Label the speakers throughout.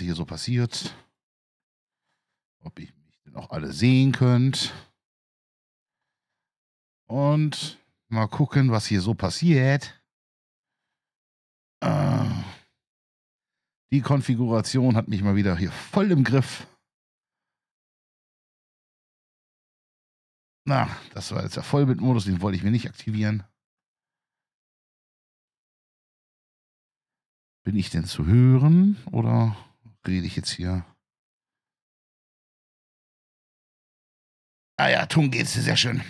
Speaker 1: heute hier so passiert. Ob ich mich denn auch alle sehen könnt. Und mal gucken, was hier so passiert.
Speaker 2: Äh, die Konfiguration hat mich mal wieder hier voll im Griff. Na, das war jetzt der Vollbildmodus, den wollte ich mir nicht aktivieren. Bin ich denn zu hören oder? rede ich jetzt hier? Ah ja, tun geht's dir sehr schön.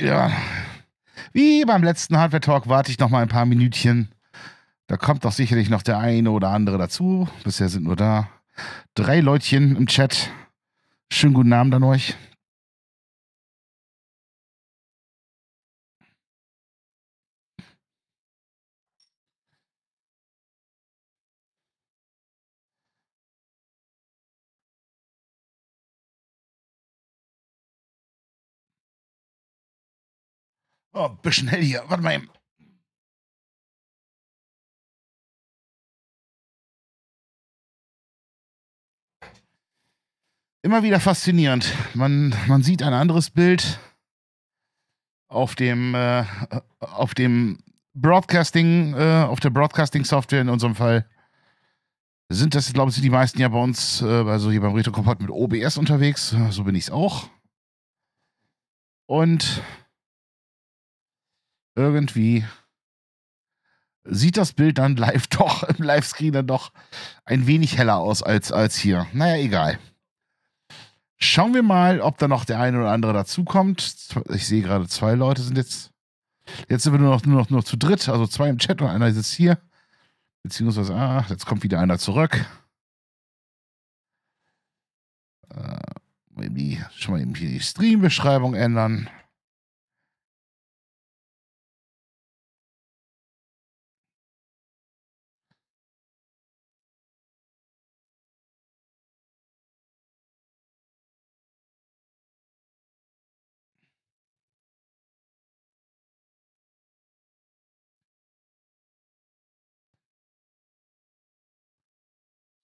Speaker 2: Ja,
Speaker 1: wie beim letzten Hardware Talk warte ich noch mal ein paar Minütchen. Da kommt doch sicherlich noch der eine oder andere dazu. Bisher sind nur da drei Leutchen im Chat.
Speaker 2: Schönen guten Abend an euch. Oh, ein bisschen hell hier. Warte mal eben. Immer wieder faszinierend. Man, man sieht ein anderes Bild auf dem,
Speaker 1: äh, auf dem Broadcasting, äh, auf der Broadcasting-Software in unserem Fall. Sind das, glaube ich, die meisten ja bei uns, äh, also hier beim Retro mit OBS unterwegs. So bin ich es auch. Und irgendwie sieht das Bild dann live doch, im Livescreen dann doch ein wenig heller aus als, als hier. Naja, egal. Schauen wir mal, ob da noch der eine oder andere dazukommt. Ich sehe gerade, zwei Leute sind jetzt. Jetzt sind wir nur noch, nur noch, nur zu dritt, also zwei im Chat und einer sitzt hier. Beziehungsweise, ah, jetzt kommt wieder einer zurück. Äh,
Speaker 2: schon mal eben hier die Stream-Beschreibung ändern.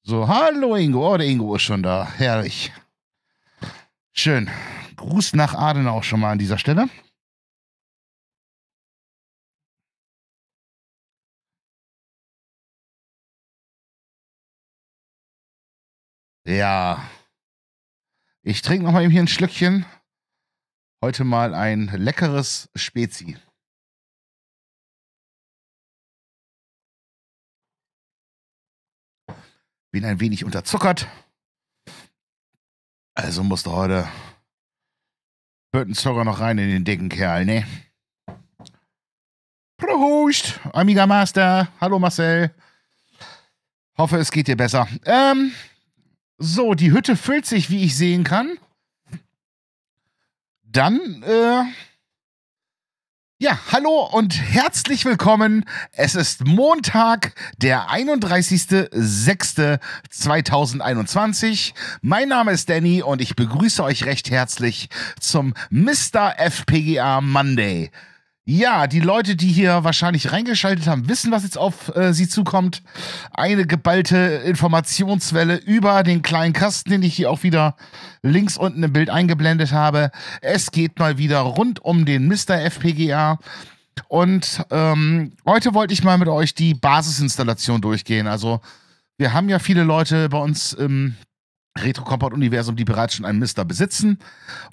Speaker 2: So, hallo Ingo. Oh, der Ingo ist schon da. Herrlich. Schön. Gruß nach Aden auch schon mal an dieser Stelle. Ja. Ich trinke noch mal eben hier ein Schlückchen. Heute mal ein leckeres Spezi. bin ein wenig unterzuckert. Also
Speaker 1: musste heute Burton noch rein in den dicken Kerl, ne? Prost, Amiga Master. Hallo Marcel. Hoffe, es geht dir besser. Ähm, so, die Hütte füllt sich, wie ich sehen kann. Dann, äh, ja, hallo und herzlich willkommen. Es ist Montag, der 31.06.2021. Mein Name ist Danny und ich begrüße euch recht herzlich zum Mr. FPGA Monday. Ja, die Leute, die hier wahrscheinlich reingeschaltet haben, wissen, was jetzt auf äh, sie zukommt. Eine geballte Informationswelle über den kleinen Kasten, den ich hier auch wieder links unten im Bild eingeblendet habe. Es geht mal wieder rund um den Mr. FPGA. Und ähm, heute wollte ich mal mit euch die Basisinstallation durchgehen. Also wir haben ja viele Leute bei uns im Retro Compound Universum, die bereits schon einen Mister besitzen.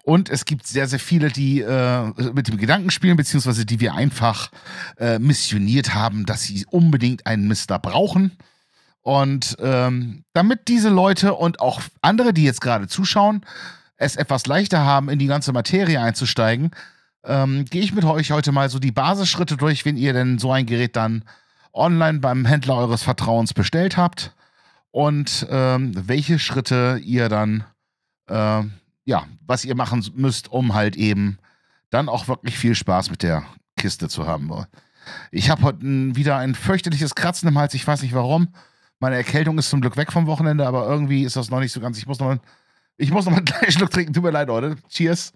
Speaker 1: Und es gibt sehr, sehr viele, die äh, mit dem Gedanken spielen, beziehungsweise die wir einfach äh, missioniert haben, dass sie unbedingt einen Mister brauchen. Und ähm, damit diese Leute und auch andere, die jetzt gerade zuschauen, es etwas leichter haben, in die ganze Materie einzusteigen, ähm, gehe ich mit euch heute mal so die Basisschritte durch, wenn ihr denn so ein Gerät dann online beim Händler eures Vertrauens bestellt habt und ähm, welche Schritte ihr dann, äh, ja, was ihr machen müsst, um halt eben dann auch wirklich viel Spaß mit der Kiste zu haben. Ich habe heute wieder ein fürchterliches Kratzen im Hals, ich weiß nicht warum. Meine Erkältung ist zum Glück weg vom Wochenende, aber irgendwie ist das noch nicht so ganz. Ich muss nochmal ich muss noch mal einen kleinen
Speaker 2: Schluck trinken, tut mir leid, Leute. Cheers.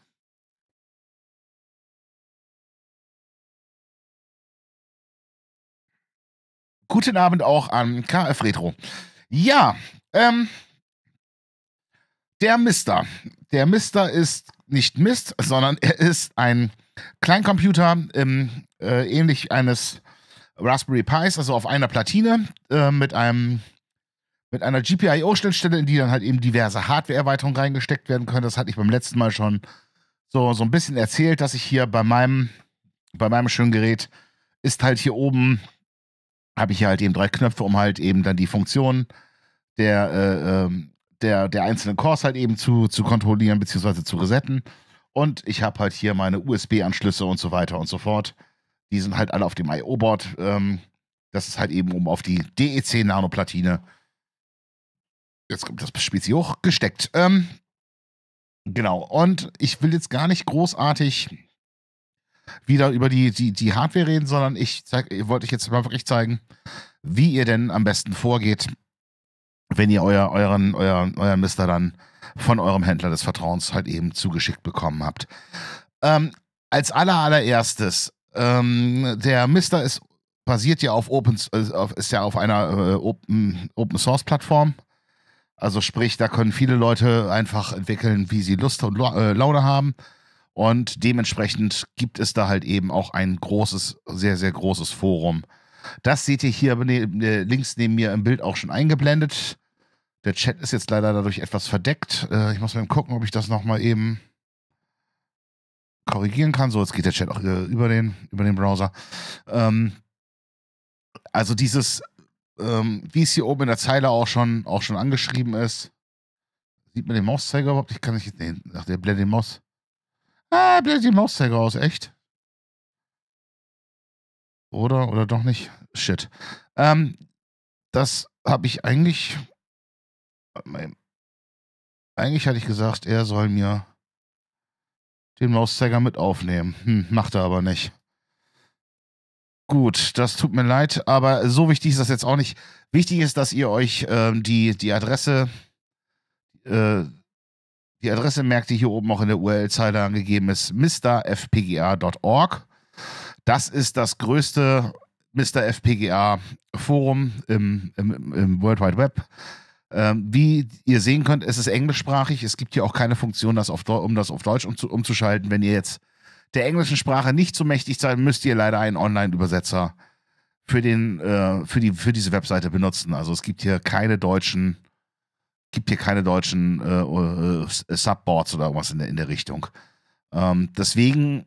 Speaker 2: Guten Abend auch an KF Retro. Ja, ähm, der Mister.
Speaker 1: Der Mister ist nicht Mist, sondern er ist ein Kleincomputer, ähm, äh, ähnlich eines Raspberry Pis, also auf einer Platine äh, mit einem mit einer GPIO-Schnittstelle, in die dann halt eben diverse Hardware-Erweiterungen reingesteckt werden können. Das hatte ich beim letzten Mal schon so, so ein bisschen erzählt, dass ich hier bei meinem, bei meinem schönen Gerät ist halt hier oben, habe ich hier halt eben drei Knöpfe, um halt eben dann die Funktionen äh, der, äh, ähm, der, der einzelnen Cores halt eben zu, zu kontrollieren, beziehungsweise zu resetten. Und ich habe halt hier meine USB-Anschlüsse und so weiter und so fort. Die sind halt alle auf dem IO-Board. Ähm, das ist halt eben um auf die DEC-Nanoplatine. Jetzt kommt das Spezi hochgesteckt. Ähm, genau. Und ich will jetzt gar nicht großartig wieder über die, die, die Hardware reden, sondern ich zeig, wollte euch jetzt mal wirklich zeigen, wie ihr denn am besten vorgeht wenn ihr euer, euren, euren, euren Mister dann von eurem Händler des Vertrauens halt eben zugeschickt bekommen habt. Ähm, als aller, allererstes, ähm, der Mister ist basiert ja auf Open, äh, ist ja auf einer äh, Open, Open Source Plattform. Also sprich, da können viele Leute einfach entwickeln, wie sie Lust und La äh, Laune haben. Und dementsprechend gibt es da halt eben auch ein großes, sehr, sehr großes Forum, das seht ihr hier ne, ne, links neben mir im Bild auch schon eingeblendet. Der Chat ist jetzt leider dadurch etwas verdeckt. Äh, ich muss mal gucken, ob ich das nochmal eben korrigieren kann. So, jetzt geht der Chat auch äh, über den, über den Browser. Ähm, also dieses, ähm, wie es hier oben in der Zeile auch schon, auch schon angeschrieben ist. Sieht man den Mauszeiger überhaupt? Ich kann nicht. Nee, ach, der blendet den Maus. Ah, blendet den Mauszeiger aus, echt?
Speaker 2: Oder? Oder doch nicht? Shit. Ähm, das habe ich eigentlich. Ähm, eigentlich hatte ich gesagt, er
Speaker 1: soll mir den Mauszeiger mit aufnehmen. Hm, macht er aber nicht. Gut, das tut mir leid, aber so wichtig ist das jetzt auch nicht. Wichtig ist, dass ihr euch ähm, die, die Adresse, äh, die Adresse merkt, die hier oben auch in der URL-Zeile angegeben ist, mrfpga.org. Das ist das größte Mr. FPGA Forum im, im, im World Wide Web. Ähm, wie ihr sehen könnt, es ist englischsprachig. Es gibt hier auch keine Funktion, das auf, um das auf Deutsch um, umzuschalten. Wenn ihr jetzt der englischen Sprache nicht so mächtig seid, müsst ihr leider einen Online-Übersetzer für, äh, für, die, für diese Webseite benutzen. Also es gibt hier keine deutschen, gibt hier keine deutschen äh, äh Subboards oder irgendwas in der, in der Richtung. Ähm, deswegen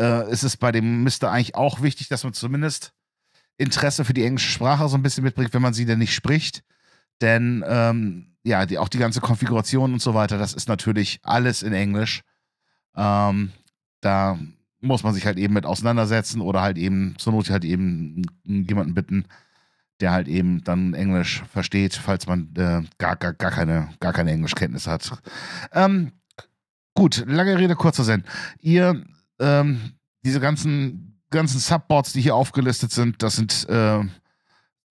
Speaker 1: äh, ist es bei dem Mister eigentlich auch wichtig, dass man zumindest Interesse für die englische Sprache so ein bisschen mitbringt, wenn man sie denn nicht spricht. Denn ähm, ja, die, auch die ganze Konfiguration und so weiter, das ist natürlich alles in Englisch. Ähm, da muss man sich halt eben mit auseinandersetzen oder halt eben zur Not halt eben jemanden bitten, der halt eben dann Englisch versteht, falls man äh, gar, gar, gar keine, gar keine Englischkenntnis hat. Ähm, gut, lange Rede, kurzer Sinn. Ihr ähm, diese ganzen, ganzen Subboards, die hier aufgelistet sind, das sind äh,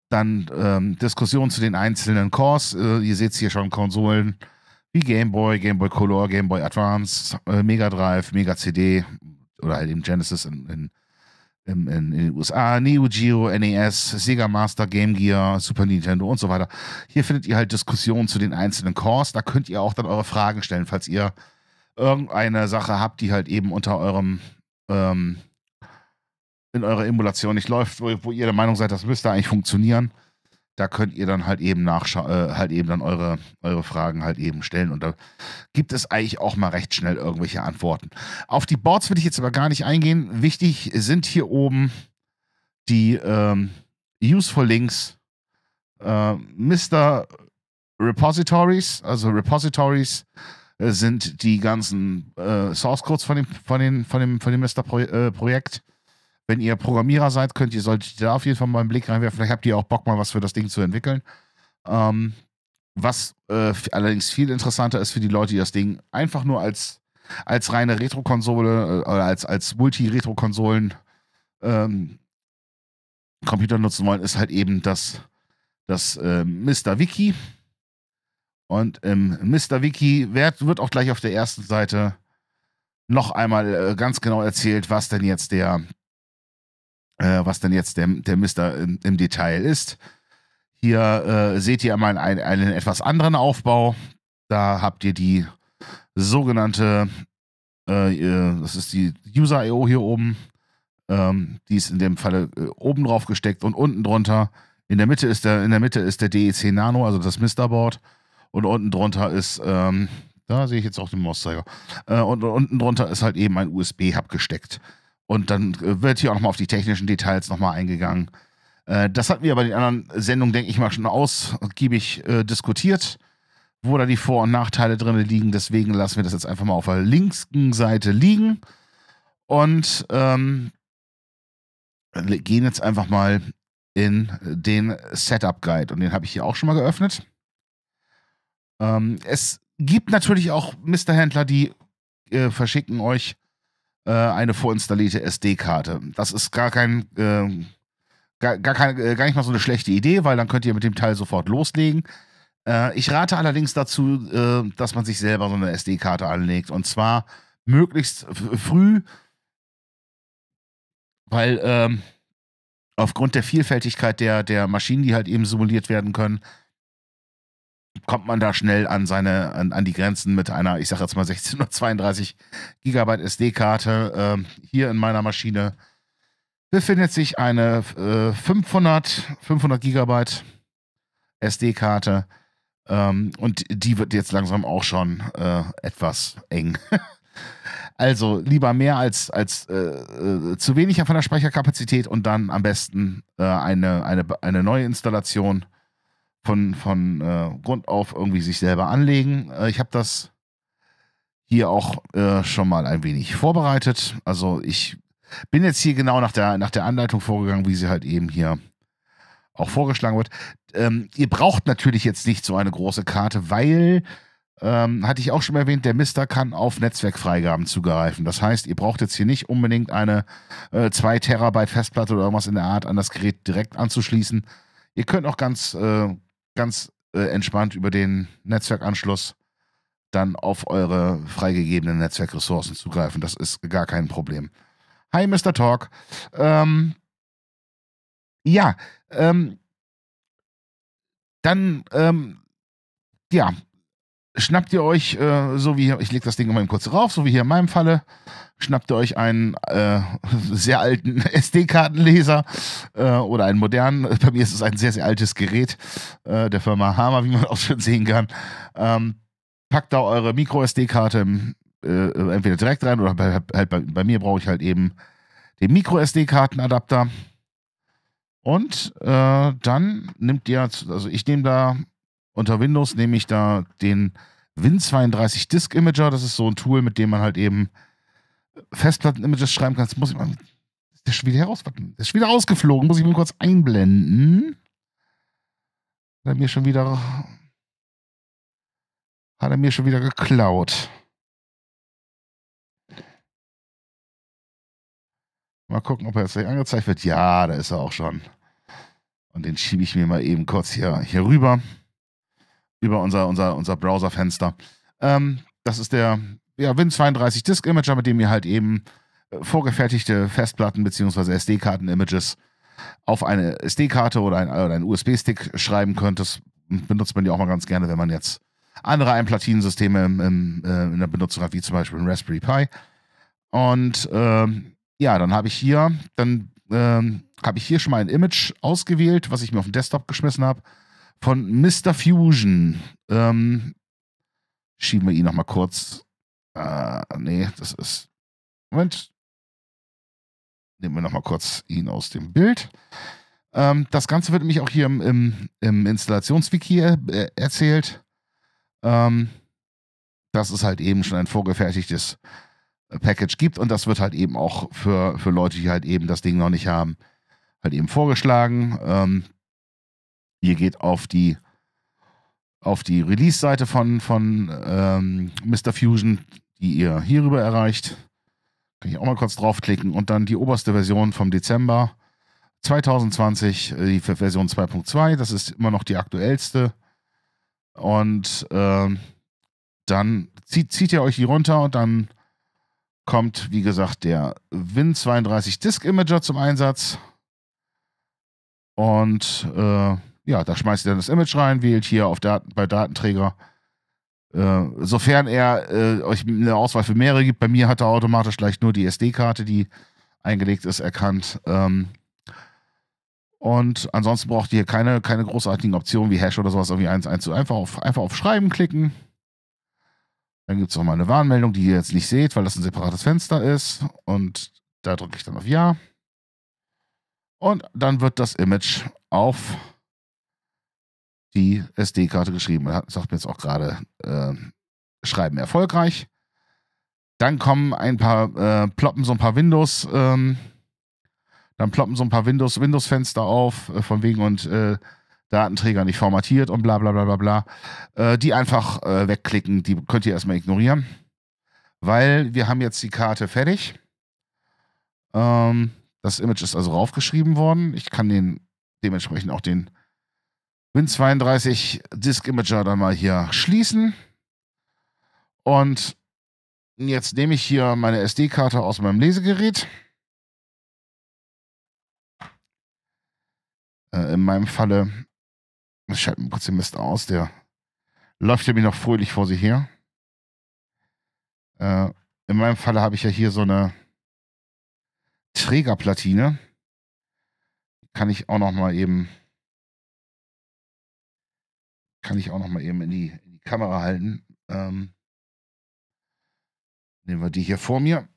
Speaker 1: dann ähm, Diskussionen zu den einzelnen Cores. Äh, ihr seht es hier schon, Konsolen wie Game Boy, Game Boy Color, Game Boy Advance, äh, Mega Drive, Mega CD oder halt eben Genesis in, in, in, in, den USA, Neo Geo, NES, Sega Master, Game Gear, Super Nintendo und so weiter. Hier findet ihr halt Diskussionen zu den einzelnen Cores. Da könnt ihr auch dann eure Fragen stellen, falls ihr irgendeine Sache habt, die halt eben unter eurem ähm, in eurer Emulation nicht läuft, wo, wo, ihr der Meinung seid, das müsste eigentlich funktionieren, da könnt ihr dann halt eben nachschauen, äh, halt eben dann eure, eure Fragen halt eben stellen. Und da gibt es eigentlich auch mal recht schnell irgendwelche Antworten. Auf die Boards will ich jetzt aber gar nicht eingehen. Wichtig sind hier oben die ähm, Useful Links, äh, Mr. Repositories, also Repositories, äh, sind die ganzen äh, Source Codes von dem, von den, von dem, von dem Master -Pro äh, Projekt. Wenn ihr Programmierer seid, könnt ihr, solltet ihr da auf jeden Fall mal einen Blick reinwerfen. Vielleicht habt ihr auch Bock, mal was für das Ding zu entwickeln. Ähm, was äh, allerdings viel interessanter ist für die Leute, die das Ding einfach nur als, als reine Retro-Konsole äh, oder als, als Multi-Retro-Konsolen ähm, Computer nutzen wollen, ist halt eben das, das äh, Mr. Wiki. Und im Mr. Wiki wird, auch gleich auf der ersten Seite noch einmal äh, ganz genau erzählt, was denn jetzt der, äh, was denn jetzt der, der Mister im, im Detail ist. Hier äh, seht ihr einmal einen, einen etwas anderen Aufbau. Da habt ihr die sogenannte, äh, äh, das ist die User-IO hier oben. Ähm, die ist in dem Falle oben drauf gesteckt und unten drunter. In der Mitte ist der, in der Mitte ist der DEC Nano, also das Mr. Board. Und unten drunter ist, ähm, da sehe ich jetzt auch den Mauszeiger. Äh, und, unten drunter ist halt eben ein USB-Hub gesteckt. Und dann äh, wird hier auch nochmal auf die technischen Details nochmal eingegangen. Äh, das hatten wir bei den anderen Sendungen, denke ich mal, schon ausgiebig äh, diskutiert, wo da die Vor- und Nachteile drin liegen. Deswegen lassen wir das jetzt einfach mal auf der linken Seite liegen. Und ähm, gehen jetzt einfach mal in den Setup Guide. Und den habe ich hier auch schon mal geöffnet. Ähm, es gibt natürlich auch Mr. Händler, die äh, verschicken euch äh, eine vorinstallierte SD-Karte. Das ist gar kein, äh, gar, gar, kein äh, gar nicht mal so eine schlechte Idee, weil dann könnt ihr mit dem Teil sofort loslegen. Äh, ich rate allerdings dazu, äh, dass man sich selber so eine SD-Karte anlegt. Und zwar möglichst früh, weil ähm, aufgrund der Vielfältigkeit der, der Maschinen, die halt eben simuliert werden können, kommt man da schnell an seine, an, an die Grenzen mit einer, ich sage jetzt mal 16 oder 32 Gigabyte SD-Karte. Ähm, hier in meiner Maschine befindet sich eine äh, 500, 500 Gigabyte SD-Karte. Ähm, und die wird jetzt langsam auch schon äh, etwas eng. also lieber mehr als, als äh, äh zu wenig von der Speicherkapazität und dann am besten äh, eine, eine, eine neue Installation von, von äh, Grund auf irgendwie sich selber anlegen. Äh, ich habe das hier auch äh, schon mal ein wenig vorbereitet. Also ich bin jetzt hier genau nach der, nach der Anleitung vorgegangen, wie sie halt eben hier auch vorgeschlagen wird. Ähm, ihr braucht natürlich jetzt nicht so eine große Karte, weil, ähm, hatte ich auch schon erwähnt, der Mister kann auf Netzwerkfreigaben zugreifen. Das heißt, ihr braucht jetzt hier nicht unbedingt eine 2 äh, Terabyte Festplatte oder irgendwas in der Art an das Gerät direkt anzuschließen. Ihr könnt auch ganz äh, ganz äh, entspannt über den Netzwerkanschluss dann auf eure freigegebenen Netzwerkressourcen zugreifen. Das ist gar kein Problem. Hi, Mr. Talk. Ähm, ja, ähm, dann, ähm, ja, schnappt ihr euch, äh, so wie hier, ich lege das Ding mal eben kurz rauf, so wie hier in meinem Falle, schnappt ihr euch einen äh, sehr alten SD-Kartenleser äh, oder einen modernen. Bei mir ist es ein sehr, sehr altes Gerät äh, der Firma Hama, wie man auch schon sehen kann. Ähm, packt da eure Micro-SD-Karte äh, äh, entweder direkt rein oder bei, halt, halt, halt bei, bei mir brauche ich halt eben den Micro-SD-Kartenadapter. Und dann nimmt ihr, also ich nehme da unter Windows nehme ich da den Win32 Disk Imager. Das ist so ein Tool, mit dem man halt eben Festplatten-Images schreiben kann. Jetzt muss ich mal. Ist der schon wieder heraus? Der ist schon wieder ausgeflogen. Muss ich mal kurz einblenden.
Speaker 2: Hat er mir schon wieder. Hat er mir schon wieder geklaut. Mal gucken, ob er jetzt gleich angezeigt wird. Ja, da ist er auch schon. Und den schiebe ich mir mal eben kurz hier, hier
Speaker 1: rüber über unser, unser, unser Browserfenster. Ähm, das ist der ja, Win32 Disk Imager, mit dem ihr halt eben äh, vorgefertigte Festplatten bzw. SD-Karten-Images auf eine SD-Karte oder einen, einen USB-Stick schreiben könnt. Das benutzt man ja auch mal ganz gerne, wenn man jetzt andere Einplatinensysteme systeme äh, in der Benutzung hat, wie zum Beispiel ein Raspberry Pi. Und ähm, ja, dann habe ich hier, dann ähm, habe ich hier schon mal ein Image ausgewählt, was ich mir auf den Desktop geschmissen habe von Mr. Fusion. Ähm, schieben wir ihn nochmal kurz. Äh, nee, das ist. Moment. Nehmen wir nochmal kurz ihn aus dem Bild. Ähm, das Ganze wird nämlich auch hier im, im, im Installationswiki äh, erzählt. Ähm, dass es halt eben schon ein vorgefertigtes äh, Package gibt und das wird halt eben auch für, für Leute, die halt eben das Ding noch nicht haben, halt eben vorgeschlagen. Ähm, Ihr geht auf die auf die Release-Seite von, von ähm, Mr. Fusion, die ihr hierüber erreicht. Kann ich auch mal kurz draufklicken. Und dann die oberste Version vom Dezember 2020, äh, die Version 2.2. Das ist immer noch die aktuellste. Und ähm, dann zieht, zieht ihr euch die runter und dann kommt, wie gesagt, der Win32 Disk Imager zum Einsatz. Und äh, ja, da schmeißt ihr dann das Image rein, wählt hier auf Daten, bei Datenträger. Äh, sofern er äh, euch eine Auswahl für mehrere gibt, bei mir hat er automatisch gleich nur die SD-Karte, die eingelegt ist, erkannt. Ähm, und ansonsten braucht ihr keine, keine großartigen Optionen wie Hash oder sowas, irgendwie eins, eins, einfach auf, einfach auf Schreiben klicken. Dann gibt es nochmal eine Warnmeldung, die ihr jetzt nicht seht, weil das ein separates Fenster ist. Und da drücke ich dann auf Ja. Und dann wird das Image auf die SD-Karte geschrieben. Er sagt mir jetzt auch gerade, äh, schreiben erfolgreich. Dann kommen ein paar, äh, ploppen so ein paar Windows, ähm, dann ploppen so ein paar Windows, Windows-Fenster auf, äh, von wegen und äh, Datenträger nicht formatiert und bla bla bla bla bla. Äh, die einfach äh, wegklicken, die könnt ihr erstmal ignorieren. Weil wir haben jetzt die Karte fertig. Ähm, das Image ist also raufgeschrieben worden. Ich kann den dementsprechend auch den Win32 Disk Imager dann mal hier schließen. Und jetzt nehme ich hier meine SD-Karte aus meinem Lesegerät. Äh, in meinem Falle, ich schalte im Prinzip Mist aus, der läuft ja mir noch fröhlich vor sich her. Äh, in meinem Falle habe ich ja hier so eine Trägerplatine. Kann ich auch noch mal eben kann ich auch noch mal eben in die, in die Kamera halten. Ähm, nehmen wir die hier vor mir.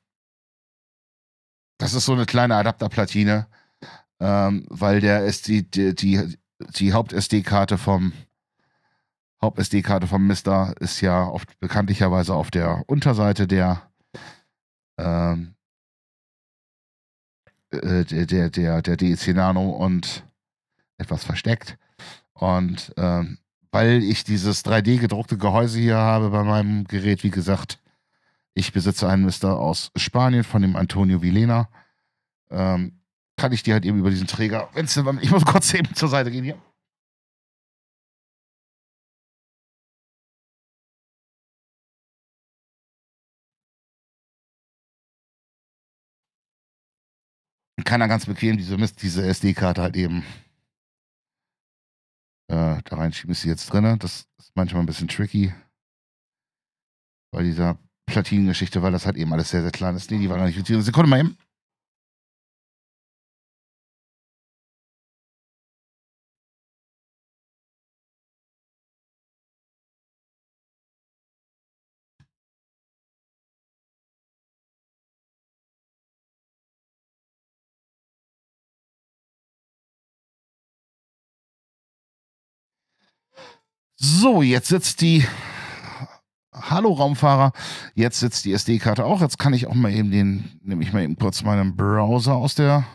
Speaker 1: Das ist so eine kleine Adapterplatine, ähm, weil der ist die, die, die Haupt-SD-Karte vom Haupt-SD-Karte vom Mister ist ja oft bekanntlicherweise auf der Unterseite der ähm, äh, der, der, der DEC e Nano und etwas versteckt. Und ähm, weil ich dieses 3D-gedruckte Gehäuse hier habe bei meinem Gerät. Wie gesagt, ich besitze einen Mister aus Spanien von dem Antonio Vilena. Ähm,
Speaker 2: kann ich dir halt eben über diesen Träger. Wenn's, ich muss kurz eben zur Seite gehen hier. Kann er ganz bequem diese, diese SD-Karte halt eben äh, da
Speaker 1: reinschieben, ist sie jetzt drin. Das ist manchmal ein bisschen tricky bei dieser
Speaker 2: Platinengeschichte, weil das halt eben alles sehr, sehr klein ist. Nee, die war gar nicht justiert. Sekunde mal eben. So, jetzt sitzt die Hallo Raumfahrer,
Speaker 1: jetzt sitzt die SD-Karte auch. Jetzt kann ich auch mal eben den, nehme ich mal eben kurz meinen Browser aus der,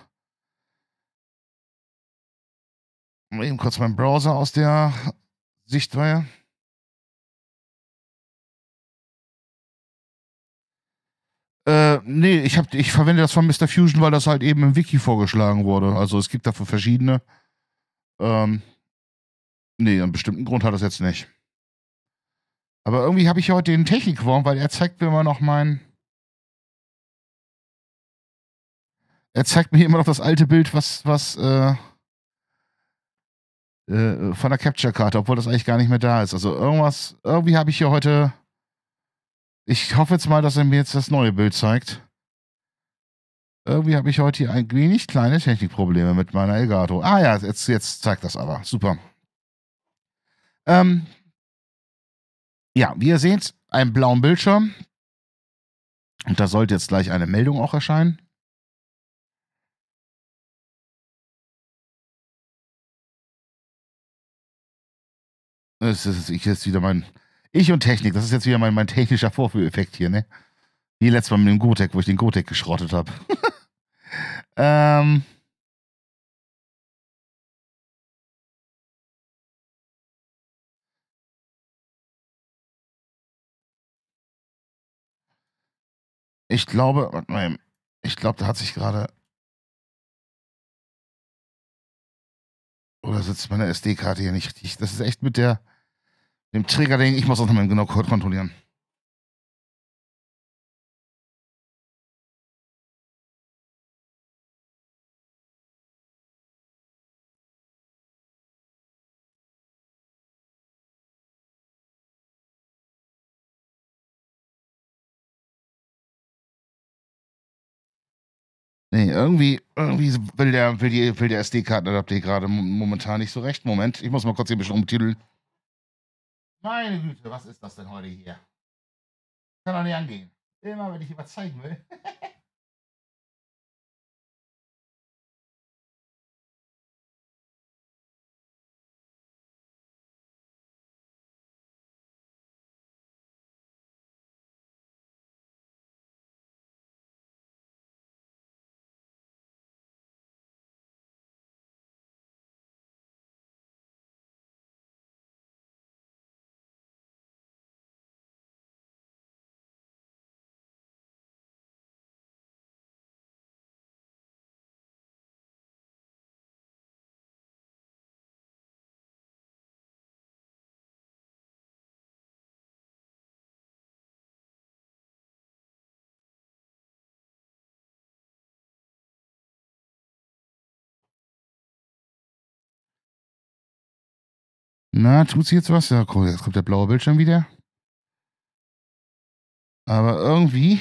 Speaker 2: mal eben kurz meinen Browser aus der Sichtweite. Äh, nee, ich, hab, ich verwende das von Mr. Fusion, weil das halt eben im Wiki
Speaker 1: vorgeschlagen wurde. Also es gibt dafür verschiedene. Ähm, Nee, einen bestimmten Grund hat das jetzt nicht. Aber irgendwie habe ich heute den Technikwurm, weil er zeigt mir
Speaker 2: immer noch mein. Er zeigt mir immer noch das alte Bild, was, was äh, äh, von der Capture-Karte,
Speaker 1: obwohl das eigentlich gar nicht mehr da ist. Also irgendwas, irgendwie habe ich hier heute. Ich hoffe jetzt mal, dass er mir jetzt das neue Bild zeigt. Irgendwie habe ich heute hier ein wenig kleine Technikprobleme mit meiner Elgato. Ah ja, jetzt, jetzt zeigt das aber. Super. Ähm, ja, wie ihr seht, einen blauen Bildschirm.
Speaker 2: Und da sollte jetzt gleich eine Meldung auch erscheinen. Das ist jetzt wieder mein. Ich und Technik, das ist jetzt wieder mein, mein technischer Vorführeffekt hier, ne? Wie letztes Mal mit dem Gotek, wo ich den Gotek geschrottet habe. ähm. Ich glaube, ich glaube, da hat sich gerade. Oder sitzt meine SD-Karte hier nicht richtig? Das ist echt mit der, dem Trigger-Ding. Ich muss das nochmal genau kontrollieren. Nee, irgendwie, irgendwie
Speaker 1: will der, will die, will der SD-Kartenadapter hier gerade momentan nicht so recht. Moment, ich muss mal kurz hier ein bisschen umtiteln.
Speaker 2: Meine Güte, was ist das denn heute hier? Kann doch nicht angehen. Immer, wenn ich hier was zeigen will. Na, tut sie jetzt was? Ja, cool, jetzt kommt der blaue Bildschirm wieder. Aber
Speaker 1: irgendwie.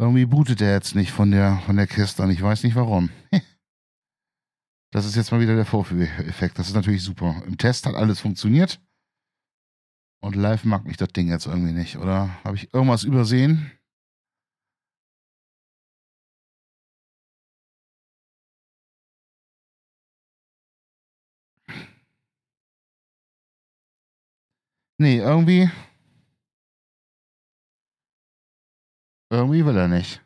Speaker 1: Irgendwie bootet er jetzt nicht von der, von der Kiste an. Ich weiß nicht warum. Das ist jetzt mal wieder der Vorführeffekt. Das ist natürlich super. Im Test hat alles funktioniert. Und live mag mich das Ding jetzt irgendwie
Speaker 2: nicht, oder? Habe ich irgendwas übersehen? Nee, irgendwie. Irgendwie will er nicht.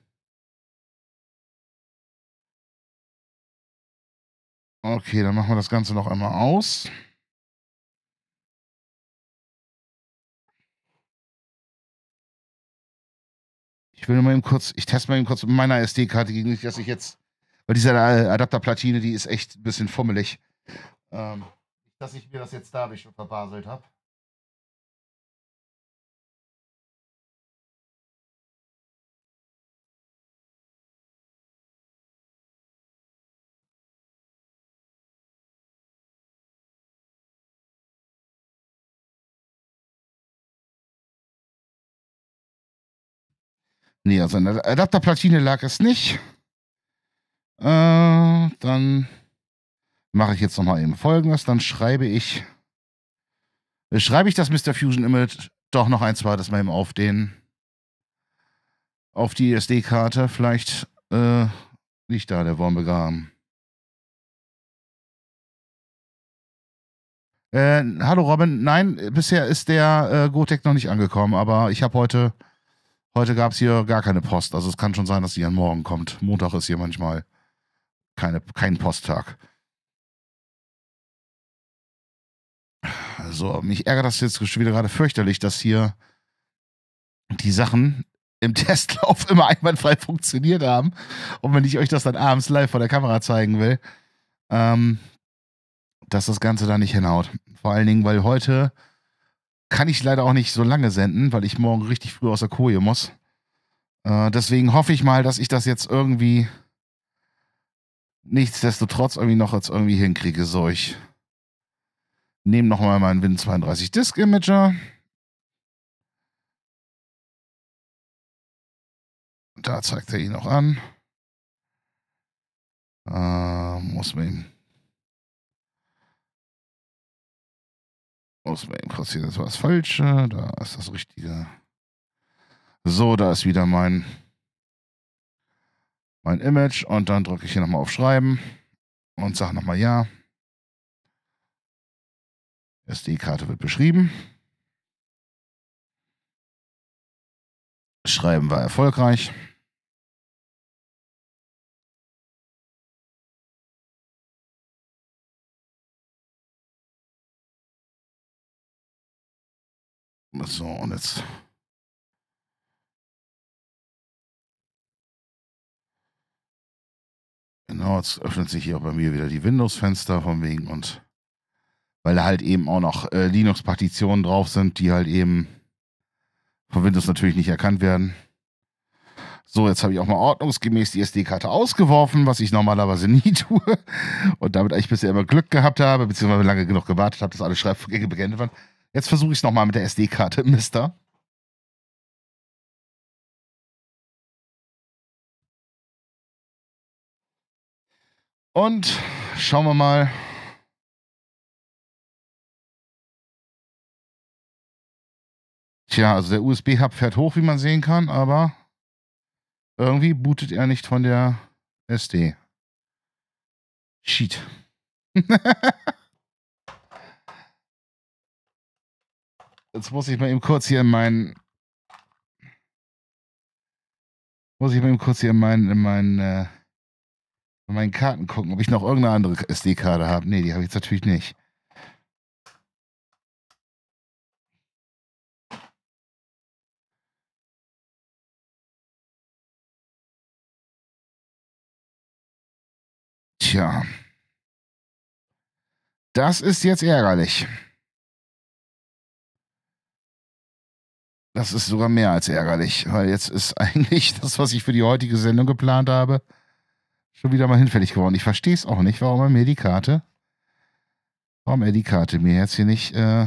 Speaker 2: Okay, dann machen wir das Ganze noch einmal aus. Ich will nur mal eben kurz, ich teste mal eben kurz mit meiner SD-Karte
Speaker 1: gegen, mich, dass ich jetzt, weil diese Adapterplatine, die ist echt ein bisschen fummelig, ähm,
Speaker 2: dass ich mir das jetzt dadurch verbaselt habe. Nee, also in der Adapterplatine lag es nicht.
Speaker 1: Äh, dann mache ich jetzt nochmal eben folgendes. Dann schreibe ich. Äh, schreibe ich das Mr. Fusion Image doch noch ein zweites Mal eben auf den. Auf die SD-Karte. Vielleicht äh, liegt da der Wurm begraben. Äh, hallo Robin, nein, bisher ist der äh, GoTech noch nicht angekommen, aber ich habe heute Heute gab es hier gar keine Post. Also es kann schon sein, dass die an morgen kommt. Montag ist hier manchmal keine, kein Posttag. Also mich ärgert das jetzt wieder gerade fürchterlich, dass hier die Sachen im Testlauf immer einwandfrei funktioniert haben. Und wenn ich euch das dann abends live vor der Kamera zeigen will, ähm, dass das Ganze da nicht hinhaut. Vor allen Dingen, weil heute kann ich leider auch nicht so lange senden, weil ich morgen richtig früh aus der Koje muss. Äh, deswegen hoffe ich mal, dass ich das jetzt irgendwie nichtsdestotrotz irgendwie noch jetzt irgendwie hinkriege. So, ich
Speaker 2: nehme nochmal meinen Win32 Disk Imager. Da zeigt er ihn auch an. Äh, muss man ihm muss man interessieren, das war das Falsche, da ist das Richtige.
Speaker 1: So, da ist wieder mein, mein Image und dann drücke ich hier nochmal auf Schreiben und sage nochmal Ja.
Speaker 2: SD-Karte wird beschrieben. Schreiben war erfolgreich. So, und jetzt. Genau, jetzt öffnet sich hier bei mir wieder die Windows-Fenster von wegen und
Speaker 1: weil da halt eben auch noch äh, Linux-Partitionen drauf sind, die halt eben von Windows natürlich nicht erkannt werden. So, jetzt habe ich auch mal ordnungsgemäß die SD-Karte ausgeworfen, was ich normalerweise nie tue. Und damit eigentlich bisher immer Glück gehabt habe, beziehungsweise
Speaker 2: lange genug gewartet habe, dass alle Schreibvorgänge beendet waren. Jetzt versuche ich es nochmal mit der SD-Karte, Mister. Und schauen wir mal. Tja, also der USB-Hub fährt hoch, wie man sehen kann, aber irgendwie bootet er nicht von der
Speaker 1: SD. Cheat. Jetzt muss ich mal eben kurz hier in meinen. Muss ich mal eben kurz hier in meinen, in meinen, äh, in meinen Karten gucken, ob ich noch irgendeine andere SD-Karte habe. Nee, die habe ich jetzt natürlich nicht.
Speaker 2: Tja. Das ist jetzt ärgerlich.
Speaker 1: Das ist sogar mehr als ärgerlich, weil jetzt ist eigentlich das, was ich für die heutige Sendung geplant habe, schon wieder mal hinfällig geworden. Ich verstehe es auch nicht, warum er mir die Karte, warum er die Karte mir jetzt hier nicht, äh,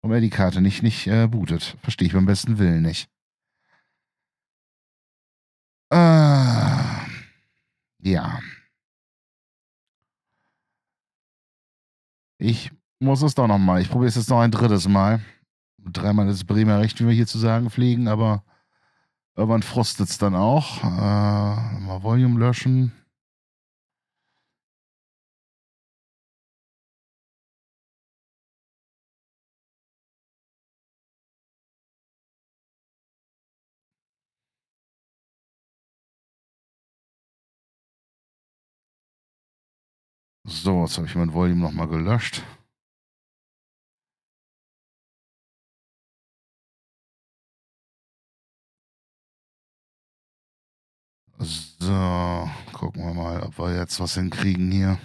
Speaker 1: warum er die Karte nicht, nicht äh, bootet.
Speaker 2: Verstehe ich beim besten Willen nicht. Äh, ja.
Speaker 1: Ich muss es doch nochmal. Ich probiere es jetzt noch ein drittes Mal dreimal das Bremer Recht, wie wir hier zu sagen pflegen, aber irgendwann frostet es dann auch. Äh, mal
Speaker 2: Volume löschen. So, jetzt habe ich mein Volume nochmal gelöscht. So, gucken wir mal, ob wir jetzt was hinkriegen hier.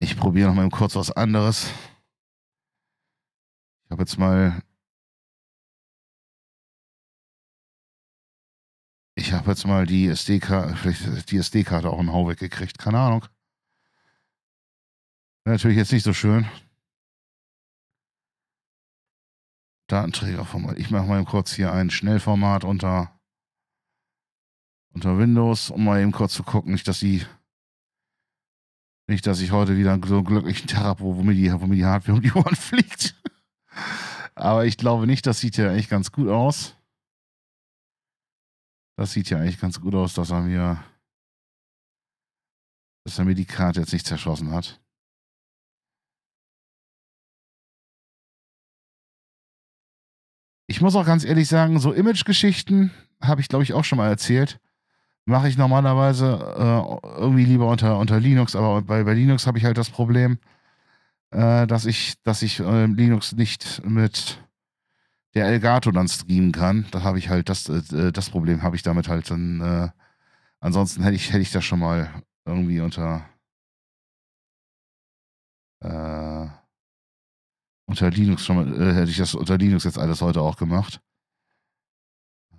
Speaker 2: Ich probiere noch mal kurz was anderes. Ich habe jetzt mal. Ich habe jetzt mal die SD-Karte, vielleicht die SD-Karte auch einen Hau weggekriegt. Keine Ahnung.
Speaker 1: Natürlich jetzt nicht so schön. Datenträgerformat. Ich mache mal kurz hier ein Schnellformat unter, unter Windows, um mal eben kurz zu gucken, nicht, dass die nicht, dass ich heute wieder so einen glücklichen Tag habe, wo, wo, mir die, wo mir die Hardware um die Ohren fliegt. Aber ich glaube nicht, das sieht ja eigentlich ganz gut aus. Das
Speaker 2: sieht ja eigentlich ganz gut aus, dass er mir, dass er mir die Karte jetzt nicht zerschossen hat. Ich muss auch ganz ehrlich sagen, so Image-Geschichten habe ich, glaube ich, auch schon mal
Speaker 1: erzählt. Mache ich normalerweise äh, irgendwie lieber unter, unter Linux, aber bei, bei Linux habe ich halt das Problem, äh, dass ich, dass ich äh, Linux nicht mit der Elgato dann streamen kann. Da habe ich halt das, äh, das Problem habe ich damit halt dann. Äh, ansonsten hätte ich, hätte ich das schon mal irgendwie unter äh, unter Linux schon mal, äh, hätte ich das unter Linux jetzt alles heute auch gemacht.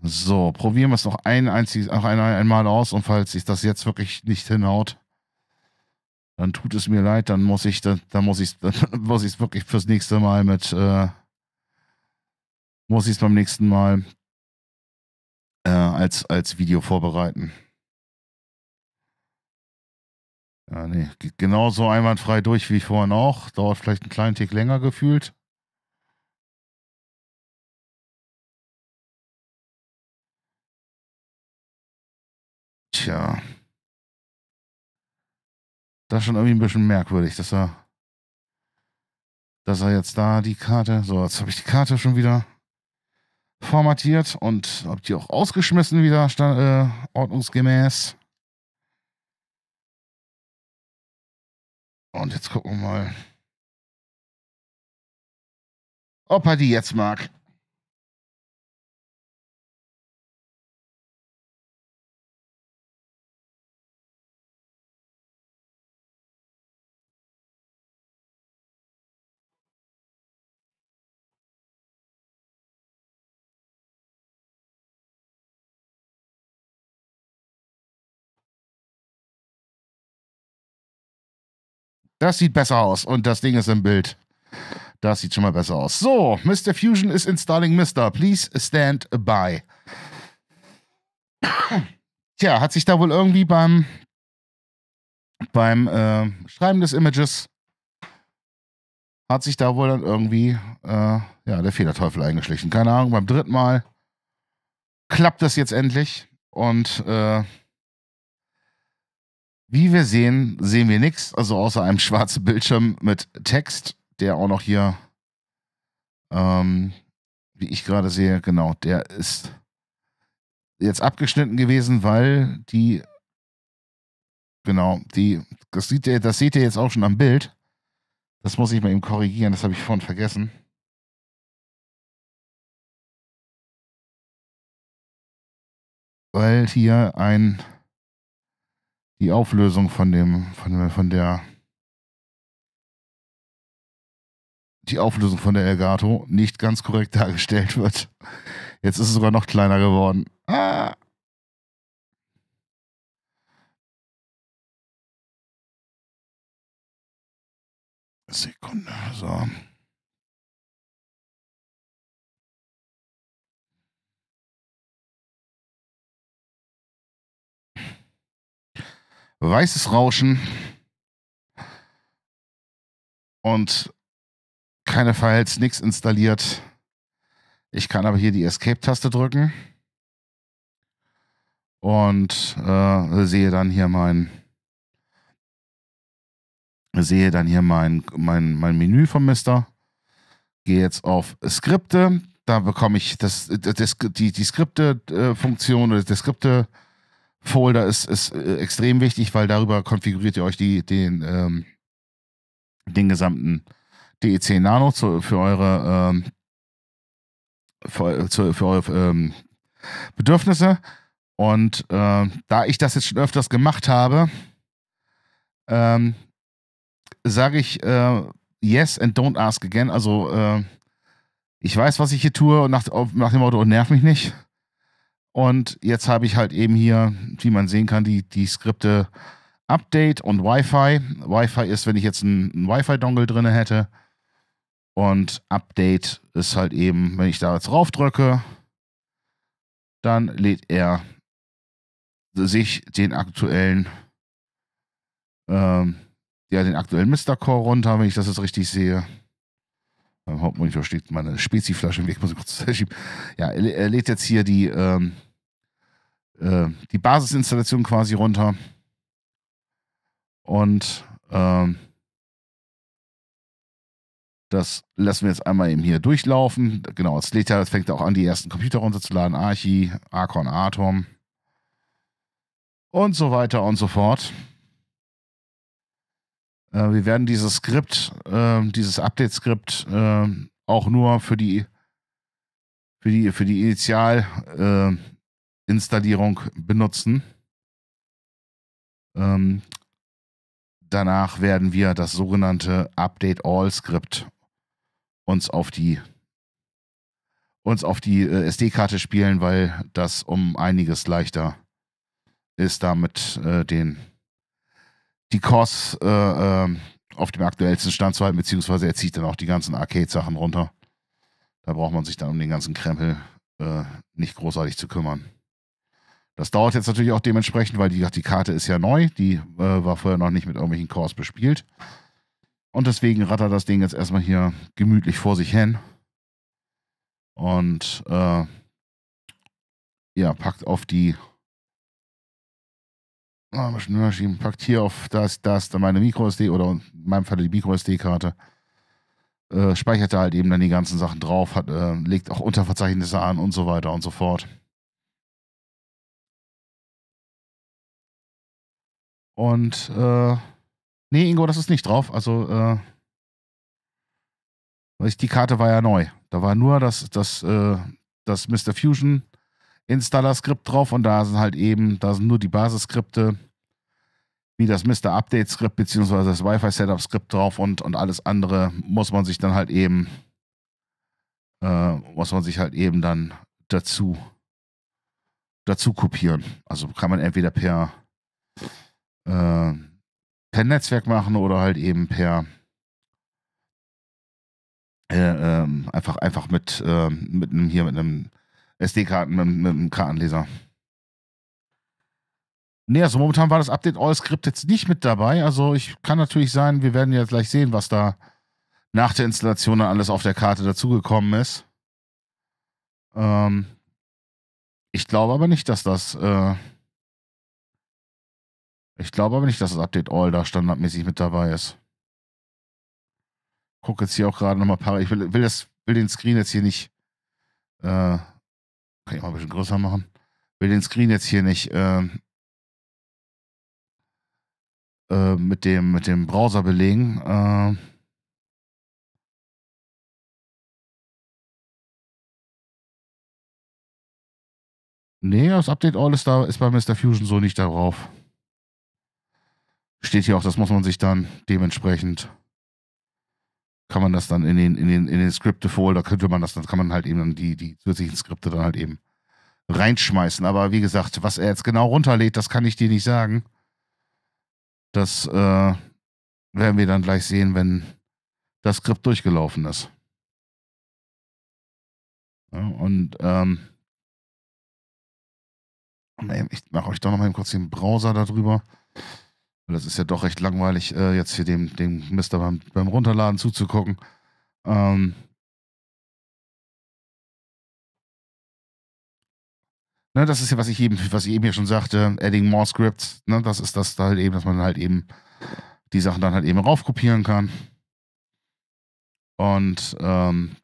Speaker 1: So, probieren wir es noch ein einziges, noch ein, einmal aus und falls sich das jetzt wirklich nicht hinhaut, dann tut es mir leid, dann muss ich, dann, dann muss ich, dann muss ich es wirklich fürs nächste Mal mit, äh,
Speaker 2: muss ich es beim nächsten Mal äh, als, als Video vorbereiten. Ja, nee, geht genauso einwandfrei durch wie vorhin auch. Dauert vielleicht einen kleinen Tick länger gefühlt. Tja. Das ist schon irgendwie ein bisschen merkwürdig, dass er, dass er jetzt da die Karte, so, jetzt habe ich
Speaker 1: die Karte schon wieder formatiert und habe die auch ausgeschmissen wieder stand,
Speaker 2: äh, ordnungsgemäß. Oh, und jetzt gucken wir mal, ob er die jetzt mag. Das sieht besser aus und das Ding ist im Bild. Das sieht schon mal besser aus. So,
Speaker 1: Mr. Fusion is installing Mr. Please stand by. Tja, hat sich da wohl irgendwie beim, beim äh, Schreiben des Images hat sich da wohl dann irgendwie äh, ja, der Federteufel eingeschlichen. Keine Ahnung, beim dritten Mal klappt das jetzt endlich und äh, wie wir sehen, sehen wir nichts, also außer einem schwarzen Bildschirm mit Text, der auch noch hier, ähm, wie ich gerade sehe, genau, der ist jetzt abgeschnitten gewesen, weil die, genau, die, das, sieht das seht ihr
Speaker 2: jetzt auch schon am Bild. Das muss ich mal eben korrigieren, das habe ich vorhin vergessen. Weil hier ein die Auflösung von dem, von, von der,
Speaker 1: die Auflösung von der Elgato nicht
Speaker 2: ganz korrekt dargestellt wird. Jetzt ist es sogar noch kleiner geworden. Ah. Sekunde, so. weißes Rauschen und keine Files, nichts installiert.
Speaker 1: Ich kann aber hier die Escape-Taste drücken und äh, sehe dann hier mein sehe dann hier mein, mein, mein Menü vom Mister. Gehe jetzt auf Skripte. Da bekomme ich das, das, die, die Skripte-Funktion äh, oder die Skripte-Funktion Folder ist, ist äh, extrem wichtig, weil darüber konfiguriert ihr euch die, den, ähm, den gesamten DEC Nano zu, für eure, ähm, für, zu, für eure ähm, Bedürfnisse. Und äh, da ich das jetzt schon öfters gemacht habe, ähm, sage ich äh, yes and don't ask again. Also äh, ich weiß, was ich hier tue nach, nach dem Motto, nerv mich nicht. Und jetzt habe ich halt eben hier, wie man sehen kann, die, die Skripte Update und Wi-Fi. Wi-Fi ist, wenn ich jetzt einen, einen Wi-Fi-Dongle drin hätte. Und Update ist halt eben, wenn ich da jetzt raufdrücke, dann lädt er sich den aktuellen, ähm, ja, den aktuellen Mr. Core runter, wenn ich das jetzt richtig sehe. Beim Hauptmonitor steht meine Speziflasche im Weg, muss ich kurz schieben. Ja, er lädt jetzt hier die, ähm, äh, die Basisinstallation quasi runter. Und ähm, das lassen wir jetzt einmal eben hier durchlaufen. Genau, Slater fängt auch an, die ersten Computer runterzuladen. Archi, Archon, Atom und so weiter und so fort. Äh, wir werden dieses Skript, äh, dieses Update-Skript äh, auch nur für die, für die, für die Initial- äh, Installierung benutzen. Ähm, danach werden wir das sogenannte Update All Skript uns auf die uns auf die äh, SD-Karte spielen, weil das um einiges leichter ist, damit äh, den die Cores äh, äh, auf dem aktuellsten Stand zu halten, beziehungsweise er zieht dann auch die ganzen Arcade-Sachen runter. Da braucht man sich dann um den ganzen Krempel äh, nicht großartig zu kümmern. Das dauert jetzt natürlich auch dementsprechend, weil die, die Karte ist ja neu. Die äh, war vorher noch nicht mit irgendwelchen Cores bespielt. Und deswegen rattert das Ding jetzt erstmal hier gemütlich vor sich hin. Und äh, ja, packt auf die. Oh, mal schneller schieben. Packt hier auf das, das, dann meine MicroSD oder in meinem Fall die MicroSD-Karte. Äh, speichert da halt eben dann die ganzen Sachen drauf,
Speaker 2: hat, äh, legt auch Unterverzeichnisse an und so weiter und so fort. Und äh, nee, Ingo, das ist nicht drauf. Also, äh, die Karte war ja neu. Da war
Speaker 1: nur das, das, äh, das Mr. Fusion Installer-Skript drauf und da sind halt eben, da sind nur die Basisskripte, wie das Mr. Update-Skript beziehungsweise das Wi-Fi-Setup-Skript drauf und, und alles andere muss man sich dann halt eben, äh, muss man sich halt eben dann dazu, dazu kopieren. Also kann man entweder per äh, per Netzwerk machen oder halt eben per äh, äh, einfach, einfach mit, ähm, mit einem hier mit einem SD-Karten, mit, mit einem Kartenleser. Nee, also momentan war das Update All Script jetzt nicht mit dabei. Also ich kann natürlich sein, wir werden ja gleich sehen, was da nach der Installation dann alles auf der Karte dazugekommen ist. Ähm, ich glaube aber nicht, dass das äh, ich glaube aber nicht, dass das Update All da standardmäßig mit dabei ist. Guck jetzt hier auch gerade nochmal paar. Ich will, will, das, will den Screen jetzt hier nicht. Äh, kann ich mal ein bisschen größer machen. Will den Screen jetzt hier nicht
Speaker 2: ähm, äh, mit, dem, mit dem Browser belegen. Äh, Nee, das Update All ist, da, ist bei Mr. Fusion so nicht darauf steht hier auch, das muss man sich dann
Speaker 1: dementsprechend, kann man das dann in den, in den, in den Skripte-Folder, könnte man das, dann kann man halt eben dann die, die zusätzlichen Skripte dann halt eben reinschmeißen. Aber wie gesagt, was er jetzt genau runterlädt, das kann ich dir nicht sagen. Das äh, werden
Speaker 2: wir dann gleich sehen, wenn das Skript durchgelaufen ist. Ja, und ähm,
Speaker 1: ich mache euch doch noch mal kurz den Browser darüber. Und das ist ja doch recht langweilig, äh, jetzt hier dem,
Speaker 2: dem Mister beim, beim Runterladen zuzugucken. Ähm, Ne, das ist ja, was ich eben, was ich eben ja
Speaker 1: schon sagte, adding more scripts, ne, das ist das halt eben, dass man halt eben die Sachen dann halt eben
Speaker 2: raufkopieren kann. Und ähm,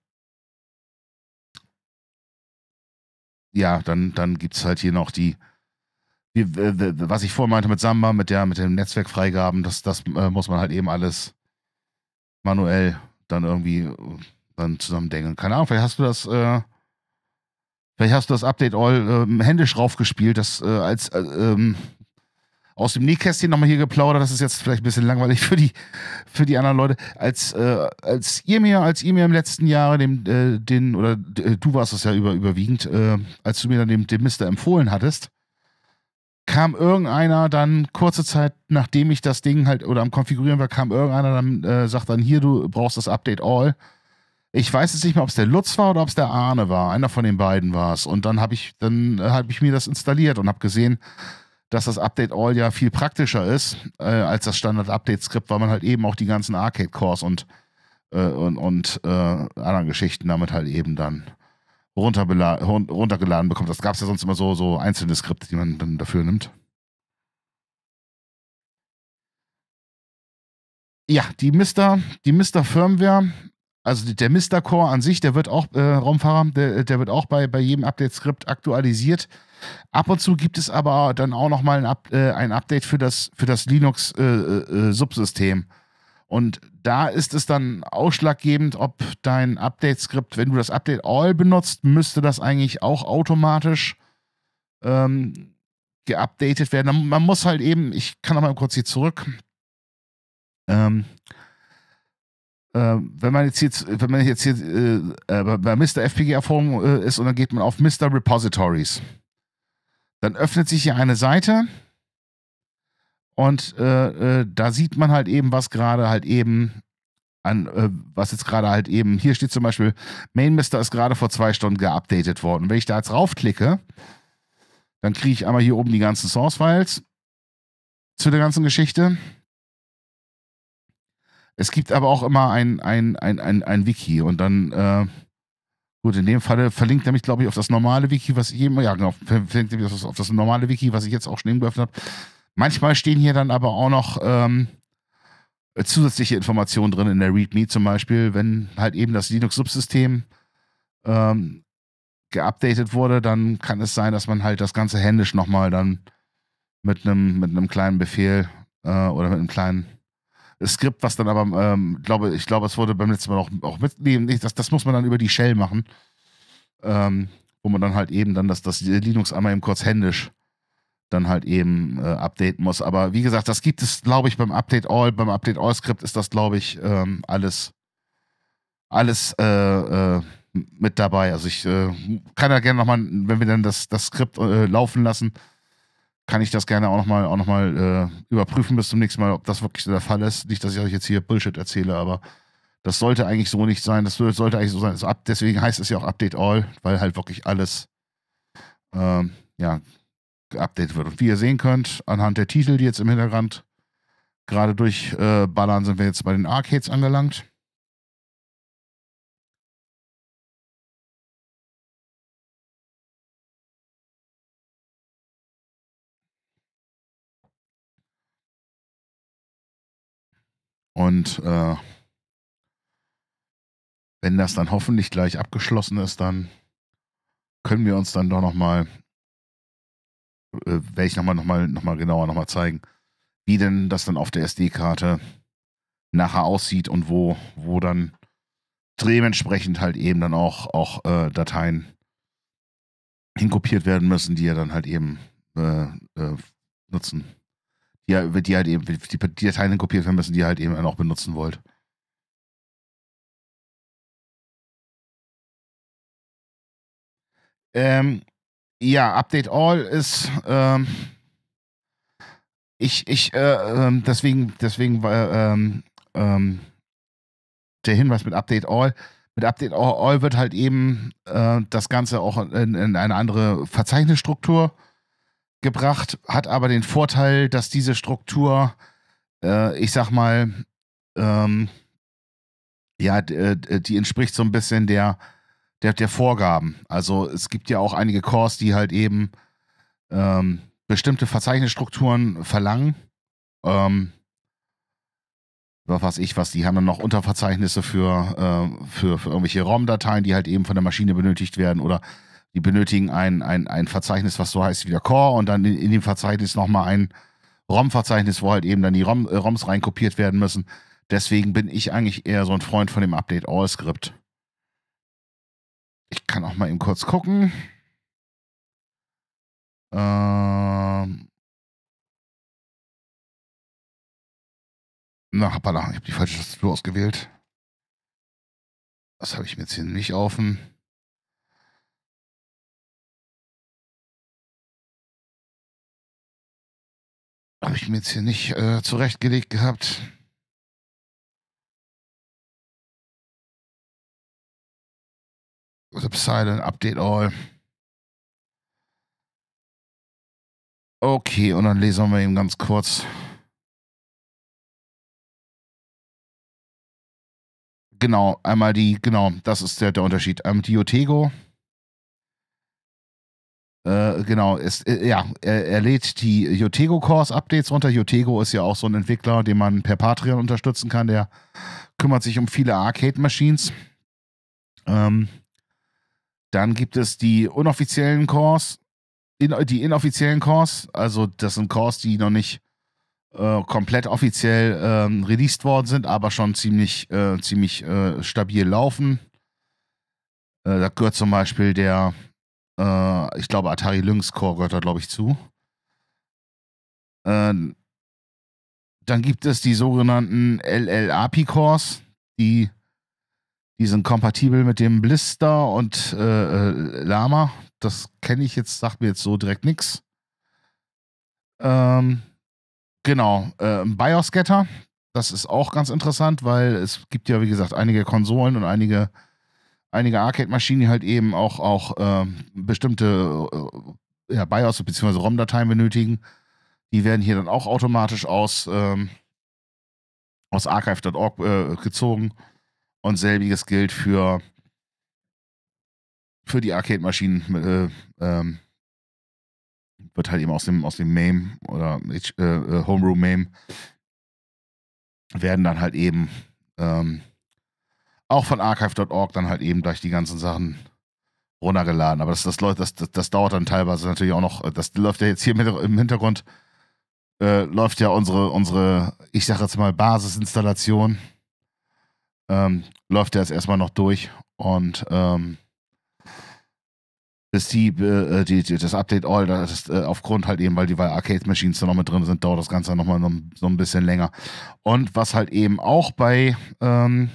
Speaker 2: ja, dann, dann gibt es halt hier noch die
Speaker 1: wie, äh, was ich vorhin meinte mit Samba, mit der, mit den Netzwerkfreigaben, das, das äh, muss man halt eben alles manuell dann irgendwie äh, dann zusammendenken. Keine Ahnung, vielleicht hast du das, äh, vielleicht hast du das Update All äh, händisch raufgespielt, das äh, als äh, ähm, aus dem Nähkästchen nochmal hier geplaudert, das ist jetzt vielleicht ein bisschen langweilig für die, für die anderen Leute. Als, äh, als ihr mir, als ihr mir im letzten Jahr dem, äh, den, oder äh, du warst es ja über, überwiegend, als du mir dann den, den Mister empfohlen hattest, kam irgendeiner dann kurze Zeit, nachdem ich das Ding halt oder am Konfigurieren war, kam irgendeiner dann, äh, sagt dann hier, du brauchst das Update All. Ich weiß jetzt nicht mehr, ob es der Lutz war oder ob es der Arne war. Einer von den beiden war es. Und dann habe ich, dann äh, habe ich mir das installiert und habe gesehen, dass das Update All ja viel praktischer ist äh, als das Standard-Update-Skript, weil man halt eben auch die ganzen Arcade-Cores und, äh, und, und äh, anderen Geschichten damit halt eben dann runtergeladen bekommt. Das gab es ja sonst immer so, so einzelne Skripte, die man dann dafür nimmt. Ja, die Mister, die Mister Firmware, also der Mister Core an sich, der wird auch, äh, Raumfahrer, der, der wird auch bei, bei jedem Update-Skript aktualisiert. Ab und zu gibt es aber dann auch nochmal ein, äh, ein Update für das, für das Linux-Subsystem. Äh, äh, äh und da ist es dann ausschlaggebend, ob dein Update-Skript, wenn du das Update All benutzt, müsste das eigentlich auch automatisch ähm, geupdatet werden. Man muss halt eben, ich kann nochmal kurz hier zurück. Ähm, äh, wenn man jetzt hier, wenn man jetzt hier äh, äh bei Mr. FPGA Forum äh, ist und dann geht man auf Mr. Repositories, dann öffnet sich hier eine Seite und äh, äh, da sieht man halt eben, was gerade halt eben an, äh, was jetzt gerade halt eben, hier steht zum Beispiel, Mainmister ist gerade vor zwei Stunden geupdatet worden. wenn ich da jetzt raufklicke, dann kriege ich einmal hier oben die ganzen Source-Files zu der ganzen Geschichte. Es gibt aber auch immer ein, ein, ein, ein, ein Wiki und dann, äh, gut, in dem Falle verlinkt er mich, glaube ich, auf das normale Wiki, was ich eben, ja genau, verlinkt er mich auf das, auf das normale Wiki, was ich jetzt auch schon eben geöffnet habe. Manchmal stehen hier dann aber auch noch ähm, zusätzliche Informationen drin in der README zum Beispiel, wenn halt eben das Linux-Subsystem ähm, geupdatet wurde, dann kann es sein, dass man halt das Ganze händisch nochmal dann mit einem mit kleinen Befehl äh, oder mit einem kleinen Skript, was dann aber, ähm, glaube, ich glaube, es wurde beim letzten Mal auch, auch mit, nee, das, das muss man dann über die Shell machen, ähm, wo man dann halt eben dann das, das Linux einmal eben kurz händisch dann halt eben äh, updaten muss. Aber wie gesagt, das gibt es, glaube ich, beim Update All, beim Update All Skript ist das, glaube ich, ähm, alles, alles äh, äh, mit dabei. Also ich äh, kann ja gerne nochmal, wenn wir dann das, das Skript äh, laufen lassen, kann ich das gerne auch nochmal noch mal, äh, überprüfen bis zum nächsten Mal, ob das wirklich der Fall ist. Nicht, dass ich euch jetzt hier Bullshit erzähle, aber das sollte eigentlich so nicht sein. Das sollte eigentlich so sein. Also ab, deswegen heißt es ja auch Update All, weil halt wirklich alles ähm, ja, geupdatet wird. Und wie ihr sehen könnt, anhand der Titel, die jetzt im Hintergrund gerade durchballern, äh, sind
Speaker 2: wir jetzt bei den Arcades angelangt. Und äh, wenn das dann hoffentlich gleich abgeschlossen
Speaker 1: ist, dann können wir uns dann doch nochmal äh, werde ich nochmal noch mal, noch mal genauer nochmal zeigen, wie denn das dann auf der SD-Karte nachher aussieht und wo, wo dann dementsprechend halt eben dann auch, auch äh, Dateien hinkopiert werden müssen, die ihr dann halt eben äh,
Speaker 2: äh, nutzen. Die, die halt eben, die, die Dateien hinkopiert werden müssen, die ihr halt eben auch benutzen wollt. Ähm, ja, Update All ist. Ähm,
Speaker 1: ich, ich, äh, ähm, deswegen, deswegen äh, ähm, ähm der Hinweis mit Update All. Mit Update All, All wird halt eben äh, das Ganze auch in, in, eine andere Verzeichnisstruktur gebracht, hat aber den Vorteil, dass diese Struktur, äh, ich sag mal, ähm, ja, äh, die entspricht so ein bisschen der der, der Vorgaben. Also es gibt ja auch einige Cores, die halt eben ähm, bestimmte Verzeichnisstrukturen verlangen. Ähm, was weiß ich was, die haben dann noch Unterverzeichnisse für, äh, für, für irgendwelche ROM-Dateien, die halt eben von der Maschine benötigt werden oder die benötigen ein, ein, ein Verzeichnis, was so heißt wie der Core und dann in, in dem Verzeichnis nochmal ein ROM-Verzeichnis, wo halt eben dann die ROM, äh, ROMs reinkopiert werden müssen. Deswegen bin ich eigentlich eher so ein Freund von dem Update All Script.
Speaker 2: Ich kann auch mal eben kurz gucken. Ähm. Na, hoppala, ich habe die falsche Tastatur ausgewählt. Das habe ich mir jetzt hier nicht offen. Habe ich mir jetzt hier nicht äh, zurechtgelegt gehabt. Subsilent, halt Update All. Okay, und dann lesen wir eben ganz kurz. Genau, einmal die, genau, das ist der, der Unterschied. Ähm,
Speaker 1: Diotego. Äh, genau, ist, äh, ja, er, er, lädt die Jotego Course Updates runter. Jotego ist ja auch so ein Entwickler, den man per Patreon unterstützen kann. Der kümmert sich um viele Arcade Machines. Ähm, dann gibt es die unoffiziellen Cores, in, die inoffiziellen Cores, also das sind Cores, die noch nicht äh, komplett offiziell ähm, released worden sind, aber schon ziemlich, äh, ziemlich äh, stabil laufen. Äh, da gehört zum Beispiel der, äh, ich glaube, Atari Lynx Core gehört da, glaube ich, zu. Ähm, dann gibt es die sogenannten LLAP Cores, die die sind kompatibel mit dem Blister und äh, äh, Lama. Das kenne ich jetzt, sagt mir jetzt so direkt nichts. Ähm, genau, äh, BIOS-Getter. Das ist auch ganz interessant, weil es gibt ja, wie gesagt, einige Konsolen und einige, einige Arcade-Maschinen, die halt eben auch, auch äh, bestimmte äh, ja, BIOS- bzw. ROM-Dateien benötigen. Die werden hier dann auch automatisch aus, ähm, aus archive.org äh, gezogen. Und selbiges gilt für, für die Arcade-Maschinen. Äh, ähm, wird halt eben aus dem, aus dem MAME oder äh, äh Homebrew-MAME werden dann halt eben ähm, auch von archive.org dann halt eben gleich die ganzen Sachen runtergeladen. Aber das, das, das, das, das dauert dann teilweise natürlich auch noch. Das läuft ja jetzt hier mit, im Hintergrund, äh, läuft ja unsere, unsere, ich sage jetzt mal, Basisinstallation ähm, läuft er jetzt erstmal noch durch und ähm, das, die, äh, die, das Update All, das ist, äh, aufgrund halt eben, weil die Arcade Machines da noch mit drin sind, dauert das Ganze nochmal so, so ein bisschen länger. Und was halt eben auch bei, ähm,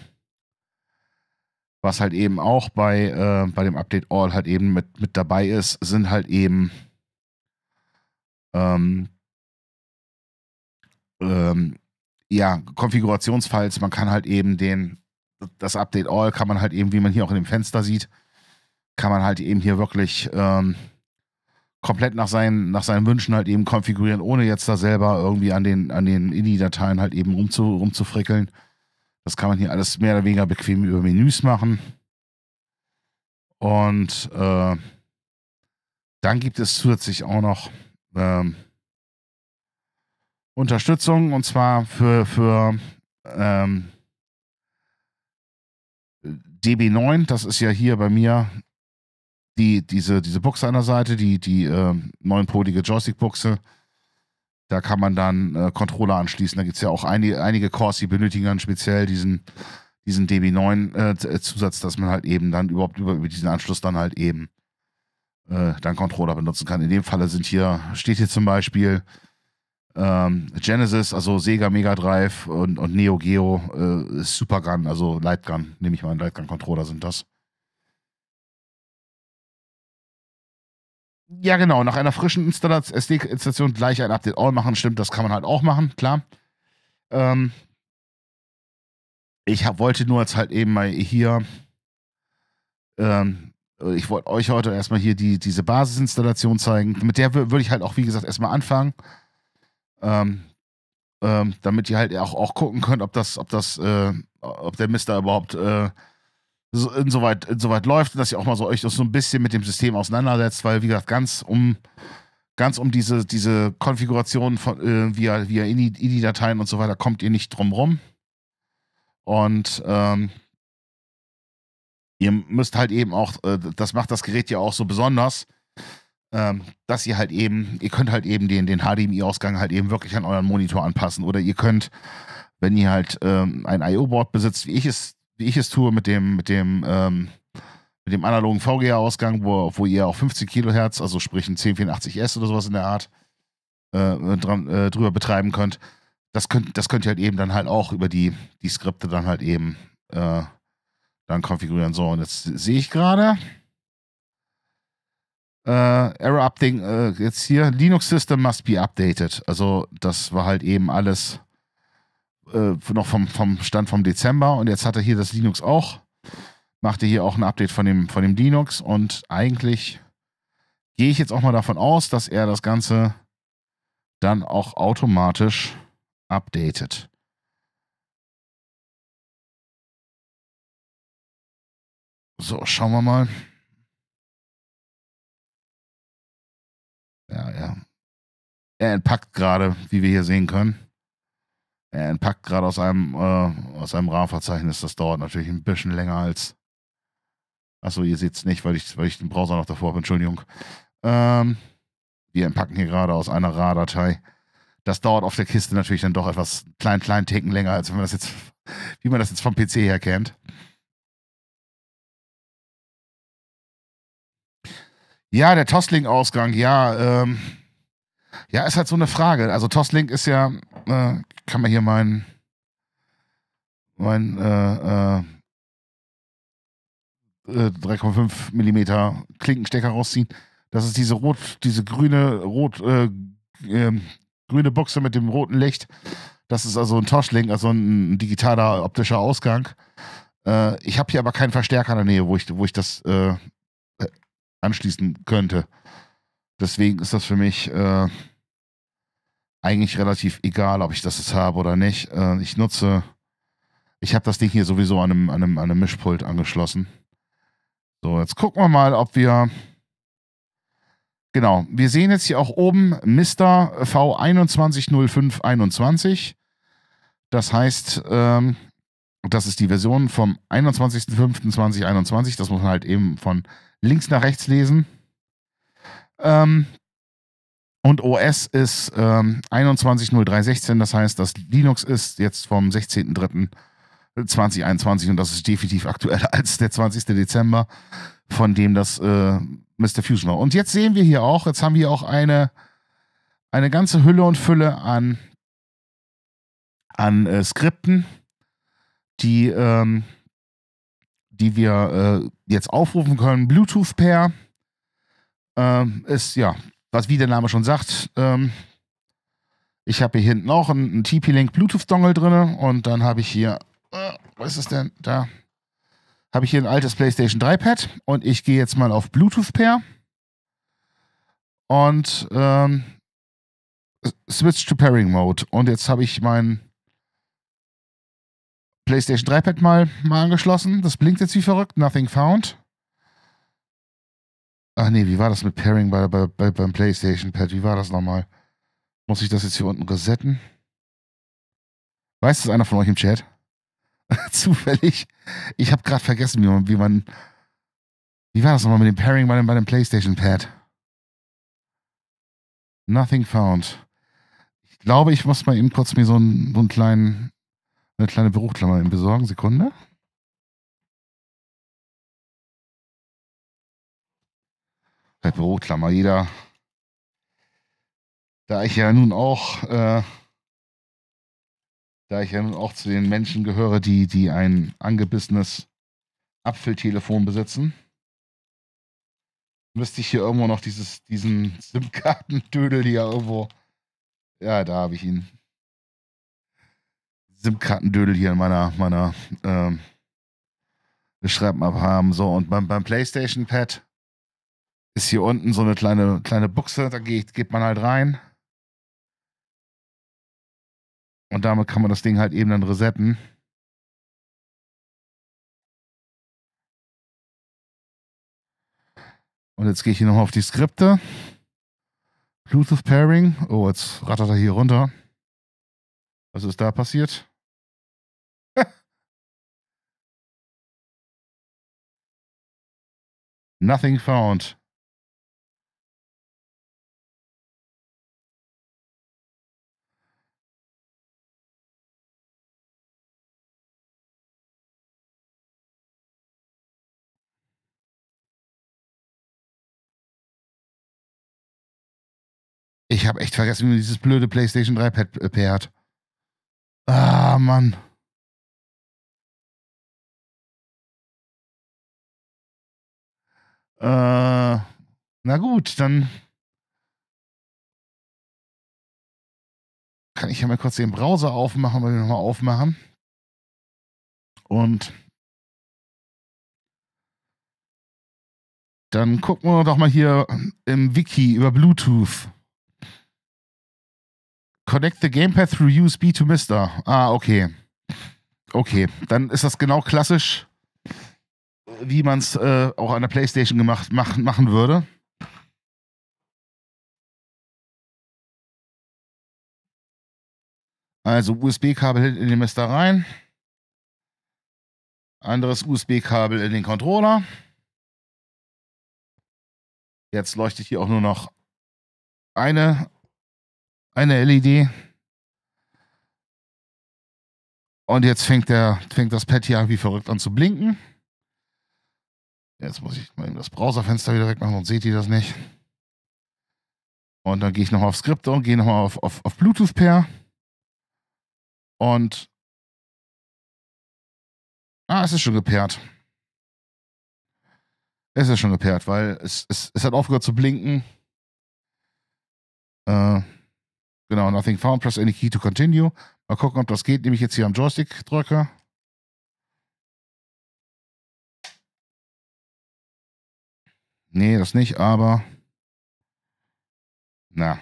Speaker 1: was halt eben auch bei, äh, bei dem Update All halt eben mit, mit dabei ist, sind halt eben ähm, ähm, ja, Konfigurationsfiles, man kann halt eben den, das Update All kann man halt eben, wie man hier auch in dem Fenster sieht, kann man halt eben hier wirklich ähm, komplett nach seinen, nach seinen Wünschen halt eben konfigurieren, ohne jetzt da selber irgendwie an den, an den INI-Dateien halt eben rumzu, rumzufrickeln. Das kann man hier alles mehr oder weniger bequem über Menüs machen. Und äh, dann gibt es zusätzlich auch noch ähm, Unterstützung und zwar für, für ähm, DB9, das ist ja hier bei mir die, diese, diese Buchse an der Seite, die, die äh, neunpolige Joystick-Buchse. Da kann man dann äh, Controller anschließen. Da gibt es ja auch einige, einige Cores, die benötigen dann speziell diesen, diesen DB9-Zusatz, äh, äh dass man halt eben dann überhaupt über, über diesen Anschluss dann halt eben äh, dann Controller benutzen kann. In dem Falle sind hier, steht hier zum Beispiel ähm, Genesis, also Sega Mega Drive und, und Neo Geo äh, Super Gun, also Light Gun, nehme ich mal einen Light Gun Controller sind das. Ja, genau, nach einer frischen SD-Installation gleich ein Update All machen, stimmt, das kann man halt auch machen, klar. Ähm, ich hab, wollte nur jetzt halt eben mal hier, ähm, ich wollte euch heute erstmal hier die, diese Basisinstallation zeigen. Mit der würde ich halt auch, wie gesagt, erstmal anfangen. Ähm, ähm, damit ihr halt auch, auch gucken könnt, ob das, ob das, äh, ob der Mister überhaupt äh, insoweit, insoweit läuft, dass ihr auch mal so euch das so ein bisschen mit dem System auseinandersetzt, weil wie gesagt, ganz um ganz um diese, diese Konfiguration von, äh, via, via INI-Dateien und so weiter kommt ihr nicht drum rum. Und ähm, ihr müsst halt eben auch, äh, das macht das Gerät ja auch so besonders, ähm, dass ihr halt eben, ihr könnt halt eben den, den HDMI-Ausgang halt eben wirklich an euren Monitor anpassen. Oder ihr könnt, wenn ihr halt ähm, ein IO-Board besitzt, wie ich es, wie ich es tue, mit dem, mit dem, ähm, mit dem analogen VGA-Ausgang, wo, wo ihr auch 50 Kilohertz, also sprich ein 1084S oder sowas in der Art, äh, dran, äh, drüber betreiben könnt, das könnt, das könnt ihr halt eben dann halt auch über die, die Skripte dann halt eben äh, dann konfigurieren. So, und jetzt sehe ich gerade, äh, Error Update, äh, jetzt hier, Linux System must be updated. Also das war halt eben alles äh, noch vom, vom Stand vom Dezember und jetzt hat er hier das Linux auch, macht er hier auch ein Update von dem, von dem Linux und eigentlich gehe ich jetzt auch mal davon aus, dass er das Ganze
Speaker 2: dann auch automatisch updated. So, schauen wir mal. Ja, ja. Er entpackt gerade, wie wir hier sehen können. Er entpackt gerade aus einem, äh,
Speaker 1: aus einem RAM-Verzeichnis. Das dauert natürlich ein bisschen länger als. Achso, ihr seht es nicht, weil ich, weil ich den Browser noch davor habe. Entschuldigung. Ähm, wir entpacken hier gerade aus einer RAR-Datei. Das dauert auf der Kiste natürlich dann doch etwas klein, klein Ticken länger, als wenn man das jetzt,
Speaker 2: wie man das jetzt vom PC her kennt. Ja, der Tossling-Ausgang, ja, ähm,
Speaker 1: ja, ist halt so eine Frage. Also Toslink ist ja, äh, kann man hier meinen, mein, äh, äh, 3,5 äh, Millimeter Klinkenstecker rausziehen. Das ist diese rot, diese grüne, rot, äh, ähm, grüne Buchse mit dem roten Licht. Das ist also ein Toslink, also ein digitaler optischer Ausgang. Äh, ich habe hier aber keinen Verstärker in der Nähe, wo ich, wo ich das anschließen könnte. Deswegen ist das für mich äh, eigentlich relativ egal, ob ich das jetzt habe oder nicht. Äh, ich nutze, ich habe das Ding hier sowieso an einem, an, einem, an einem Mischpult angeschlossen. So, jetzt gucken wir mal, ob wir. Genau, wir sehen jetzt hier auch oben Mr. V210521. Das heißt, ähm, das ist die Version vom 21.05.2021. Das muss man halt eben von links nach rechts lesen. Ähm, und OS ist ähm, 21.03.16. Das heißt, das Linux ist jetzt vom 16.03.2021 und das ist definitiv aktueller als der 20. Dezember, von dem das äh, Mr. Fusion war. Und jetzt sehen wir hier auch, jetzt haben wir auch eine, eine ganze Hülle und Fülle an, an äh, Skripten die, ähm, die wir äh, jetzt aufrufen können. Bluetooth Pair ähm, ist, ja, was wie der Name schon sagt, ähm, ich habe hier hinten auch einen, einen TP-Link Bluetooth-Dongle drin und dann habe ich hier, äh, was ist denn da? Habe ich hier ein altes PlayStation 3-Pad und ich gehe jetzt mal auf Bluetooth Pair und ähm, Switch to Pairing Mode. Und jetzt habe ich meinen PlayStation 3 Pad mal, mal angeschlossen. Das blinkt jetzt wie verrückt. Nothing found. Ach nee, wie war das mit Pairing bei, bei, bei beim PlayStation Pad? Wie war das nochmal? Muss ich das jetzt hier unten resetten? Weiß das einer von euch im Chat? Zufällig. Ich habe gerade vergessen, wie man, wie man. Wie war das nochmal mit dem Pairing bei dem, bei dem PlayStation Pad? Nothing found.
Speaker 2: Ich glaube, ich muss mal eben kurz mir so einen, so einen kleinen eine kleine Bruchklammer im Besorgen, Sekunde. Halt Büroklammer, jeder.
Speaker 1: Da ich ja nun auch, äh, da ich ja nun auch zu den Menschen gehöre, die, die ein angebissenes Apfeltelefon besitzen, müsste ich hier irgendwo noch dieses, diesen SIM-Kartendödel hier irgendwo. Ja, da habe ich ihn. SIM-Kartendödel hier in meiner, meiner ähm, Beschreibung haben. So, und beim, beim PlayStation Pad ist hier unten so eine kleine, kleine Buchse, da geht, geht man halt rein.
Speaker 2: Und damit kann man das Ding halt eben dann resetten. Und jetzt gehe ich hier nochmal auf die Skripte. Bluetooth Pairing. Oh, jetzt rattert er hier runter. Was ist da passiert? Nothing found. Ich habe echt vergessen, wie man dieses blöde PlayStation 3 Pad, äh, Pad hat. Ah, Mann. Äh, na gut, dann kann ich ja mal kurz den Browser aufmachen, weil wir nochmal aufmachen. Und dann gucken wir doch mal hier im Wiki über Bluetooth.
Speaker 1: Connect the Gamepad through USB to Mister. Ah, okay. Okay, dann ist das genau klassisch, wie man es äh, auch an der PlayStation
Speaker 2: gemacht, mach, machen würde. Also USB-Kabel in den Mister rein. Anderes USB-Kabel in den Controller. Jetzt leuchtet hier auch nur noch eine eine LED. Und jetzt fängt,
Speaker 1: der, fängt das Pad hier wie verrückt an zu blinken. Jetzt muss ich mal eben das Browserfenster wieder wegmachen, und seht ihr das nicht. Und dann gehe ich nochmal auf Skripte und gehe
Speaker 2: nochmal auf, auf, auf Bluetooth Pair. Und. Ah, es ist schon gepaart. Es ist schon
Speaker 1: gepaart, weil es, es, es hat aufgehört zu blinken. Äh,
Speaker 2: Genau, Nothing Found, press any key to continue. Mal gucken, ob das geht. Nehme ich jetzt hier am Joystick-Drücker. Nee, das nicht, aber. Na.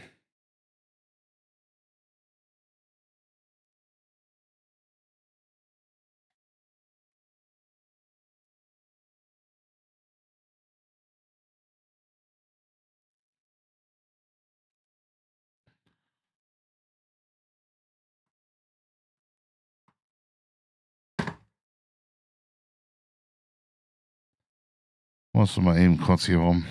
Speaker 2: Musste mal eben kurz hier rum.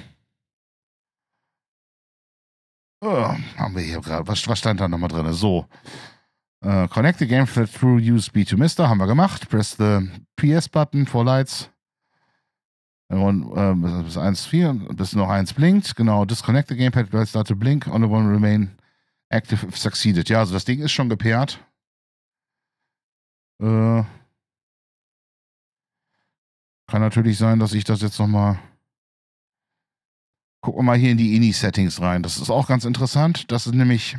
Speaker 2: Oh, haben wir hier gerade.
Speaker 1: Was, was, stand da nochmal drin? So. Uh, connect the game through USB to Mister haben wir gemacht. Press the PS-Button for lights. Und, uh, bis 1.4, bis noch eins blinkt. Genau, disconnect the gamepad, let's start to blink. Only one remain active if succeeded. Ja, also das Ding ist schon gepaart. Äh. Kann natürlich sein, dass ich das jetzt nochmal. Gucken wir mal hier in die INI-Settings rein. Das ist auch ganz interessant. Das sind nämlich.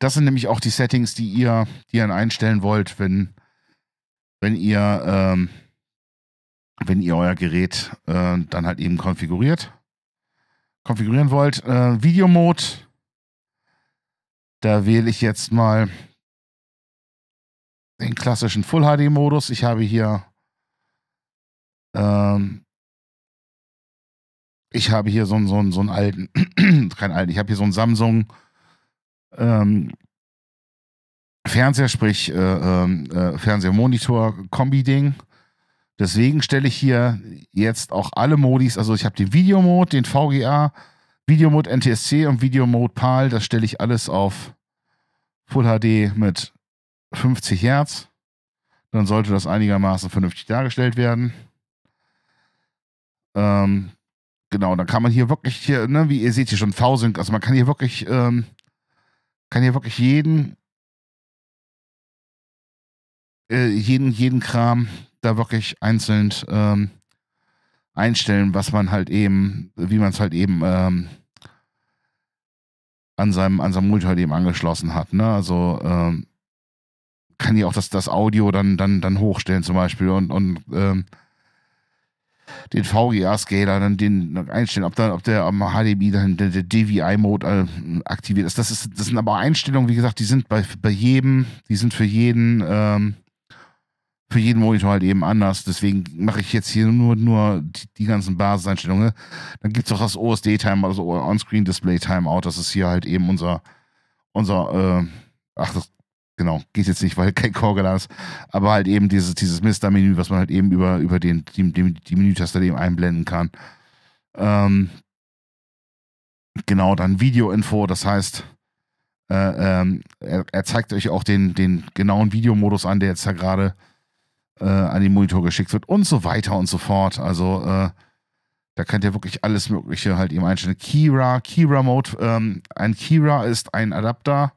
Speaker 1: Das sind nämlich auch die Settings, die ihr, die ihr einstellen wollt, wenn, wenn ihr, ähm, wenn ihr euer Gerät äh, dann halt eben konfiguriert, konfigurieren wollt. Äh, Video Mode,
Speaker 2: da wähle ich jetzt mal den klassischen Full HD Modus. Ich habe hier ähm,
Speaker 1: ich habe hier so einen, so einen, so einen alten, kein alten, ich habe hier so einen Samsung ähm, Fernseher, sprich äh, ähm, äh, fernseher kombi ding Deswegen stelle ich hier jetzt auch alle Modis, also ich habe den Videomode, den VGA, Videomode NTSC und Videomode PAL, das stelle ich alles auf Full HD mit 50 Hertz. Dann sollte das einigermaßen vernünftig dargestellt werden. Ähm, genau, dann kann man hier wirklich hier, ne, wie ihr seht hier schon Thousand, also man kann hier wirklich, ähm, kann hier wirklich jeden, äh, jeden, jeden Kram da wirklich einzeln ähm, einstellen, was man halt eben, wie man es halt eben ähm, an seinem, an seinem Multi halt eben angeschlossen hat. Ne? Also ähm, kann hier auch das, das Audio dann, dann, dann hochstellen zum Beispiel und, und ähm, den VGA-Scaler dann den einstellen, ob, dann, ob der am HDMI dann der, der DVI-Mode äh, aktiviert ist. Das, ist. das sind aber Einstellungen, wie gesagt, die sind bei, bei jedem, die sind für jeden, ähm, für jeden Monitor halt eben anders. Deswegen mache ich jetzt hier nur, nur die, die ganzen Basiseinstellungen. Ne? Dann gibt es auch das OSD-Timeout, also On-Screen-Display-Timeout. Das ist hier halt eben unser, unser äh, ach, das genau, geht jetzt nicht, weil kein Korgelas, aber halt eben dieses, dieses Mister-Menü, was man halt eben über, über den, die, die, die Menütaste eben einblenden kann. Ähm, genau, dann Video-Info, das heißt, äh, ähm, er, er, zeigt euch auch den, den genauen Videomodus an, der jetzt da gerade äh, an den Monitor geschickt wird und so weiter und so fort. Also äh, da könnt ihr wirklich alles Mögliche halt eben einstellen. Kira, Kira Mode, ähm, ein Kira ist ein Adapter,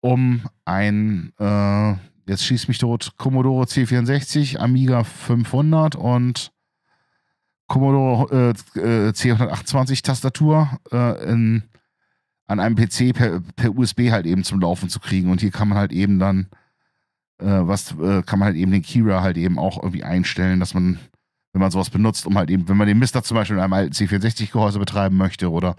Speaker 1: um ein, äh, jetzt schießt mich tot, Commodore C64, Amiga 500 und Commodore äh, äh C128 Tastatur äh, in, an einem PC per, per, USB halt eben zum Laufen zu kriegen. Und hier kann man halt eben dann, äh, was, äh, kann man halt eben den Kira halt eben auch irgendwie einstellen, dass man wenn man sowas benutzt, um halt eben, wenn man den Mister zum Beispiel in einem alten C64-Gehäuse betreiben möchte oder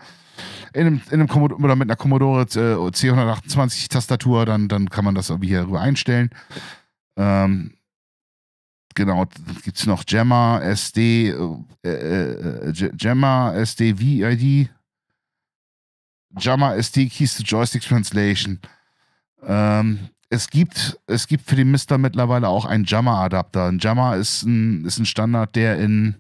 Speaker 1: in einem, in einem Commodore, oder mit einer Commodore C128-Tastatur, äh, dann, dann kann man das irgendwie hier rüber einstellen. Ähm, genau, gibt es noch Gemma, SD, äh, äh, äh Gemma, SD, VID, Gemma, SD, Keys to Joystick Translation. Ähm, es gibt, es gibt für den Mister mittlerweile auch einen Jammer-Adapter. Ein Jammer ist ein, ist ein Standard, der in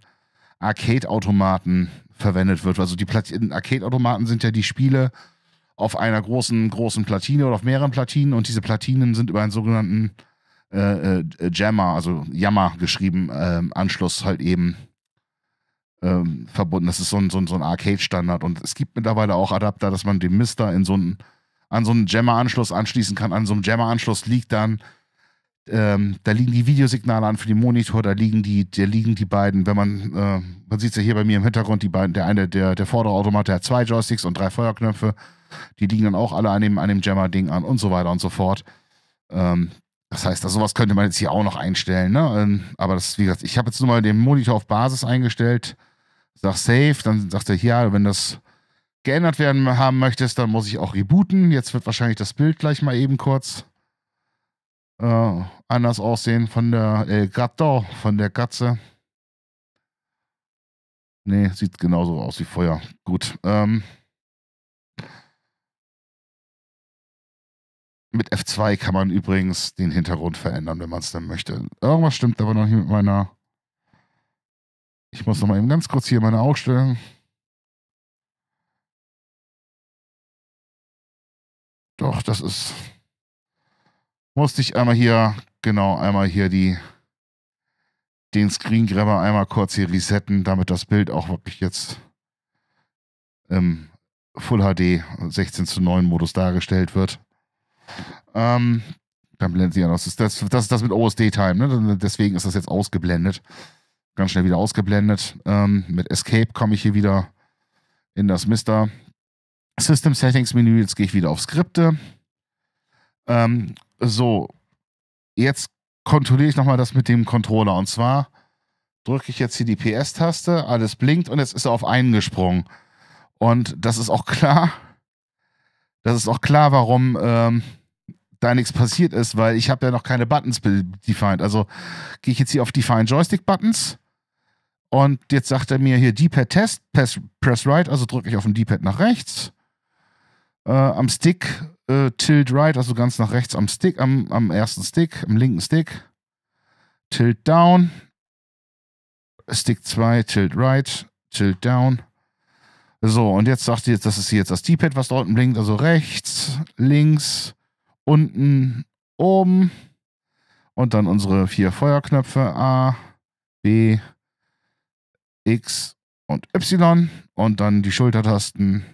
Speaker 1: Arcade-Automaten verwendet wird. Also die Arcade-Automaten sind ja die Spiele auf einer großen, großen Platine oder auf mehreren Platinen und diese Platinen sind über einen sogenannten äh, äh Jammer, also Jammer geschrieben, äh, Anschluss halt eben ähm, verbunden. Das ist so ein, so ein, so ein Arcade-Standard und es gibt mittlerweile auch Adapter, dass man den Mister in so einen an so einen Jammer-Anschluss anschließen kann. An so einem Jammer-Anschluss liegt dann, ähm, da liegen die Videosignale an für den Monitor, da liegen die, da liegen die beiden, wenn man, äh, man sieht es ja hier bei mir im Hintergrund, die beiden, der eine, der, der vordere Automat, der hat zwei Joysticks und drei Feuerknöpfe, die liegen dann auch alle an dem, an dem Jammer-Ding an und so weiter und so fort. Ähm, das heißt, also sowas könnte man jetzt hier auch noch einstellen, ne? Ähm, aber das, wie gesagt, ich habe jetzt nur mal den Monitor auf Basis eingestellt, sag Save, dann sagt er, ja, wenn das geändert werden haben möchtest, dann muss ich auch rebooten. Jetzt wird wahrscheinlich das Bild gleich mal eben kurz äh, anders aussehen von der El Gato, von der Katze. Nee, sieht genauso aus wie vorher. Gut. Ähm, mit F2 kann man übrigens den Hintergrund verändern, wenn man es dann
Speaker 2: möchte. Irgendwas stimmt aber noch nicht mit meiner. Ich muss noch mal eben ganz kurz hier meine Ausstellung. Doch, das ist. Musste ich einmal hier, genau, einmal
Speaker 1: hier die, den Screen Grabber einmal kurz hier resetten, damit das Bild auch wirklich jetzt im Full HD 16 zu 9 Modus dargestellt wird. Ähm, dann blenden sie an. Das ist das, das, ist das mit OSD-Time, ne? Deswegen ist das jetzt ausgeblendet. Ganz schnell wieder ausgeblendet. Ähm, mit Escape komme ich hier wieder in das Mister. System Settings Menü, jetzt gehe ich wieder auf Skripte. Ähm, so, jetzt kontrolliere ich nochmal das mit dem Controller. Und zwar drücke ich jetzt hier die PS-Taste, alles blinkt und jetzt ist er auf einen gesprungen. Und das ist auch klar. Das ist auch klar, warum ähm, da nichts passiert ist, weil ich habe ja noch keine Buttons defined. Also gehe ich jetzt hier auf Define Joystick Buttons und jetzt sagt er mir hier D-Pad Test, press, press Right, also drücke ich auf den D-Pad nach rechts äh, am Stick äh, Tilt Right, also ganz nach rechts am Stick, am, am ersten Stick, am linken Stick. Tilt Down. Stick 2, Tilt Right, Tilt Down. So, und jetzt sagt sie das ist hier jetzt das D-Pad, was da unten blinkt. Also rechts, links, unten, oben. Und dann unsere vier Feuerknöpfe A, B, X und Y. Und dann die Schultertasten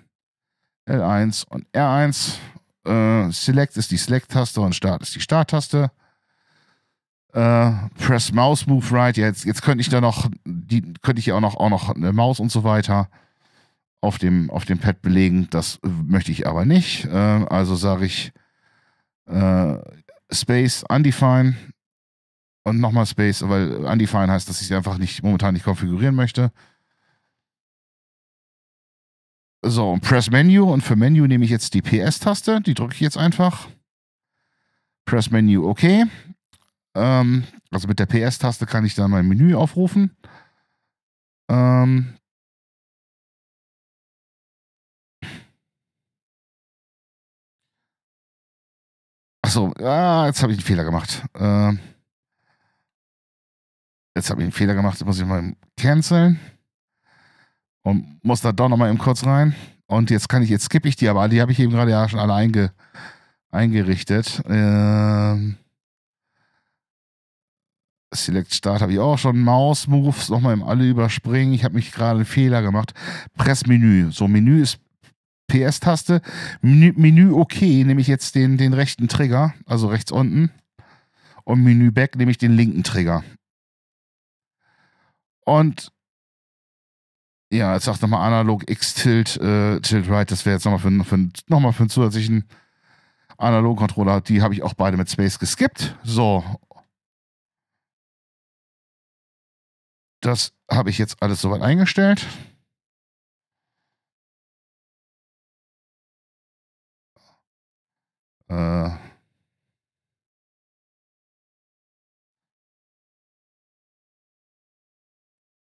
Speaker 1: L1 und R1. Äh, Select ist die Select-Taste und Start ist die Start-Taste. Äh, Press Mouse Move Right. Ja, jetzt, jetzt könnte ich da noch, die könnte ich ja auch noch, auch noch eine Maus und so weiter auf dem, auf dem Pad belegen. Das äh, möchte ich aber nicht. Äh, also sage ich äh, Space Undefined und nochmal Space, weil Undefine heißt, dass ich sie einfach nicht momentan nicht konfigurieren möchte. So, und Press Menu. Und für Menu nehme ich jetzt die PS-Taste. Die drücke ich jetzt einfach. Press Menu, okay. Ähm,
Speaker 2: also mit der PS-Taste kann ich dann mein Menü aufrufen. Ähm, Achso, ah, jetzt habe ich einen Fehler gemacht. Ähm, jetzt habe ich einen Fehler gemacht. Jetzt muss ich mal canceln.
Speaker 1: Und muss da doch nochmal eben kurz rein. Und jetzt kann ich, jetzt skippe ich die, aber die habe ich eben gerade ja schon alle einge, eingerichtet. Ähm, Select Start habe ich auch schon. Maus Moves, nochmal im Alle überspringen. Ich habe mich gerade einen Fehler gemacht. Pressmenü. So, Menü ist PS-Taste. Menü, Menü OK, nehme ich jetzt den, den rechten Trigger, also rechts unten. Und Menü Back nehme ich den linken Trigger. Und ja, jetzt sagt nochmal analog X-Tilt, äh, Tilt Right, das wäre jetzt nochmal für, für, noch für einen zusätzlichen analogen Controller. Die habe ich auch beide mit Space geskippt. So.
Speaker 2: Das habe ich jetzt alles soweit eingestellt. Äh.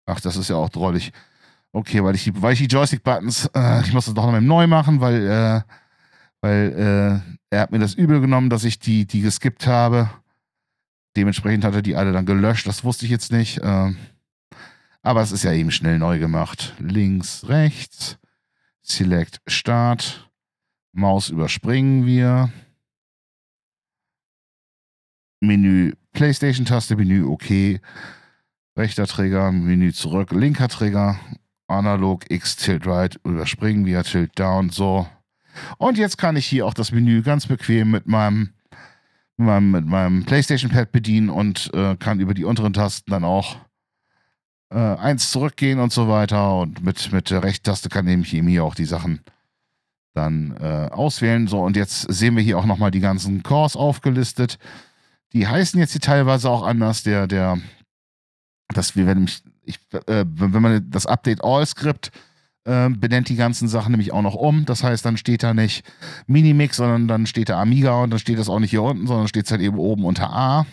Speaker 2: Ach, das ist ja auch drollig.
Speaker 1: Okay, weil ich die, weil ich die Joystick-Buttons, äh, ich muss das doch noch nochmal neu machen, weil, äh, weil äh, er hat mir das übel genommen, dass ich die, die geskippt habe. Dementsprechend hat er die alle dann gelöscht, das wusste ich jetzt nicht. Ähm, aber es ist ja eben schnell neu gemacht. Links, rechts, Select, Start, Maus überspringen wir. Menü PlayStation-Taste, Menü OK, rechter Trigger, Menü zurück, linker Trigger, analog X Tilt Right überspringen via Tilt Down, so. Und jetzt kann ich hier auch das Menü ganz bequem mit meinem, mit meinem, mit meinem PlayStation Pad bedienen und äh, kann über die unteren Tasten dann auch äh, eins zurückgehen und so weiter. Und mit, mit der rechten Taste kann eben hier auch die Sachen dann äh, auswählen. So, und jetzt sehen wir hier auch nochmal die ganzen Cores aufgelistet. Die heißen jetzt hier teilweise auch anders. Der, der, das, wir werden mich ich, äh, wenn man das Update All-Skript ähm, benennt die ganzen Sachen nämlich auch noch um. Das heißt, dann steht da nicht Minimix, sondern dann steht da Amiga und dann steht das auch nicht hier unten, sondern steht es halt eben oben unter A.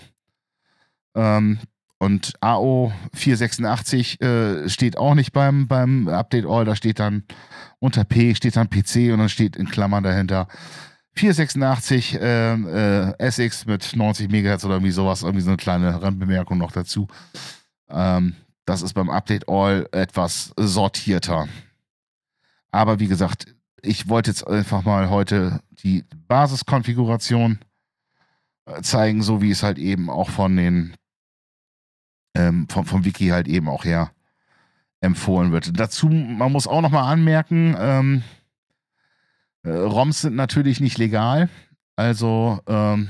Speaker 1: Ähm, und AO 486 äh, steht auch nicht beim, beim Update All, da steht dann unter P, steht dann PC und dann steht in Klammern dahinter 486 ähm, äh, äh, SX mit 90 MHz oder irgendwie sowas, irgendwie so eine kleine Randbemerkung noch dazu. Ähm, das ist beim Update All etwas sortierter. Aber wie gesagt, ich wollte jetzt einfach mal heute die Basiskonfiguration äh, zeigen, so wie es halt eben auch von den ähm, vom, vom Wiki halt eben auch her empfohlen wird. Dazu, man muss auch nochmal anmerken, ähm, äh, ROMs sind natürlich nicht legal. Also ähm,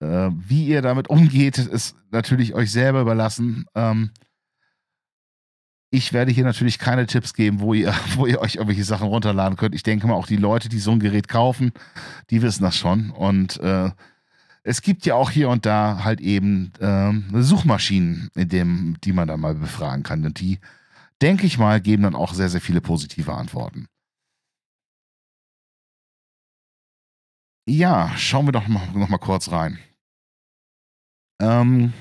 Speaker 1: äh, wie ihr damit umgeht, ist natürlich euch selber überlassen. Ähm, ich werde hier natürlich keine Tipps geben, wo ihr, wo ihr euch irgendwelche Sachen runterladen könnt. Ich denke mal, auch die Leute, die so ein Gerät kaufen, die wissen das schon. Und äh, es gibt ja auch hier und da halt eben äh, Suchmaschinen, in dem, die man dann mal befragen kann. Und die,
Speaker 2: denke ich mal, geben dann auch sehr, sehr viele positive Antworten. Ja, schauen wir doch noch mal kurz rein. Ähm,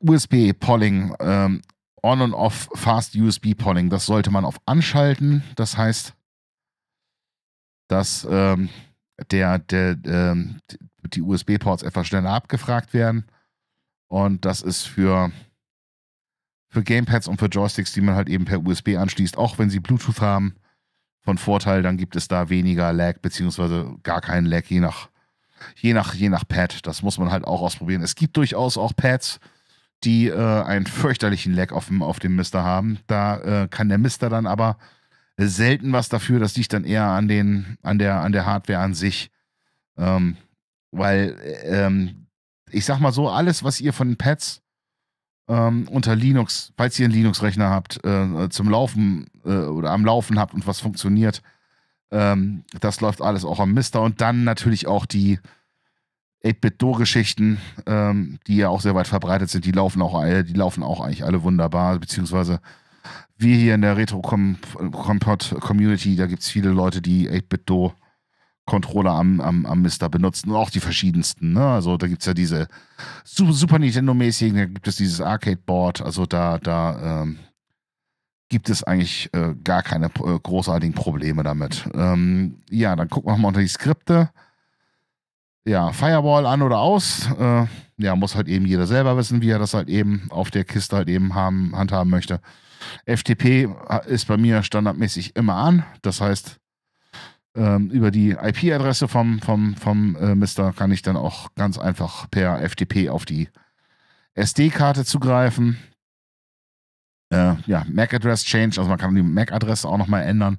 Speaker 1: USB-Polling, ähm, On- und Off-Fast-USB-Polling, das sollte man auf anschalten. Das heißt, dass ähm, der, der, ähm, die USB-Ports etwas schneller abgefragt werden. Und das ist für, für Gamepads und für Joysticks, die man halt eben per USB anschließt, auch wenn sie Bluetooth haben, von Vorteil, dann gibt es da weniger Lag, beziehungsweise gar keinen Lag, je nach, je nach, je nach Pad. Das muss man halt auch ausprobieren. Es gibt durchaus auch Pads, die äh, einen fürchterlichen Lag auf dem, auf dem Mister haben. Da äh, kann der Mister dann aber selten was dafür. Das liegt dann eher an, den, an, der, an der Hardware an sich. Ähm, weil, äh, ähm, ich sag mal so, alles, was ihr von den Pads ähm, unter Linux, falls ihr einen Linux-Rechner habt, äh, zum Laufen äh, oder am Laufen habt und was funktioniert. Ähm, das läuft alles auch am Mister. Und dann natürlich auch die 8-Bit-Do-Geschichten, ähm, die ja auch sehr weit verbreitet sind, die laufen auch alle, äh, die laufen auch eigentlich alle wunderbar, beziehungsweise wir hier in der Retro-Compot-Community, da gibt es viele Leute, die 8-Bit-Do äh, Controller am, am, am Mister benutzen und auch die verschiedensten. Ne? Also da gibt es ja diese Super Nintendo-mäßigen, da gibt es dieses Arcade-Board, also da, da ähm, gibt es eigentlich äh, gar keine äh, großartigen Probleme damit. Ähm, ja, dann gucken wir mal unter die Skripte. Ja, Firewall an oder aus. Äh, ja, muss halt eben jeder selber wissen, wie er das halt eben auf der Kiste halt eben haben, handhaben möchte. FTP äh, ist bei mir standardmäßig immer an. Das heißt, ähm, über die IP-Adresse vom, vom, vom äh, Mister kann ich dann auch ganz einfach per FTP auf die SD-Karte zugreifen. Äh, ja, MAC-Address-Change, also man kann die MAC-Adresse auch nochmal ändern.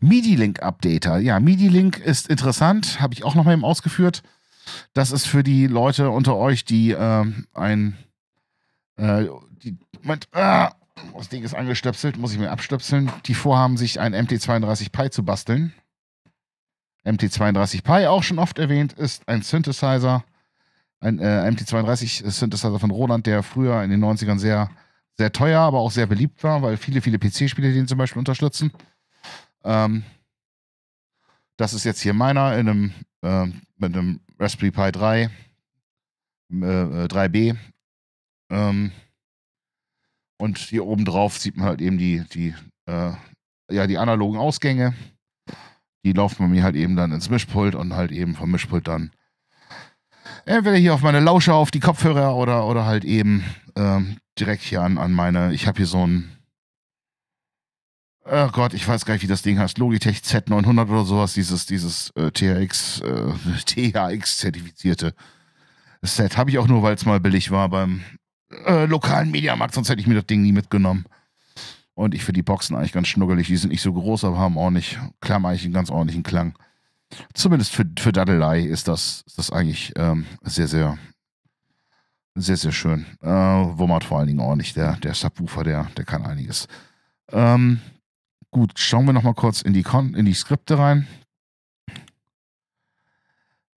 Speaker 1: MIDI-Link-Updater. Ja, MIDI-Link ist interessant, habe ich auch nochmal eben ausgeführt. Das ist für die Leute unter euch, die äh, ein. Äh, die, Moment, ah, das Ding ist angestöpselt, muss ich mir abstöpseln. Die vorhaben, sich ein MT32 Pi zu basteln. MT32 Pi, auch schon oft erwähnt, ist ein Synthesizer, ein äh, MT32 Synthesizer von Roland, der früher in den 90ern sehr, sehr teuer, aber auch sehr beliebt war, weil viele, viele PC-Spiele den zum Beispiel unterstützen. Ähm, das ist jetzt hier meiner in einem, äh, mit einem Raspberry Pi 3, äh, 3B. Äh, ähm, und hier oben drauf sieht man halt eben die, die, äh, ja, die analogen Ausgänge die laufen bei mir halt eben dann ins Mischpult und halt eben vom Mischpult dann entweder hier auf meine Lauscher, auf die Kopfhörer oder, oder halt eben ähm, direkt hier an, an meine, ich habe hier so ein, oh Gott, ich weiß gar nicht, wie das Ding heißt, Logitech Z900 oder sowas, dieses, dieses äh, THX, äh, THX-zertifizierte Set. Habe ich auch nur, weil es mal billig war beim äh, lokalen Mediamarkt, sonst hätte ich mir das Ding nie mitgenommen. Und ich finde die Boxen eigentlich ganz schnuggelig. Die sind nicht so groß, aber haben ordentlich, klar, eigentlich einen ganz ordentlichen Klang. Zumindest für, für Daddelei ist das, ist das eigentlich ähm, sehr, sehr, sehr, sehr schön. Äh, wummert vor allen Dingen ordentlich. Der, der Subwoofer, der, der kann einiges. Ähm, gut, schauen wir nochmal kurz in die, Kon in die Skripte rein.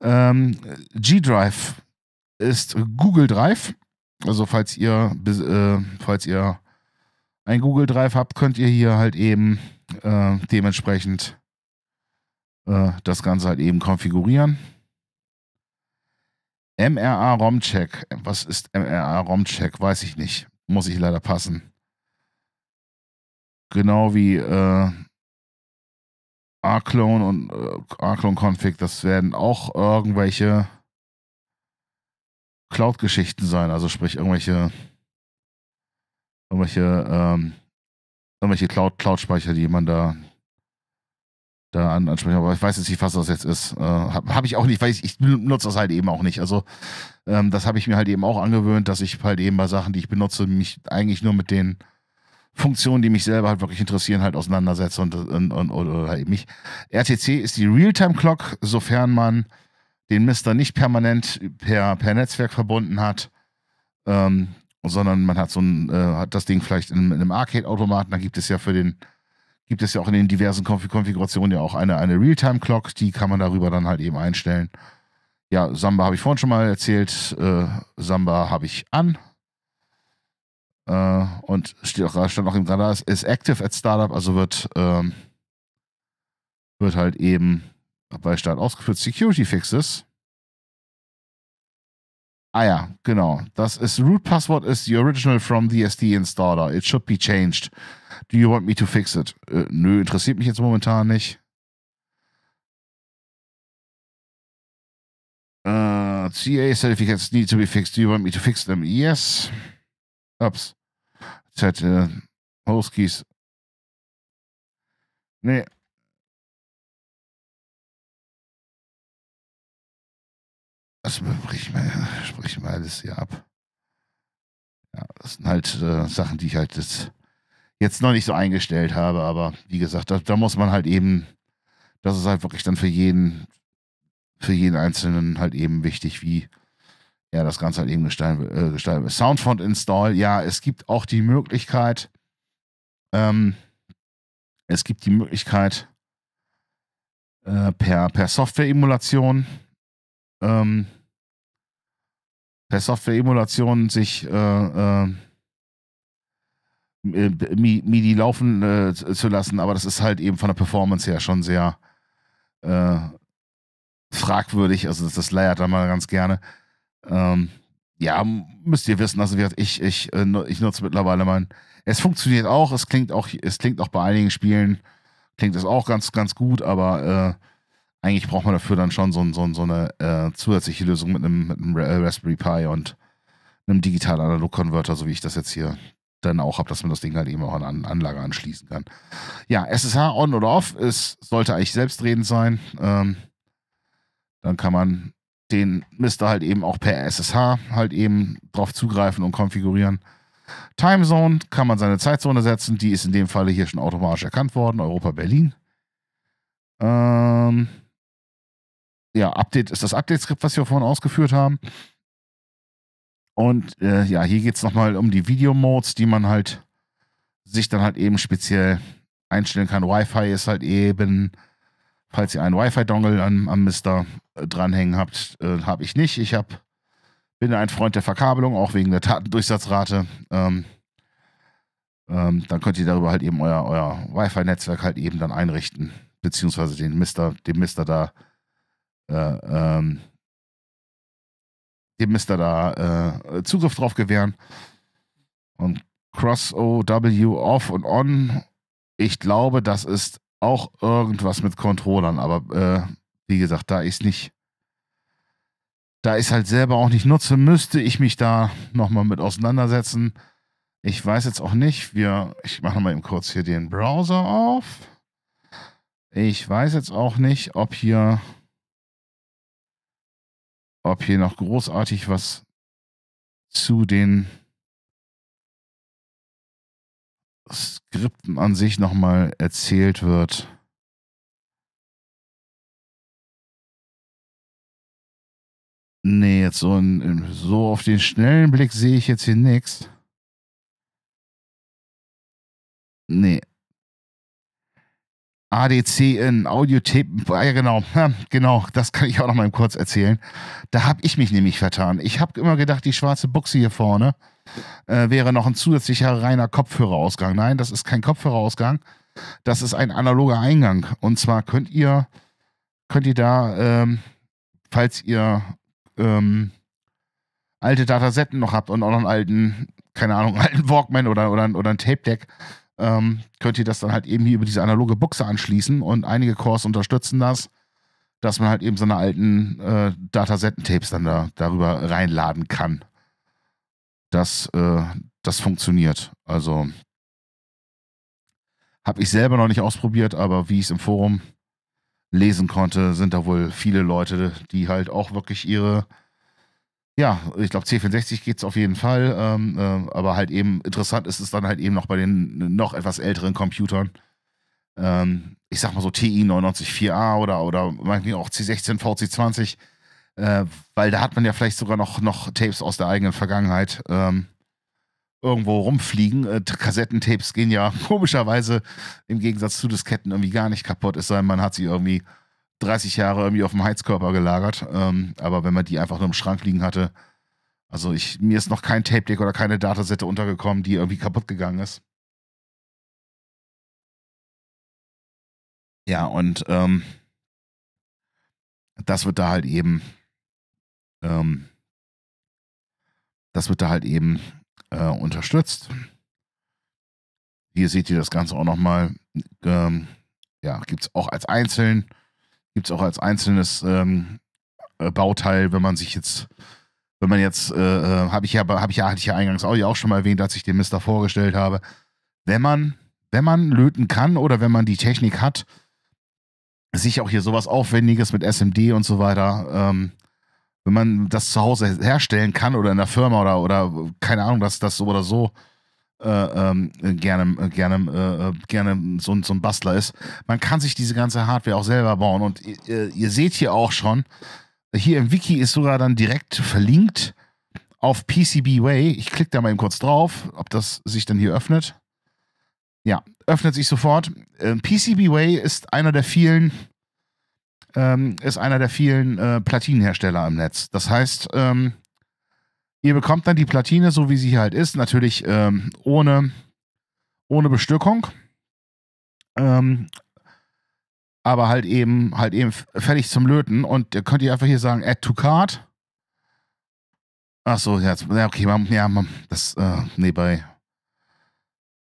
Speaker 1: Ähm, G-Drive ist Google Drive. Also falls ihr, äh, falls ihr ein Google Drive habt, könnt ihr hier halt eben äh, dementsprechend äh, das Ganze halt eben konfigurieren. MRA-ROM-Check. Was ist MRA-ROM-Check? Weiß ich nicht. Muss ich leider passen. Genau wie äh, R-Clone und äh, R-Clone-Config. Das werden auch irgendwelche Cloud-Geschichten sein. Also sprich irgendwelche irgendwelche, ähm, irgendwelche Cloud-Speicher, die jemand da, da an, anspricht. Aber ich weiß jetzt nicht, was das jetzt ist. Äh, habe hab ich auch nicht, weil ich, ich benutze das halt eben auch nicht. Also ähm, das habe ich mir halt eben auch angewöhnt, dass ich halt eben bei Sachen, die ich benutze, mich eigentlich nur mit den Funktionen, die mich selber halt wirklich interessieren, halt auseinandersetze und, und, und oder halt eben nicht. RTC ist die Realtime-Clock, sofern man den Mister nicht permanent per, per Netzwerk verbunden hat. Ähm, sondern man hat so ein, äh, hat das Ding vielleicht in, in einem Arcade-Automaten. Da gibt es ja für den, gibt es ja auch in den diversen Konf Konfigurationen ja auch eine, eine Realtime-Clock, die kann man darüber dann halt eben einstellen. Ja, Samba habe ich vorhin schon mal erzählt. Äh, Samba habe ich an. Äh, und steht auch, stand auch im Radar, ist, ist active at Startup, also wird, ähm, wird halt eben bei Start ausgeführt. Security Fixes Ah ja, genau. Das ist root password is the original from the SD installer. It should be changed. Do you want me to fix it? Äh, nö, interessiert mich jetzt momentan nicht. Uh, äh, CA certificates need to be fixed. Do you want me to fix them? Yes.
Speaker 2: Ups. Z, uh, äh, host keys. Nee. Das also, sprich mal, sprich mal alles hier ab.
Speaker 1: Ja, das sind halt äh, Sachen, die ich halt jetzt, jetzt noch nicht so eingestellt habe, aber wie gesagt, da, da muss man halt eben, das ist halt wirklich dann für jeden, für jeden Einzelnen halt eben wichtig, wie er das Ganze halt eben gestalten, äh, gestalten will. Soundfont Install, ja, es gibt auch die Möglichkeit, ähm, es gibt die Möglichkeit äh, per, per Software-Emulation ähm, per Software-Emulation sich äh, äh, äh MIDI laufen äh, zu lassen, aber das ist halt eben von der Performance her schon sehr äh, fragwürdig. Also das, das leiert da mal ganz gerne. Ähm, ja, müsst ihr wissen, also ich, ich, äh, ich nutze mittlerweile mein. Es funktioniert auch, es klingt auch, es klingt auch bei einigen Spielen, klingt es auch ganz, ganz gut, aber äh, eigentlich braucht man dafür dann schon so, so, so eine äh, zusätzliche Lösung mit einem, mit einem äh, Raspberry Pi und einem digitalen analog converter so wie ich das jetzt hier dann auch habe, dass man das Ding halt eben auch an eine Anlage anschließen kann. Ja, SSH on oder off, es sollte eigentlich selbstredend sein. Ähm, dann kann man den Mister halt eben auch per SSH halt eben drauf zugreifen und konfigurieren. Timezone kann man seine Zeitzone setzen, die ist in dem Falle hier schon automatisch erkannt worden, Europa Berlin. Ähm, ja, Update ist das Update-Skript, was wir vorhin ausgeführt haben. Und äh, ja, hier geht es nochmal um die Video-Modes, die man halt sich dann halt eben speziell einstellen kann. Wi-Fi ist halt eben, falls ihr einen Wi-Fi-Dongle am, am Mister äh, dranhängen habt, äh, habe ich nicht. Ich hab, bin ein Freund der Verkabelung, auch wegen der Tatendurchsatzrate. Ähm, ähm, dann könnt ihr darüber halt eben euer, euer Wi-Fi-Netzwerk halt eben dann einrichten, beziehungsweise den Mister, dem Mister da äh, ähm, dem Mister da äh, Zugriff drauf gewähren. Und Cross OW off und on. Ich glaube, das ist auch irgendwas mit Controllern, aber äh, wie gesagt, da ich nicht, da ich es halt selber auch nicht nutze, müsste ich mich da nochmal mit auseinandersetzen. Ich weiß jetzt auch nicht, wir, ich mache nochmal eben kurz hier den Browser auf. Ich weiß jetzt auch nicht, ob hier
Speaker 2: ob hier noch großartig was zu den Skripten an sich nochmal erzählt wird. Nee, jetzt so, ein, so auf den schnellen Blick sehe ich jetzt hier nichts. Nee,
Speaker 1: ADC in Audiothek, ah, ja genau, ja, genau, das kann ich auch noch mal kurz erzählen. Da habe ich mich nämlich vertan. Ich habe immer gedacht, die schwarze Buchse hier vorne äh, wäre noch ein zusätzlicher reiner Kopfhörerausgang. Nein, das ist kein Kopfhörerausgang, das ist ein analoger Eingang. Und zwar könnt ihr, könnt ihr da, ähm, falls ihr ähm, alte Datasetten noch habt und auch noch einen alten, keine Ahnung, alten Walkman oder, oder, oder ein Tape Deck, ähm, könnt ihr das dann halt eben hier über diese analoge Buchse anschließen und einige Cores unterstützen das, dass man halt eben seine alten äh, Datasetten-Tapes dann da, darüber reinladen kann. Dass äh, das funktioniert. Also habe ich selber noch nicht ausprobiert, aber wie ich es im Forum lesen konnte, sind da wohl viele Leute, die halt auch wirklich ihre ja, ich glaube, C64 geht es auf jeden Fall. Ähm, äh, aber halt eben interessant ist es dann halt eben noch bei den noch etwas älteren Computern. Ähm, ich sag mal so TI 994A oder, oder manchmal auch C16, VC20. Äh, weil da hat man ja vielleicht sogar noch, noch Tapes aus der eigenen Vergangenheit ähm, irgendwo rumfliegen. Äh, Kassettentapes gehen ja komischerweise im Gegensatz zu Disketten irgendwie gar nicht kaputt, es sei denn, man hat sie irgendwie 30 Jahre irgendwie auf dem Heizkörper gelagert. Ähm, aber wenn man die einfach nur im Schrank liegen hatte, also ich, mir ist noch kein Tape-Deck oder keine
Speaker 2: Datasette untergekommen, die irgendwie kaputt gegangen ist. Ja, und ähm, das wird da halt eben, ähm, das wird da halt eben
Speaker 1: äh, unterstützt. Hier seht ihr das Ganze auch nochmal. Ähm, ja, gibt es auch als einzeln. Gibt es auch als einzelnes ähm, äh, Bauteil, wenn man sich jetzt, wenn man jetzt, äh, äh habe ich ja, habe ich ja, hatte ich ja eingangs auch, ja auch schon mal erwähnt, als ich den Mister vorgestellt habe, wenn man, wenn man löten kann oder wenn man die Technik hat, sich auch hier sowas Aufwendiges mit SMD und so weiter, ähm, wenn man das zu Hause herstellen kann oder in der Firma oder, oder keine Ahnung, dass das so oder so äh, ähm, gerne, äh, gerne, äh, gerne äh, äh, so, so, ein Bastler ist. Man kann sich diese ganze Hardware auch selber bauen. Und ihr seht hier auch schon, hier im Wiki ist sogar dann direkt verlinkt auf PCBWay. Ich klicke da mal eben kurz drauf, ob das sich dann hier öffnet. Ja, öffnet sich sofort. Ähm, PCBWay ist einer der vielen ähm, ist einer der vielen Platinenhersteller im Netz. Das heißt, ähm, Ihr bekommt dann die Platine, so wie sie halt ist, natürlich ähm, ohne, ohne Bestückung. Ähm, aber halt eben, halt eben fertig zum Löten. Und ihr könnt ihr einfach hier sagen, add to card. Achso, ja, okay, man, ja, man, das, äh, nee, bei,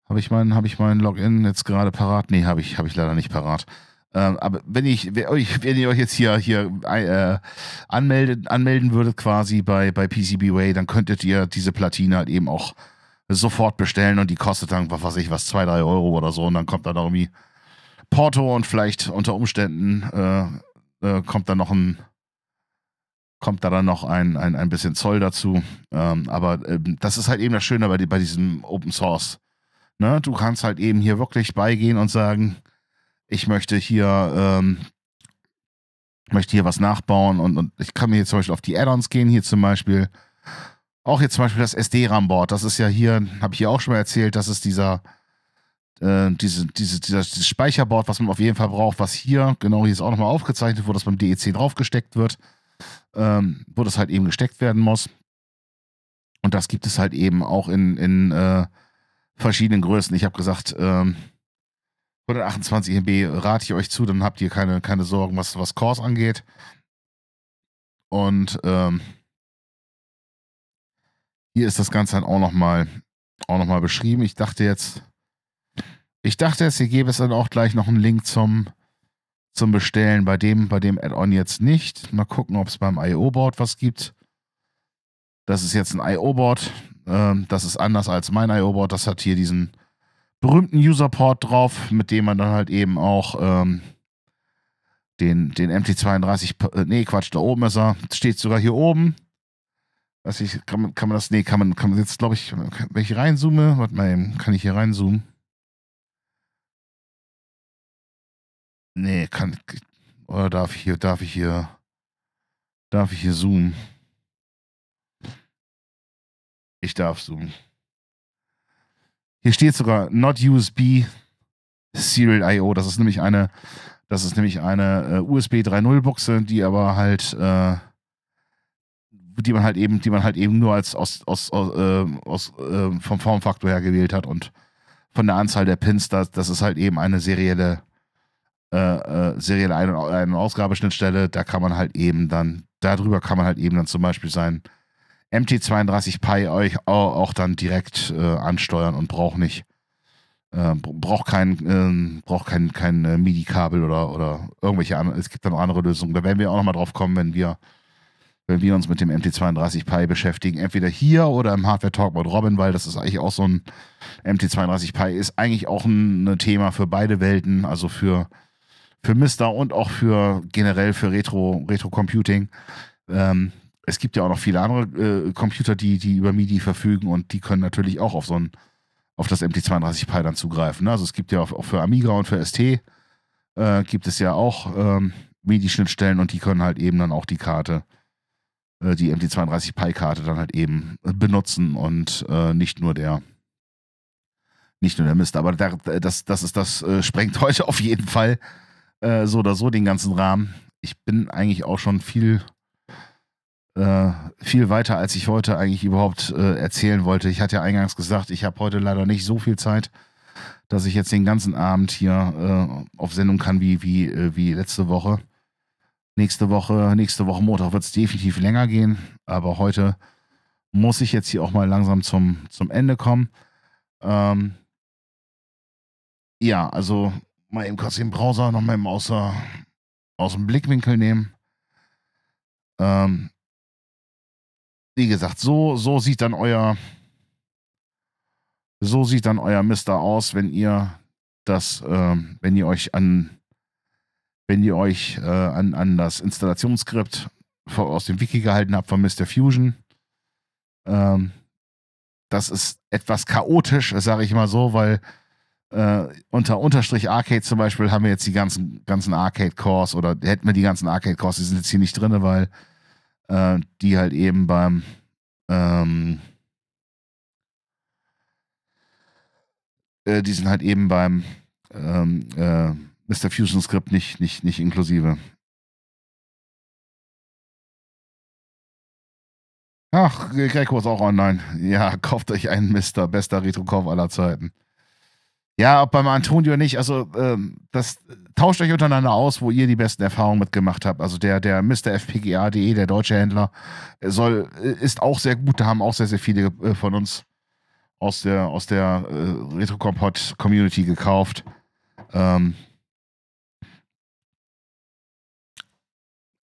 Speaker 1: habe ich meinen, habe ich Login jetzt gerade parat? Nee, habe ich, habe ich leider nicht parat. Ähm, aber wenn ich, wenn ihr euch jetzt hier, hier äh, anmeldet, anmelden würdet quasi bei, bei PCBWay, dann könntet ihr diese Platine halt eben auch sofort bestellen und die kostet dann, was weiß ich, was, zwei, drei Euro oder so und dann kommt dann irgendwie Porto und vielleicht unter Umständen äh, äh, kommt dann noch ein kommt da dann noch ein, ein, ein bisschen Zoll dazu. Ähm, aber ähm, das ist halt eben das Schöne bei, bei diesem Open Source. Ne? Du kannst halt eben hier wirklich beigehen und sagen, ich möchte hier, ähm, möchte hier was nachbauen und, und ich kann mir hier zum Beispiel auf die Add-ons gehen, hier zum Beispiel. Auch jetzt zum Beispiel das SD-RAM-Board, das ist ja hier, habe ich hier auch schon mal erzählt, das ist dieser, äh, diese, diese, dieser, dieses Speicherboard, was man auf jeden Fall braucht, was hier, genau hier ist auch nochmal aufgezeichnet, wo das beim DEC draufgesteckt wird, ähm, wo das halt eben gesteckt werden muss. Und das gibt es halt eben auch in, in äh, verschiedenen Größen. Ich habe gesagt, ähm, 128 MB rate ich euch zu, dann habt ihr keine, keine Sorgen, was, was Cores angeht. Und ähm, hier ist das Ganze dann auch nochmal auch noch mal beschrieben. Ich dachte jetzt, ich dachte jetzt, hier gäbe es dann auch gleich noch einen Link zum, zum Bestellen. Bei dem, bei dem Add-on jetzt nicht. Mal gucken, ob es beim IO-Board was gibt. Das ist jetzt ein IO-Board. Ähm, das ist anders als mein IO-Board. Das hat hier diesen berühmten User-Port drauf, mit dem man dann halt eben auch ähm, den, den MT32, äh, nee, Quatsch, da oben ist er, steht sogar hier oben. Weiß ich, kann man, kann man das, nee, kann man, kann man jetzt, glaube ich, wenn ich reinzoome, warte mal eben, kann ich hier reinzoomen?
Speaker 2: Nee, kann, oder darf ich hier, darf ich hier, darf ich hier zoomen? Ich darf zoomen.
Speaker 1: Hier steht sogar not USB Serial IO. Das ist nämlich eine, das ist nämlich eine äh, USB 3.0 Buchse, die aber halt, äh, die man halt eben, die man halt eben nur als aus, aus, aus, äh, aus äh, vom Formfaktor her gewählt hat und von der Anzahl der Pins, das, das ist halt eben eine serielle, äh, äh, serielle Ein- und, Ein und Ausgabeschnittstelle. Da kann man halt eben dann, darüber kann man halt eben dann zum Beispiel sein MT32 Pi euch auch dann direkt äh, ansteuern und braucht nicht äh, braucht kein, äh, braucht kein, kein äh, MIDI-Kabel oder, oder irgendwelche anderen. Es gibt dann auch andere Lösungen. Da werden wir auch nochmal drauf kommen, wenn wir, wenn wir uns mit dem MT32 Pi beschäftigen. Entweder hier oder im Hardware Talk mit Robin, weil das ist eigentlich auch so ein MT32 Pi ist eigentlich auch ein, ein ne Thema für beide Welten, also für, für Mister und auch für generell für Retro, Retro Computing. Ähm, es gibt ja auch noch viele andere äh, Computer, die, die über MIDI verfügen und die können natürlich auch auf so ein, auf das MT32-Pi dann zugreifen. Ne? Also es gibt ja auch, auch, für Amiga und für ST äh, gibt es ja auch ähm, MIDI-Schnittstellen und die können halt eben dann auch die Karte, äh, die MT32-Pi-Karte dann halt eben benutzen und äh, nicht nur der nicht nur der Mist, aber der, das, das ist das, äh, sprengt heute auf jeden Fall äh, so oder so den ganzen Rahmen. Ich bin eigentlich auch schon viel äh, viel weiter, als ich heute eigentlich überhaupt äh, erzählen wollte. Ich hatte ja eingangs gesagt, ich habe heute leider nicht so viel Zeit, dass ich jetzt den ganzen Abend hier äh, auf Sendung kann wie, wie, äh, wie letzte Woche. Nächste Woche, nächste Woche Montag wird es definitiv länger gehen, aber heute muss ich jetzt hier auch mal langsam zum, zum Ende kommen. Ähm, ja, also mal eben kurz den Browser nochmal außer, aus dem Blickwinkel nehmen. Ähm, wie gesagt, so, so sieht dann euer, so sieht dann euer Mister aus, wenn ihr das, äh, wenn ihr euch an, wenn ihr euch äh, an, an das Installationsskript aus dem Wiki gehalten habt von Mr. Fusion. Ähm, das ist etwas chaotisch, sage ich mal so, weil äh, unter Unterstrich Arcade zum Beispiel haben wir jetzt die ganzen, ganzen Arcade-Cores oder hätten wir die ganzen Arcade-Cores, die sind jetzt hier nicht drin, weil äh, die halt eben beim ähm, äh, die sind halt eben beim ähm, äh,
Speaker 2: Mr. Fusion Skript nicht, nicht, nicht inklusive. Ach, Greco ist auch online. Ja, kauft euch einen
Speaker 1: Mister. Bester Retro-Kauf aller Zeiten. Ja, ob beim Antonio nicht. Also, ähm, das tauscht euch untereinander aus, wo ihr die besten Erfahrungen mitgemacht habt. Also der, der Mr. FPGA.de, der deutsche Händler, äh, soll, äh, ist auch sehr gut. Da haben auch sehr, sehr viele äh, von uns aus der, aus der äh, Retro-Kompott-Community gekauft. Ähm,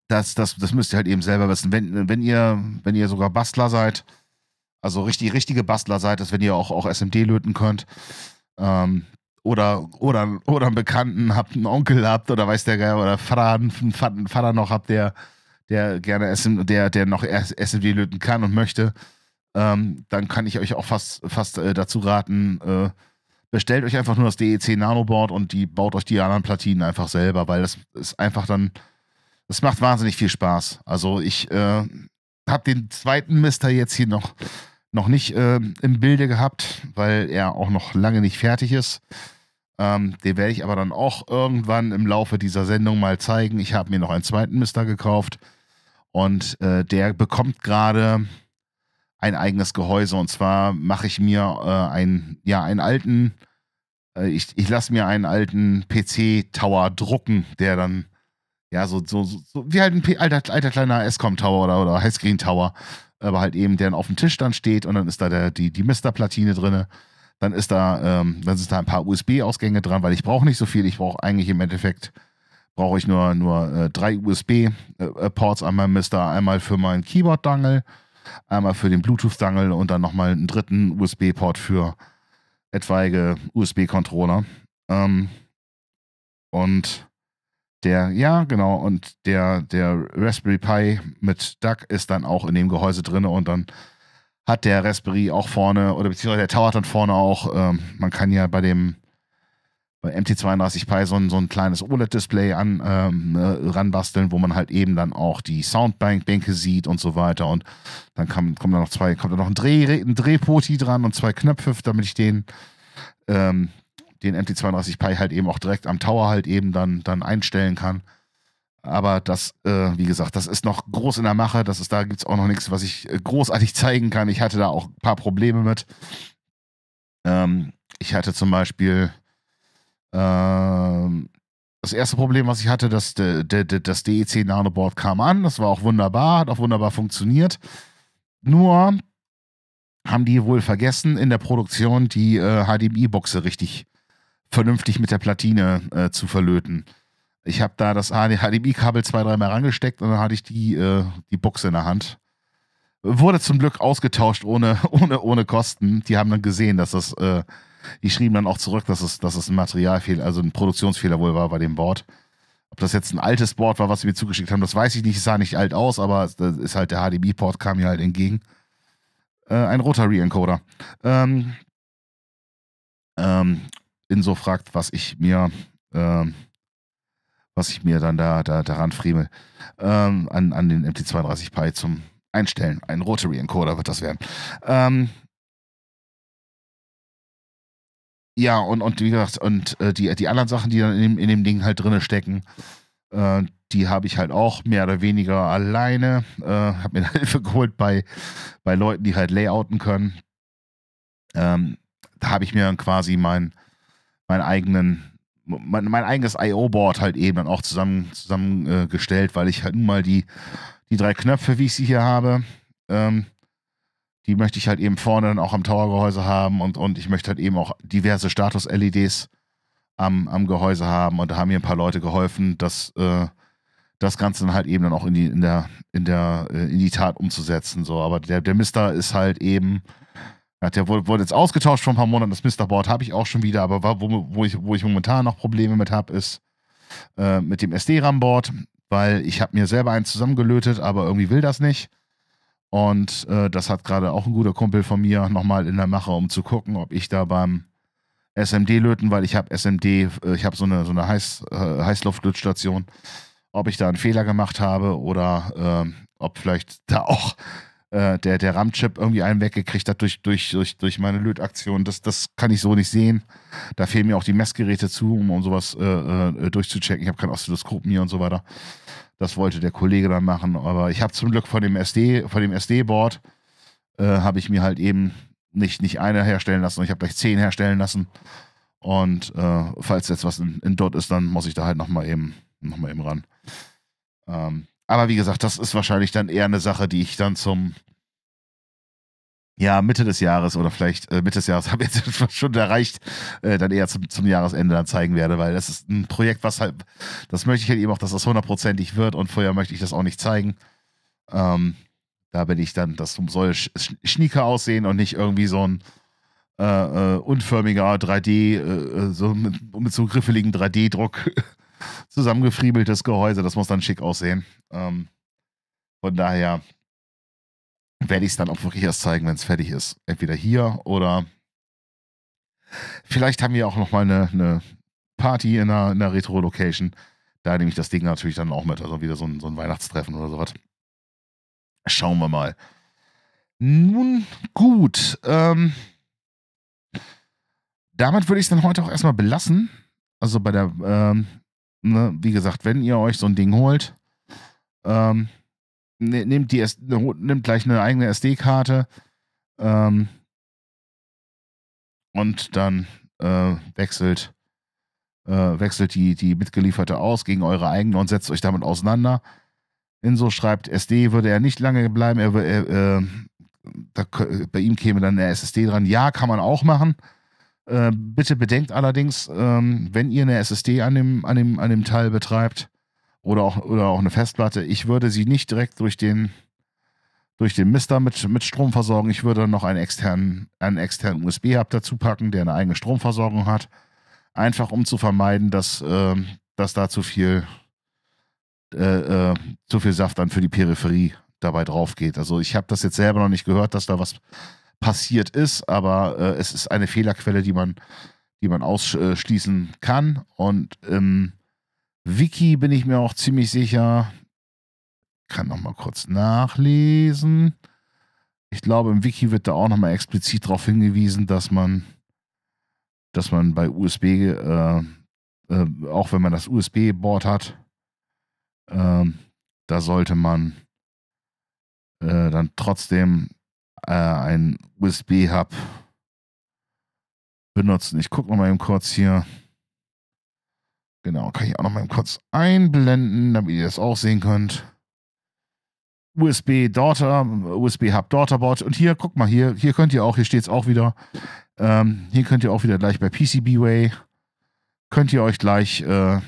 Speaker 1: das, das, das müsst ihr halt eben selber wissen. Wenn, wenn, ihr, wenn ihr sogar Bastler seid, also richtig, richtige Bastler seid, ist, wenn ihr auch, auch SMD löten könnt, ähm, oder, oder, oder einen Bekannten habt, einen Onkel habt oder weiß der Geier, oder einen Vater noch habt, der, der gerne SM, der, der noch SMD löten kann und möchte, ähm, dann kann ich euch auch fast, fast äh, dazu raten, äh, bestellt euch einfach nur das DEC Nanoboard und die baut euch die anderen Platinen einfach selber, weil das ist einfach dann, das macht wahnsinnig viel Spaß. Also ich äh, habe den zweiten Mister jetzt hier noch noch nicht äh, im Bilde gehabt, weil er auch noch lange nicht fertig ist. Ähm, den werde ich aber dann auch irgendwann im Laufe dieser Sendung mal zeigen. Ich habe mir noch einen zweiten Mister gekauft und äh, der bekommt gerade ein eigenes Gehäuse. Und zwar mache ich mir äh, einen, ja, einen alten, äh, ich, ich lasse mir einen alten PC-Tower drucken, der dann, ja, so, so, so wie halt ein P alter, alter kleiner com tower oder, oder Highscreen-Tower aber halt eben, der auf dem Tisch dann steht und dann ist da der, die, die Mister-Platine drin. Dann ist da, ähm, dann sind da ein paar USB-Ausgänge dran, weil ich brauche nicht so viel. Ich brauche eigentlich im Endeffekt, brauche ich nur, nur äh, drei USB-Ports, an meinem Mister, einmal für meinen Keyboard-Dangle, einmal für den Bluetooth-Dangle und dann nochmal einen dritten USB-Port für etwaige USB-Controller. Ähm, und der, ja, genau, und der, der Raspberry Pi mit Duck ist dann auch in dem Gehäuse drin und dann hat der Raspberry auch vorne, oder beziehungsweise der Tower hat dann vorne auch, ähm, man kann ja bei dem bei MT32 Pi so ein, so ein kleines OLED-Display an, ähm, äh, ranbasteln, wo man halt eben dann auch die Soundbank-Bänke sieht und so weiter. Und dann kann, kommen da noch zwei, kommt da noch ein, Dreh, ein Drehpoti dran und zwei Knöpfe, damit ich den ähm, den MT32 Pi halt eben auch direkt am Tower halt eben dann, dann einstellen kann. Aber das, äh, wie gesagt, das ist noch groß in der Mache. Das ist, da gibt es auch noch nichts, was ich äh, großartig zeigen kann. Ich hatte da auch ein paar Probleme mit. Ähm, ich hatte zum Beispiel ähm, das erste Problem, was ich hatte, dass das DEC e Nanoboard kam an. Das war auch wunderbar, hat auch wunderbar funktioniert. Nur haben die wohl vergessen, in der Produktion die äh, hdmi boxe richtig vernünftig mit der Platine äh, zu verlöten. Ich habe da das HDMI-Kabel zwei, dreimal rangesteckt und dann hatte ich die, äh, die Box in der Hand. Wurde zum Glück ausgetauscht ohne, ohne, ohne Kosten. Die haben dann gesehen, dass das, äh, die schrieben dann auch zurück, dass es, dass es ein Materialfehler, also ein Produktionsfehler wohl war bei dem Board. Ob das jetzt ein altes Board war, was sie mir zugeschickt haben, das weiß ich nicht. Es sah nicht alt aus, aber es ist halt der HDMI-Port kam mir halt entgegen. Äh, ein Rotary-Encoder. Ähm, ähm, Inso fragt, was ich mir, ähm, was ich mir dann da, da daran friemel, ähm, an, an den MT32 Pi zum Einstellen. Ein Rotary Encoder wird das werden. Ähm, ja, und, und wie gesagt, und äh, die, die anderen Sachen, die dann in dem, in dem Ding halt drin stecken, äh, die habe ich halt auch mehr oder weniger alleine. Äh, habe mir Hilfe geholt bei, bei Leuten, die halt layouten können. Ähm, da habe ich mir dann quasi mein, meinen eigenen mein, mein eigenes IO-Board halt eben dann auch zusammengestellt, äh, weil ich halt nun mal die, die drei Knöpfe, wie ich sie hier habe, ähm, die möchte ich halt eben vorne dann auch am Towergehäuse haben und, und ich möchte halt eben auch diverse Status-LEDs am, am Gehäuse haben und da haben mir ein paar Leute geholfen, dass äh, das Ganze dann halt eben dann auch in die, in der, in der, äh, in die Tat umzusetzen. So. Aber der, der Mister ist halt eben der wurde, wurde jetzt ausgetauscht vor ein paar Monaten. Das Mr. Board habe ich auch schon wieder, aber wo, wo, ich, wo ich momentan noch Probleme mit habe, ist äh, mit dem SD-RAM-Board, weil ich habe mir selber eins zusammengelötet, aber irgendwie will das nicht. Und äh, das hat gerade auch ein guter Kumpel von mir nochmal in der Mache, um zu gucken, ob ich da beim SMD-Löten, weil ich habe SMD, äh, ich habe so eine, so eine Heiß, äh, Heißluftlötstation, ob ich da einen Fehler gemacht habe oder ähm, ob vielleicht da auch äh, der, der RAM-Chip irgendwie einen weggekriegt hat durch, durch, durch, durch meine Lötaktion. Das, das kann ich so nicht sehen. Da fehlen mir auch die Messgeräte zu, um, um sowas äh, äh durchzuchecken. Ich habe kein Oszilloskop mir und so weiter. Das wollte der Kollege dann machen. Aber ich habe zum Glück von dem SD, von dem SD-Board äh, habe ich mir halt eben nicht, nicht eine herstellen lassen. Ich habe gleich zehn herstellen lassen. Und äh, falls jetzt was in, in Dot ist, dann muss ich da halt nochmal eben, noch mal eben ran. Ähm, aber wie gesagt, das ist wahrscheinlich dann eher eine Sache, die ich dann zum ja, Mitte des Jahres oder vielleicht äh, Mitte des Jahres habe ich jetzt schon erreicht, äh, dann eher zum, zum Jahresende dann zeigen werde, weil das ist ein Projekt, was halt, das möchte ich halt eben auch, dass das hundertprozentig wird und vorher möchte ich das auch nicht zeigen. Ähm, da bin ich dann, das soll sch schnieker aussehen und nicht irgendwie so ein äh, äh unförmiger 3D, äh, äh, so mit, mit so griffeligen 3D-Druck zusammengefriebeltes Gehäuse. Das muss dann schick aussehen. Ähm, von daher werde ich es dann auch wirklich erst zeigen, wenn es fertig ist. Entweder hier oder vielleicht haben wir auch nochmal eine, eine Party in einer, einer Retro-Location. Da nehme ich das Ding natürlich dann auch mit. Also wieder so ein, so ein Weihnachtstreffen oder sowas. Schauen wir mal. Nun gut. Ähm, damit würde ich es dann heute auch erstmal belassen. Also bei der ähm, Ne, wie gesagt, wenn ihr euch so ein Ding holt, ähm, ne, nehmt, die, ne, nehmt gleich eine eigene SD-Karte ähm, und dann äh, wechselt, äh, wechselt die, die mitgelieferte aus gegen eure eigene und setzt euch damit auseinander. Inso schreibt, SD würde er nicht lange bleiben, er, er, äh, da, bei ihm käme dann eine SSD dran. Ja, kann man auch machen. Äh, bitte bedenkt allerdings, ähm, wenn ihr eine SSD an dem, an dem, an dem Teil betreibt oder auch, oder auch eine Festplatte, ich würde sie nicht direkt durch den, durch den Mister mit, mit Strom versorgen. Ich würde noch einen externen, einen externen USB-Hub dazu packen, der eine eigene Stromversorgung hat. Einfach um zu vermeiden, dass, äh, dass da zu viel, äh, äh, zu viel Saft dann für die Peripherie dabei drauf geht. Also ich habe das jetzt selber noch nicht gehört, dass da was passiert ist, aber äh, es ist eine Fehlerquelle, die man, die man ausschließen kann. Und im ähm, Wiki bin ich mir auch ziemlich sicher, kann nochmal kurz nachlesen. Ich glaube, im Wiki wird da auch nochmal explizit darauf hingewiesen, dass man, dass man bei USB, äh, äh, auch wenn man das USB-Board hat, ähm, da sollte man äh, dann trotzdem äh, einen USB-Hub benutzen. Ich gucke nochmal eben kurz hier. Genau, kann ich auch noch mal kurz einblenden, damit ihr das auch sehen könnt. USB Daughter, USB Hub Daughterboard. Und hier, guck mal, hier, hier könnt ihr auch, hier steht es auch wieder. Ähm, hier könnt ihr auch wieder gleich bei PCBWay, könnt ihr euch gleich äh,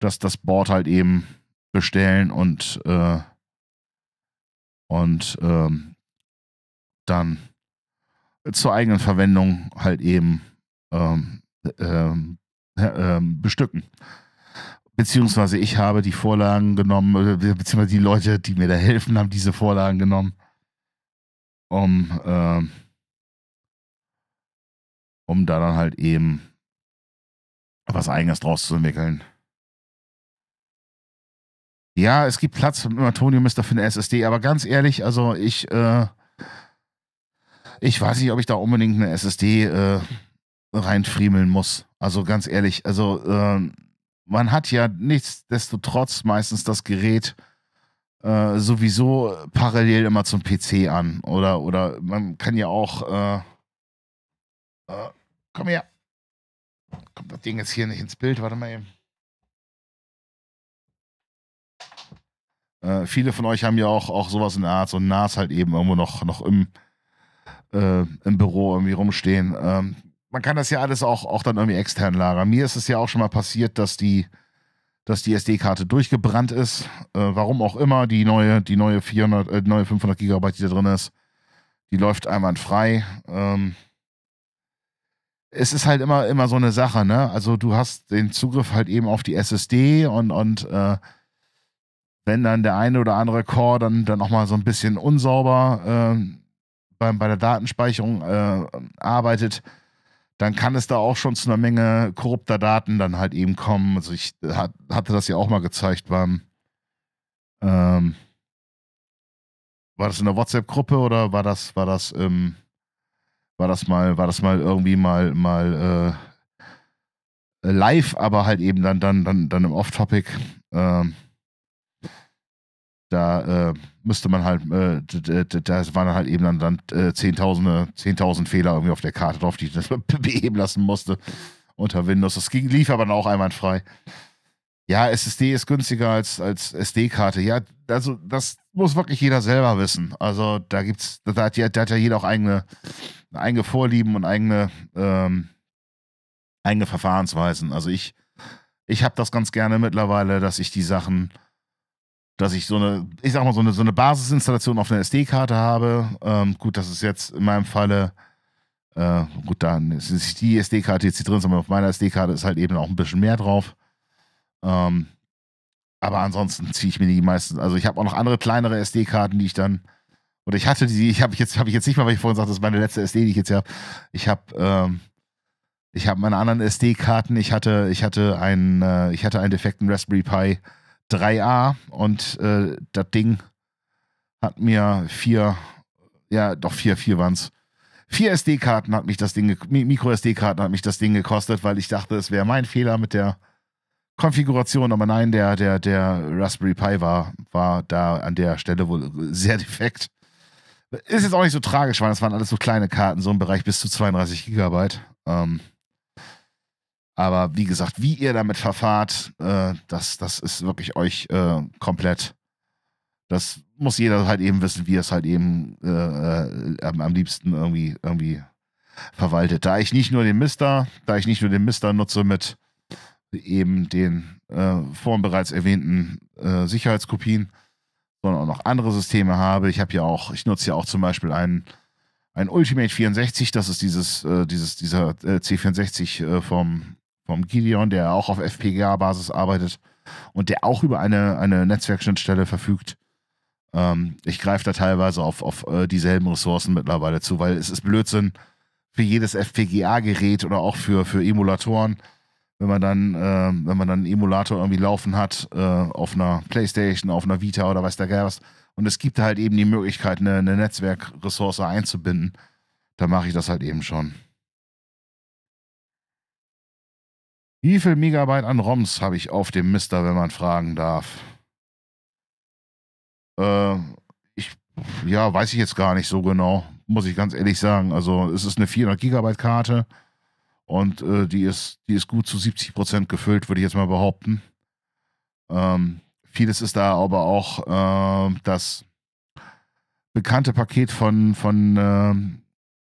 Speaker 1: das, das Board halt eben bestellen und, äh, und ähm, dann äh, zur eigenen Verwendung halt eben ähm, ähm, äh, ähm, bestücken. Beziehungsweise ich habe die Vorlagen genommen, äh, beziehungsweise die Leute, die mir da helfen, haben diese Vorlagen genommen, um, äh,
Speaker 2: um da dann halt eben was Eigenes draus zu entwickeln. Ja, es gibt Platz im Immatonium ist dafür eine
Speaker 1: SSD, aber ganz ehrlich, also ich äh, ich weiß nicht, ob ich da unbedingt eine SSD äh, reinfriemeln muss. Also ganz ehrlich, also äh, man hat ja nichtsdestotrotz meistens das Gerät äh, sowieso parallel immer zum PC an. Oder, oder man kann ja auch. Äh,
Speaker 2: äh, komm her. Kommt das Ding jetzt hier nicht ins Bild? Warte mal eben. Äh, viele von euch haben ja
Speaker 1: auch, auch sowas in der Art, so ein NAS halt eben irgendwo noch, noch im, äh, im Büro irgendwie rumstehen. Ähm, man kann das ja alles auch, auch dann irgendwie extern lagern. Mir ist es ja auch schon mal passiert, dass die, dass die SD-Karte durchgebrannt ist. Äh, warum auch immer, die neue, die neue 400, äh, neue 500 Gigabyte, die da drin ist, die läuft einwandfrei. Ähm, es ist halt immer, immer so eine Sache, ne? Also du hast den Zugriff halt eben auf die SSD und, und äh, wenn dann der eine oder andere Core dann, dann auch mal so ein bisschen unsauber ähm, beim, bei der Datenspeicherung äh, arbeitet, dann kann es da auch schon zu einer Menge korrupter Daten dann halt eben kommen. Also ich hat, hatte das ja auch mal gezeigt beim ähm, war das in der WhatsApp-Gruppe oder war das, war das, ähm, war das mal, war das mal irgendwie mal, mal äh, live, aber halt eben dann, dann, dann, dann im Off-Topic. Ähm, da äh, müsste man halt, äh, da waren dann halt eben dann, dann äh, Zehntausende, Zehntausend Fehler irgendwie auf der Karte drauf, die ich das beheben lassen musste unter Windows. Das ging, lief aber dann auch einwandfrei. Ja, SSD ist günstiger als, als SD-Karte. Ja, also das muss wirklich jeder selber wissen. Also da gibt's, da hat da hat ja jeder auch eigene, eigene Vorlieben und eigene, ähm, eigene Verfahrensweisen. Also ich, ich habe das ganz gerne mittlerweile, dass ich die Sachen dass ich so eine, ich sag mal, so eine, so eine Basisinstallation auf einer SD-Karte habe. Ähm, gut, das ist jetzt in meinem Falle, äh, gut, dann ist nicht die SD-Karte jetzt hier drin, sondern auf meiner SD-Karte ist halt eben auch ein bisschen mehr drauf. Ähm, aber ansonsten ziehe ich mir die meisten, also ich habe auch noch andere kleinere SD-Karten, die ich dann, oder ich hatte die, ich habe jetzt, habe jetzt nicht mal, weil ich vorhin sagte, das ist meine letzte SD, die ich jetzt habe. Ich habe, ähm, ich habe meine anderen SD-Karten, ich hatte, ich hatte äh, ich hatte einen defekten Raspberry Pi 3a und äh, das Ding hat mir vier, ja doch vier, vier waren es. Vier SD-Karten hat mich das Ding, Micro-SD-Karten hat mich das Ding gekostet, weil ich dachte, es wäre mein Fehler mit der Konfiguration, aber nein, der, der, der Raspberry Pi war, war da an der Stelle wohl sehr defekt. Ist jetzt auch nicht so tragisch, weil das waren alles so kleine Karten, so im Bereich bis zu 32 Gigabyte. Ähm, aber wie gesagt, wie ihr damit verfahrt, äh, das, das ist wirklich euch äh, komplett. Das muss jeder halt eben wissen, wie er es halt eben äh, äh am, am, liebsten irgendwie, irgendwie verwaltet. Da ich nicht nur den Mister, da ich nicht nur den Mister nutze mit eben den äh, vorhin bereits erwähnten äh, Sicherheitskopien, sondern auch noch andere Systeme habe. Ich habe ja auch, ich nutze ja auch zum Beispiel einen ein Ultimate 64, das ist dieses, äh, dieses, dieser äh, C64 äh, vom vom Gideon, der auch auf FPGA-Basis arbeitet und der auch über eine, eine Netzwerkschnittstelle verfügt. Ähm, ich greife da teilweise auf, auf äh, dieselben Ressourcen mittlerweile zu, weil es ist Blödsinn für jedes FPGA-Gerät oder auch für, für Emulatoren, wenn man dann, äh, wenn man dann einen Emulator irgendwie laufen hat, äh, auf einer Playstation, auf einer Vita oder weiß der Geier was. Und es gibt halt eben die Möglichkeit, eine, eine Netzwerkressource einzubinden. Da mache ich das halt eben
Speaker 2: schon. Wie viel Megabyte an ROMs habe ich auf dem Mister, wenn man fragen darf? Äh,
Speaker 1: ich, ja, weiß ich jetzt gar nicht so genau, muss ich ganz ehrlich sagen. Also es ist eine 400 Gigabyte Karte und äh, die, ist, die ist gut zu 70 Prozent gefüllt, würde ich jetzt mal behaupten. Ähm, vieles ist da aber auch äh, das bekannte Paket von, von ähm,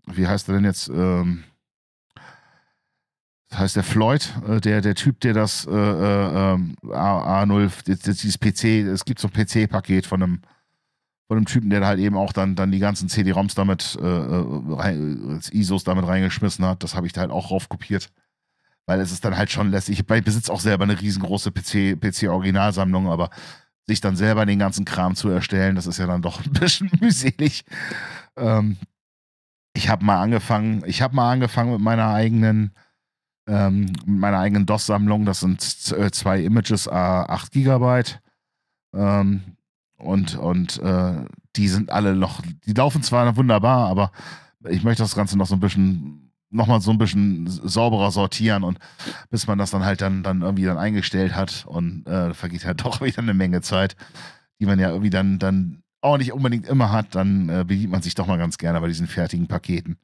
Speaker 1: wie heißt er denn jetzt? Ähm, das heißt der Floyd, äh, der, der Typ, der das äh, äh, ähm, A0, das, dieses PC, es gibt so ein PC-Paket von einem von einem Typen, der halt eben auch dann, dann die ganzen CD-ROMs damit, äh, äh ISOs damit reingeschmissen hat. Das habe ich da halt auch raufkopiert. Weil es ist dann halt schon lästig. Ich besitze auch selber eine riesengroße PC-Originalsammlung, PC aber sich dann selber den ganzen Kram zu erstellen, das ist ja dann doch ein bisschen mühselig. Ähm, ich habe mal angefangen, ich habe mal angefangen mit meiner eigenen ähm, mit meiner eigenen DOS-Sammlung. Das sind äh, zwei Images, 8 äh, GB. Ähm, und und äh, die sind alle noch, die laufen zwar wunderbar, aber ich möchte das Ganze noch so ein bisschen, nochmal so ein bisschen sauberer sortieren und bis man das dann halt dann, dann irgendwie dann eingestellt hat und äh, vergeht halt doch wieder eine Menge Zeit, die man ja irgendwie dann, dann auch nicht unbedingt immer hat, dann äh, bedient man sich doch mal ganz gerne bei diesen fertigen Paketen.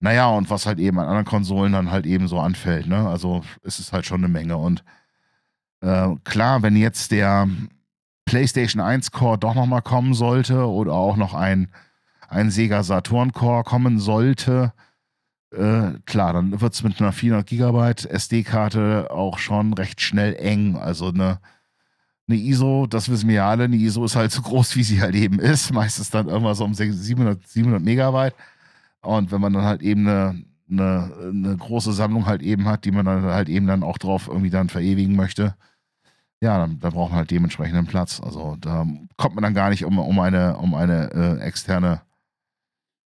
Speaker 1: Naja, und was halt eben an anderen Konsolen dann halt eben so anfällt, ne? Also ist es halt schon eine Menge. Und äh, klar, wenn jetzt der PlayStation 1 Core doch nochmal kommen sollte oder auch noch ein, ein Sega Saturn Core kommen sollte, äh, klar, dann wird es mit einer 400 Gigabyte SD-Karte auch schon recht schnell eng. Also ne, eine, eine ISO, das wissen wir ja alle, eine ISO ist halt so groß, wie sie halt eben ist. Meistens dann irgendwas so um 600, 700, 700 Megabyte und wenn man dann halt eben eine, eine, eine, große Sammlung halt eben hat, die man dann halt eben dann auch drauf irgendwie dann verewigen möchte, ja, dann, dann braucht man halt dementsprechenden Platz. Also da kommt man dann gar nicht um, um eine, um eine äh, externe,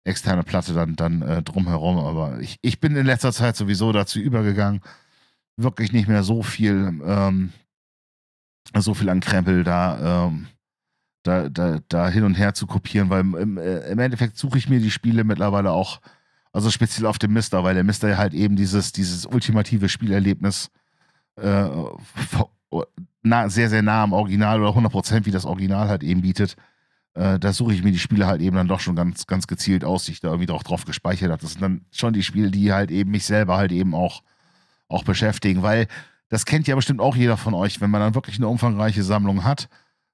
Speaker 1: externe Platte dann, dann äh, drumherum. Aber ich, ich bin in letzter Zeit sowieso dazu übergegangen, wirklich nicht mehr so viel, ähm, so viel an Krempel da ähm, da, da, da hin und her zu kopieren, weil im, äh, im Endeffekt suche ich mir die Spiele mittlerweile auch, also speziell auf dem Mister, weil der Mister halt eben dieses, dieses ultimative Spielerlebnis äh, na, sehr, sehr nah am Original oder 100% wie das Original halt eben bietet. Äh, da suche ich mir die Spiele halt eben dann doch schon ganz, ganz gezielt aus, die ich da irgendwie auch drauf gespeichert habe. Das sind dann schon die Spiele, die halt eben mich selber halt eben auch, auch beschäftigen, weil das kennt ja bestimmt auch jeder von euch, wenn man dann wirklich eine umfangreiche Sammlung hat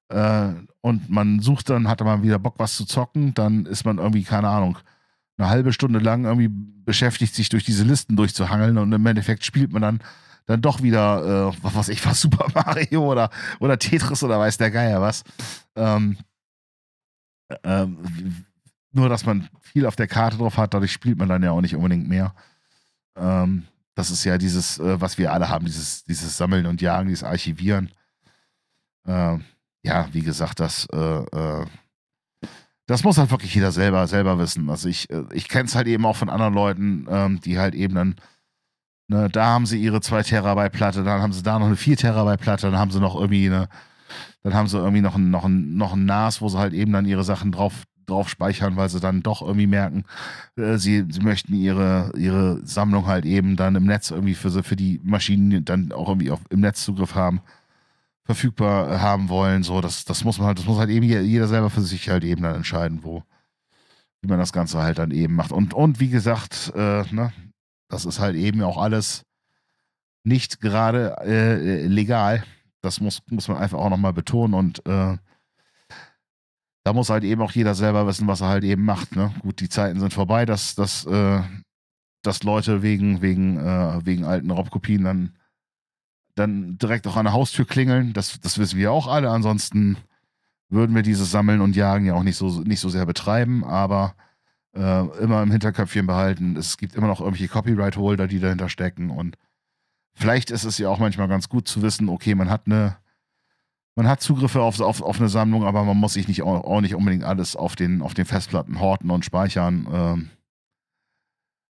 Speaker 1: äh, und man sucht dann, hatte man wieder Bock, was zu zocken, dann ist man irgendwie, keine Ahnung, eine halbe Stunde lang irgendwie beschäftigt, sich durch diese Listen durchzuhangeln und im Endeffekt spielt man dann dann doch wieder, äh, was weiß ich, was Super Mario oder, oder Tetris oder weiß der Geier was. Ähm, ähm, nur, dass man viel auf der Karte drauf hat, dadurch spielt man dann ja auch nicht unbedingt mehr. Ähm, das ist ja dieses, äh, was wir alle haben, dieses, dieses Sammeln und Jagen, dieses Archivieren. Ähm, ja, wie gesagt, das, äh, äh, das muss halt wirklich jeder selber, selber wissen. Also ich, äh, ich kenne es halt eben auch von anderen Leuten, ähm, die halt eben dann, ne, da haben sie ihre 2 Terabyte Platte, dann haben sie da noch eine 4 Terabyte Platte, dann haben sie noch irgendwie eine, dann haben sie irgendwie noch ein, noch ein, noch ein NAS, wo sie halt eben dann ihre Sachen drauf, drauf speichern, weil sie dann doch irgendwie merken, äh, sie, sie möchten ihre, ihre Sammlung halt eben dann im Netz irgendwie für, für die Maschinen dann auch irgendwie auf, im Netzzugriff Zugriff haben verfügbar haben wollen. So, das, das muss man halt, das muss halt eben jeder selber für sich halt eben dann entscheiden, wo, wie man das Ganze halt dann eben macht. Und, und wie gesagt, äh, ne, das ist halt eben auch alles nicht gerade äh, legal. Das muss, muss man einfach auch nochmal betonen und äh, da muss halt eben auch jeder selber wissen, was er halt eben macht. Ne? Gut, die Zeiten sind vorbei, dass, dass, äh, dass Leute wegen, wegen, äh, wegen alten Raubkopien dann dann direkt auch an der Haustür klingeln. Das, das wissen wir auch alle. Ansonsten würden wir dieses Sammeln und Jagen ja auch nicht so, nicht so sehr betreiben, aber äh, immer im Hinterköpfchen behalten. Es gibt immer noch irgendwelche Copyright-Holder, die dahinter stecken und vielleicht ist es ja auch manchmal ganz gut zu wissen, okay, man hat eine, man hat Zugriffe auf, auf, auf eine Sammlung, aber man muss sich nicht auch, nicht unbedingt alles auf den, auf den Festplatten horten und speichern. Ähm,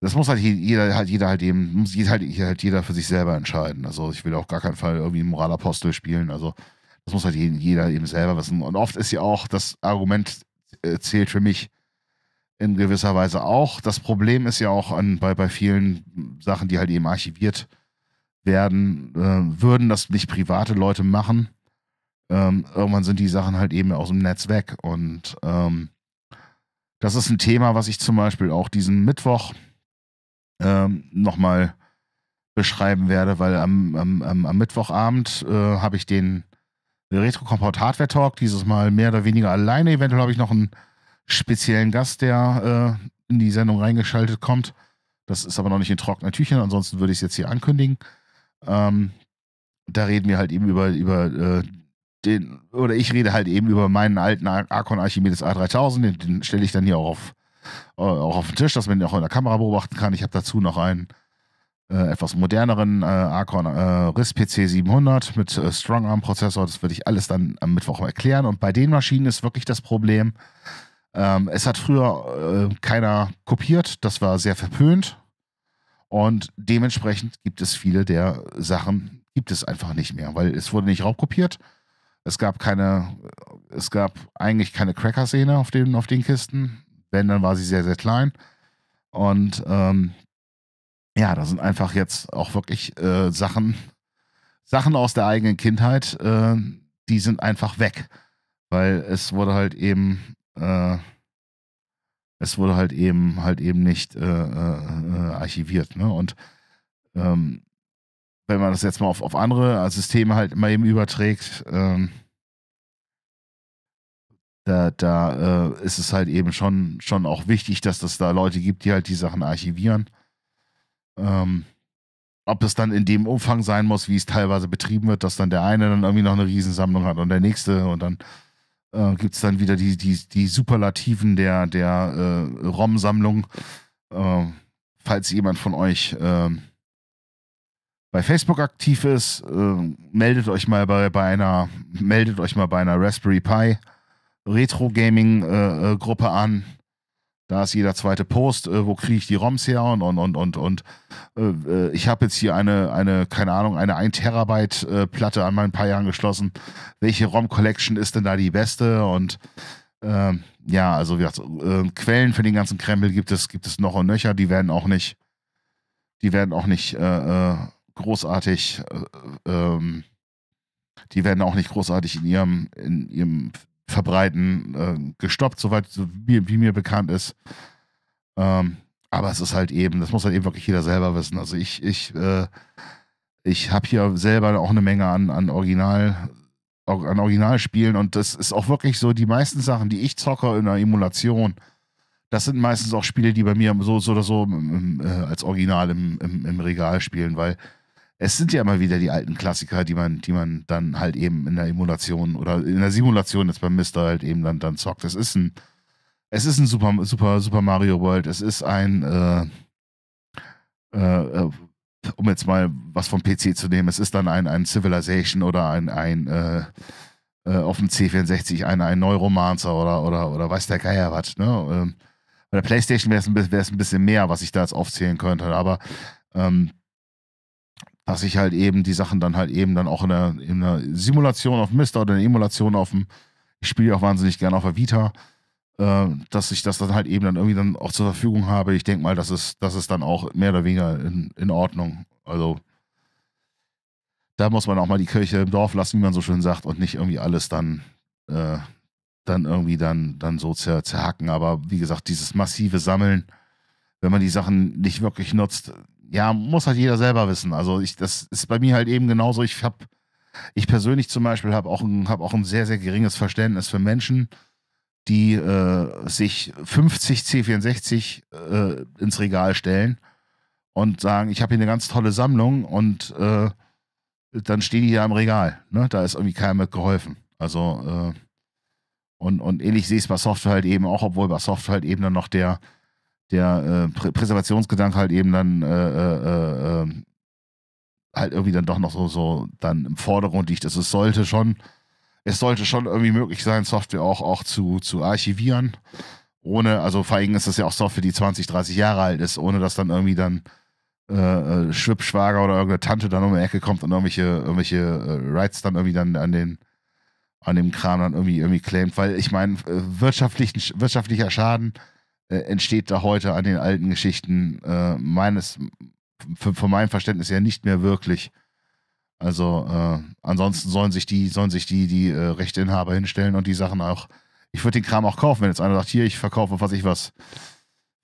Speaker 1: das muss halt jeder, halt jeder halt eben, muss halt, halt jeder für sich selber entscheiden. Also ich will auf gar keinen Fall irgendwie Moralapostel spielen. Also das muss halt jeder eben selber wissen. Und oft ist ja auch das Argument äh, zählt für mich in gewisser Weise auch. Das Problem ist ja auch an, bei, bei vielen Sachen, die halt eben archiviert werden, äh, würden das nicht private Leute machen. Ähm, irgendwann sind die Sachen halt eben aus dem Netz weg. Und ähm, das ist ein Thema, was ich zum Beispiel auch diesen Mittwoch ähm, nochmal beschreiben werde, weil am, am, am Mittwochabend äh, habe ich den Retro Comport Hardware Talk, dieses Mal mehr oder weniger alleine. Eventuell habe ich noch einen speziellen Gast, der äh, in die Sendung reingeschaltet kommt. Das ist aber noch nicht in trockenen Tüchern, ansonsten würde ich es jetzt hier ankündigen. Ähm, da reden wir halt eben über, über äh, den, oder ich rede halt eben über meinen alten Archon Archimedes A3000, den, den stelle ich dann hier auch auf äh, auch auf dem Tisch, dass man ihn auch in der Kamera beobachten kann. Ich habe dazu noch einen äh, etwas moderneren äh, Acorn äh, RIS PC 700 mit äh, Strong Prozessor. Das würde ich alles dann am Mittwoch erklären. Und bei den Maschinen ist wirklich das Problem, ähm, es hat früher äh, keiner kopiert. Das war sehr verpönt. Und dementsprechend gibt es viele der Sachen, gibt es einfach nicht mehr, weil es wurde nicht raubkopiert. Es gab keine, es gab eigentlich keine Cracker-Szene auf den, auf den Kisten. Wenn, dann war sie sehr, sehr klein. Und ähm, ja, da sind einfach jetzt auch wirklich äh, Sachen, Sachen aus der eigenen Kindheit, äh, die sind einfach weg. Weil es wurde halt eben, äh, es wurde halt eben halt eben nicht äh, äh, archiviert. Ne? Und ähm, wenn man das jetzt mal auf, auf andere Systeme halt immer eben überträgt, ähm, da, da äh, ist es halt eben schon, schon auch wichtig, dass es da Leute gibt, die halt die Sachen archivieren. Ähm, ob es dann in dem Umfang sein muss, wie es teilweise betrieben wird, dass dann der eine dann irgendwie noch eine Riesensammlung hat und der nächste und dann äh, gibt es dann wieder die, die, die Superlativen der, der äh, ROM-Sammlung. Äh, falls jemand von euch ähm, bei Facebook aktiv ist, ähm, meldet euch mal bei, bei einer, meldet euch mal bei einer Raspberry Pi Retro-Gaming-Gruppe äh, äh, an. Da ist jeder zweite Post, äh, wo kriege ich die ROMs her und und und und und. Äh, äh ich habe jetzt hier eine, eine, keine Ahnung, eine 1 Terabyte äh, Platte an meinen paar Jahren geschlossen. Welche ROM-Collection ist denn da die beste? Und ähm, ja, also wie gesagt, Quellen für den ganzen Krempel gibt es, gibt es noch und nöcher, die werden auch nicht, die werden auch nicht großartig, ähm, die werden auch nicht großartig in ihrem, in ihrem Verbreiten äh, gestoppt, soweit so wie, wie, mir bekannt ist. Ähm, aber es ist halt eben, das muss halt eben wirklich jeder selber wissen. Also ich, ich, äh, ich habe hier selber auch eine Menge an, an Original an Originalspielen und das ist auch wirklich so, die meisten Sachen, die ich zocke in der Emulation, das sind meistens auch Spiele, die bei mir so, so oder so ähm, äh, als Original im, im, im Regal spielen, weil es sind ja immer wieder die alten Klassiker, die man, die man dann halt eben in der Emulation oder in der Simulation jetzt beim Mister halt eben dann, dann zockt. Es ist ein, es ist ein Super, Super, Super Mario World, es ist ein, äh, äh, äh um jetzt mal was vom PC zu nehmen, es ist dann ein, ein Civilization oder ein, ein äh, äh auf dem C64 ein, ein Neuromancer oder, oder, oder weiß der Geier was, ne? Ähm, bei der Playstation wäre es ein, ein bisschen mehr, was ich da jetzt aufzählen könnte, aber ähm, dass ich halt eben die Sachen dann halt eben dann auch in der, in der Simulation auf dem Mister oder in der Emulation auf dem, ich spiele auch wahnsinnig gerne auf der Vita, äh, dass ich das dann halt eben dann irgendwie dann auch zur Verfügung habe. Ich denke mal, das ist, das ist dann auch mehr oder weniger in, in Ordnung. Also da muss man auch mal die Kirche im Dorf lassen, wie man so schön sagt, und nicht irgendwie alles dann, äh, dann irgendwie dann, dann so zer, zerhacken. Aber wie gesagt, dieses massive Sammeln, wenn man die Sachen nicht wirklich nutzt, ja, muss halt jeder selber wissen. Also ich, das ist bei mir halt eben genauso. Ich habe, ich persönlich zum Beispiel habe auch, ein, hab auch ein sehr, sehr geringes Verständnis für Menschen, die äh, sich 50 C64 äh, ins Regal stellen und sagen, ich habe hier eine ganz tolle Sammlung und äh, dann stehen die da im Regal. Ne? Da ist irgendwie keiner mit geholfen. Also äh, und, und ähnlich sehe ich es bei Software halt eben auch, obwohl bei Software halt eben dann noch der der äh, Prä Präservationsgedanke halt eben dann äh äh, äh, äh, halt irgendwie dann doch noch so, so dann im Vordergrund liegt. Also es sollte schon, es sollte schon irgendwie möglich sein, Software auch, auch zu, zu archivieren. Ohne, also vor allem ist das ja auch Software, die 20, 30 Jahre alt ist, ohne dass dann irgendwie dann äh, äh Schwippschwager oder irgendeine Tante dann um die Ecke kommt und irgendwelche, irgendwelche äh, Rights dann irgendwie dann an den an dem Kram dann irgendwie irgendwie claimt, weil ich meine, wirtschaftlichen, wirtschaftlicher Schaden äh, entsteht da heute an den alten Geschichten äh, meines, von meinem Verständnis her nicht mehr wirklich. Also äh, ansonsten sollen sich die, sollen sich die, die äh, Rechteinhaber hinstellen und die Sachen auch. Ich würde den Kram auch kaufen, wenn jetzt einer sagt, hier, ich verkaufe was ich was.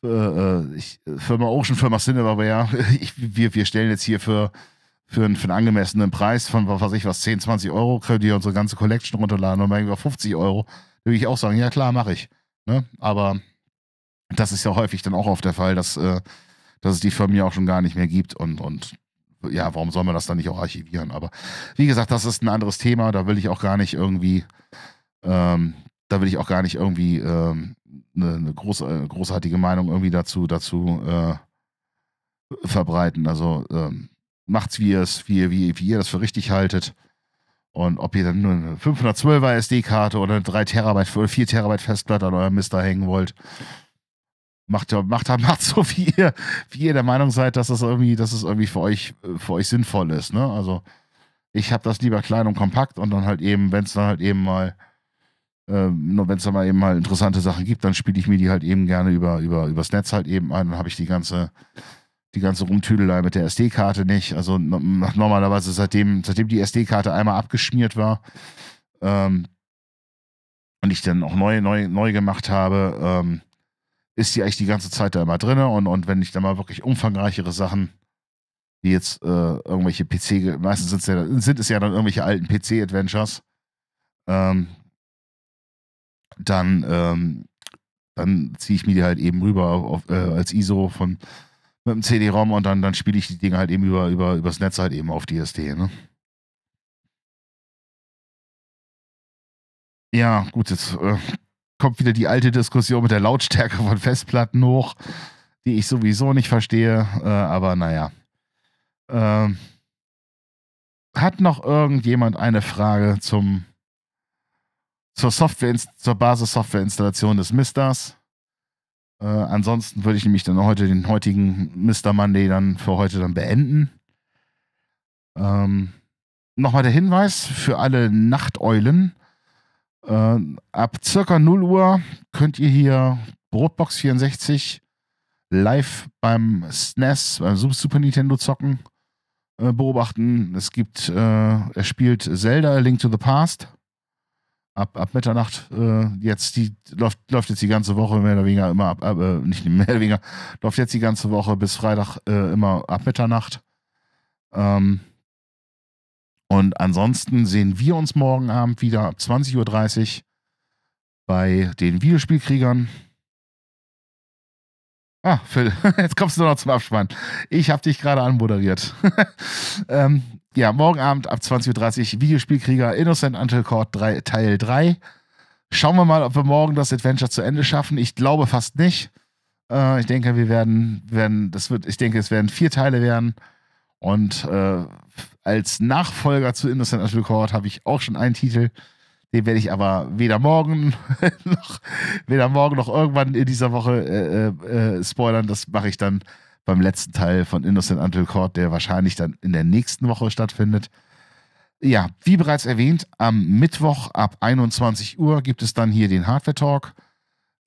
Speaker 1: Äh, ich, Firma Ocean, Firma Cinemaware, ich, wir, wir stellen jetzt hier für, für einen, für einen angemessenen Preis von, was weiß ich was, 10, 20 Euro, könnt ihr unsere ganze Collection runterladen und über 50 Euro, würde ich auch sagen, ja klar, mache ich. Ne? Aber das ist ja häufig dann auch oft der Fall, dass, äh, dass es die Firmen ja auch schon gar nicht mehr gibt und, und ja, warum soll man das dann nicht auch archivieren? Aber wie gesagt, das ist ein anderes Thema, da will ich auch gar nicht irgendwie, ähm, da will ich auch gar nicht irgendwie ähm, eine, eine groß, äh, großartige Meinung irgendwie dazu, dazu äh, verbreiten. Also ähm, macht's, wie es, wie, wie, wie ihr das für richtig haltet. Und ob ihr dann nur eine 512er SD-Karte oder eine 3 Terabyte oder 4 Terabyte Festplatte an eurem Mister hängen wollt, macht, macht, macht so, wie ihr, wie ihr der Meinung seid, dass das irgendwie, dass das irgendwie für euch, für euch sinnvoll ist. Ne? Also ich habe das lieber klein und kompakt und dann halt eben, wenn es dann halt eben mal, äh, wenn es dann mal eben mal interessante Sachen gibt, dann spiele ich mir die halt eben gerne über, über, übers Netz halt eben ein. und habe ich die ganze, die ganze Rumtüdelei mit der SD-Karte nicht. Also normalerweise seitdem, seitdem die SD-Karte einmal abgeschmiert war, ähm, und ich dann auch neu, neu, neu gemacht habe, ähm, ist die eigentlich die ganze Zeit da immer drin. Und, und wenn ich dann mal wirklich umfangreichere Sachen, wie jetzt äh, irgendwelche PC, meistens sind's ja, sind es ja dann irgendwelche alten PC-Adventures, ähm, dann, ähm, dann ziehe ich mir die halt eben rüber auf, äh, als ISO von mit dem CD-ROM und dann, dann spiele ich die Dinge halt eben über, über, übers Netz halt eben auf DSD, ne?
Speaker 2: Ja, gut, jetzt äh, kommt
Speaker 1: wieder die alte Diskussion mit der Lautstärke von Festplatten hoch, die ich sowieso nicht verstehe, äh, aber naja. Ähm, hat noch irgendjemand eine Frage zum, zur, Software, zur Basis-Software-Installation des Misters? Äh, ansonsten würde ich nämlich dann heute den heutigen Mr. Monday dann für heute dann beenden. Ähm, Nochmal der Hinweis für alle Nachteulen. Äh, ab circa 0 Uhr könnt ihr hier Brotbox 64 live beim SNES, e beim Super Nintendo zocken, äh, beobachten. Es gibt, äh, er spielt Zelda, Link to the Past. Ab, ab Mitternacht äh, jetzt, die läuft, läuft jetzt die ganze Woche mehr oder weniger immer ab, ab äh, nicht mehr oder weniger, läuft jetzt die ganze Woche bis Freitag äh, immer ab Mitternacht. Ähm, und ansonsten sehen wir uns morgen Abend wieder ab 20.30 Uhr bei den Videospielkriegern. Ah, Phil, jetzt kommst du noch zum Abspann. Ich habe dich gerade anmoderiert. ähm, ja, morgen Abend ab 20.30 Uhr Videospielkrieger Innocent Until Court 3, Teil 3. Schauen wir mal, ob wir morgen das Adventure zu Ende schaffen. Ich glaube fast nicht. Äh, ich denke, wir werden, werden, das wird, ich denke, es werden vier Teile werden. Und äh, als Nachfolger zu Innocent as Record habe ich auch schon einen Titel. Den werde ich aber weder morgen noch weder morgen noch irgendwann in dieser Woche äh, äh, äh, spoilern. Das mache ich dann beim letzten Teil von Innocent Until Court, der wahrscheinlich dann in der nächsten Woche stattfindet. Ja, wie bereits erwähnt, am Mittwoch ab 21 Uhr gibt es dann hier den Hardware Talk.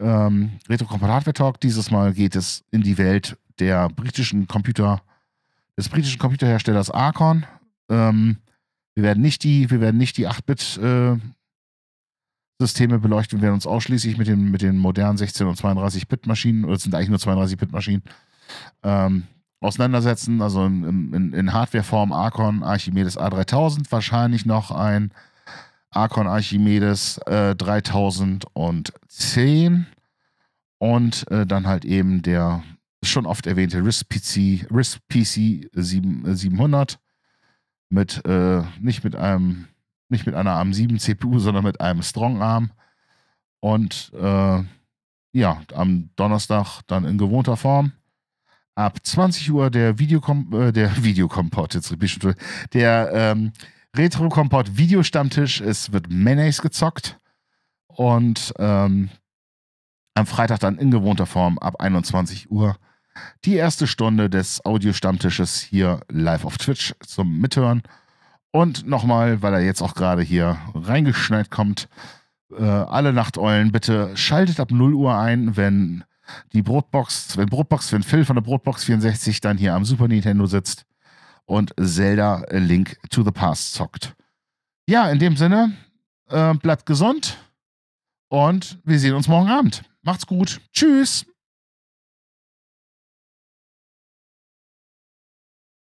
Speaker 1: Ähm, Retrocompatible Hardware Talk. Dieses Mal geht es in die Welt der britischen Computer, des britischen Computerherstellers Archon. Ähm, wir werden nicht die, wir werden nicht die 8-Bit äh, Systeme beleuchten. Wir werden uns ausschließlich mit den, mit den modernen 16- und 32-Bit-Maschinen, oder es sind eigentlich nur 32-Bit-Maschinen, ähm, auseinandersetzen. Also in, in, in Hardwareform Archon Archimedes A3000, wahrscheinlich noch ein Archon Archimedes äh, 3010 und äh, dann halt eben der schon oft erwähnte RISC-PC RISC -PC 7, 700 mit, äh, nicht mit einem, nicht mit einer ARM7 CPU, sondern mit einem Strong ARM. Und äh, ja, am Donnerstag dann in gewohnter Form. Ab 20 Uhr der Videokom äh, der Videokompott, jetzt ich schon, der ähm, retro kompott Videostammtisch. Es wird Mayonnaise gezockt. Und ähm, am Freitag dann in gewohnter Form ab 21 Uhr die erste Stunde des Audiostammtisches hier live auf Twitch zum Mithören. Und nochmal, weil er jetzt auch gerade hier reingeschneit kommt, äh, alle Nachteulen, bitte schaltet ab 0 Uhr ein, wenn die Brotbox, wenn Brotbox, wenn Phil von der Brotbox 64 dann hier am Super Nintendo sitzt und Zelda Link to the Past zockt.
Speaker 2: Ja, in dem Sinne, äh, bleibt gesund und wir sehen uns morgen Abend. Macht's gut. Tschüss.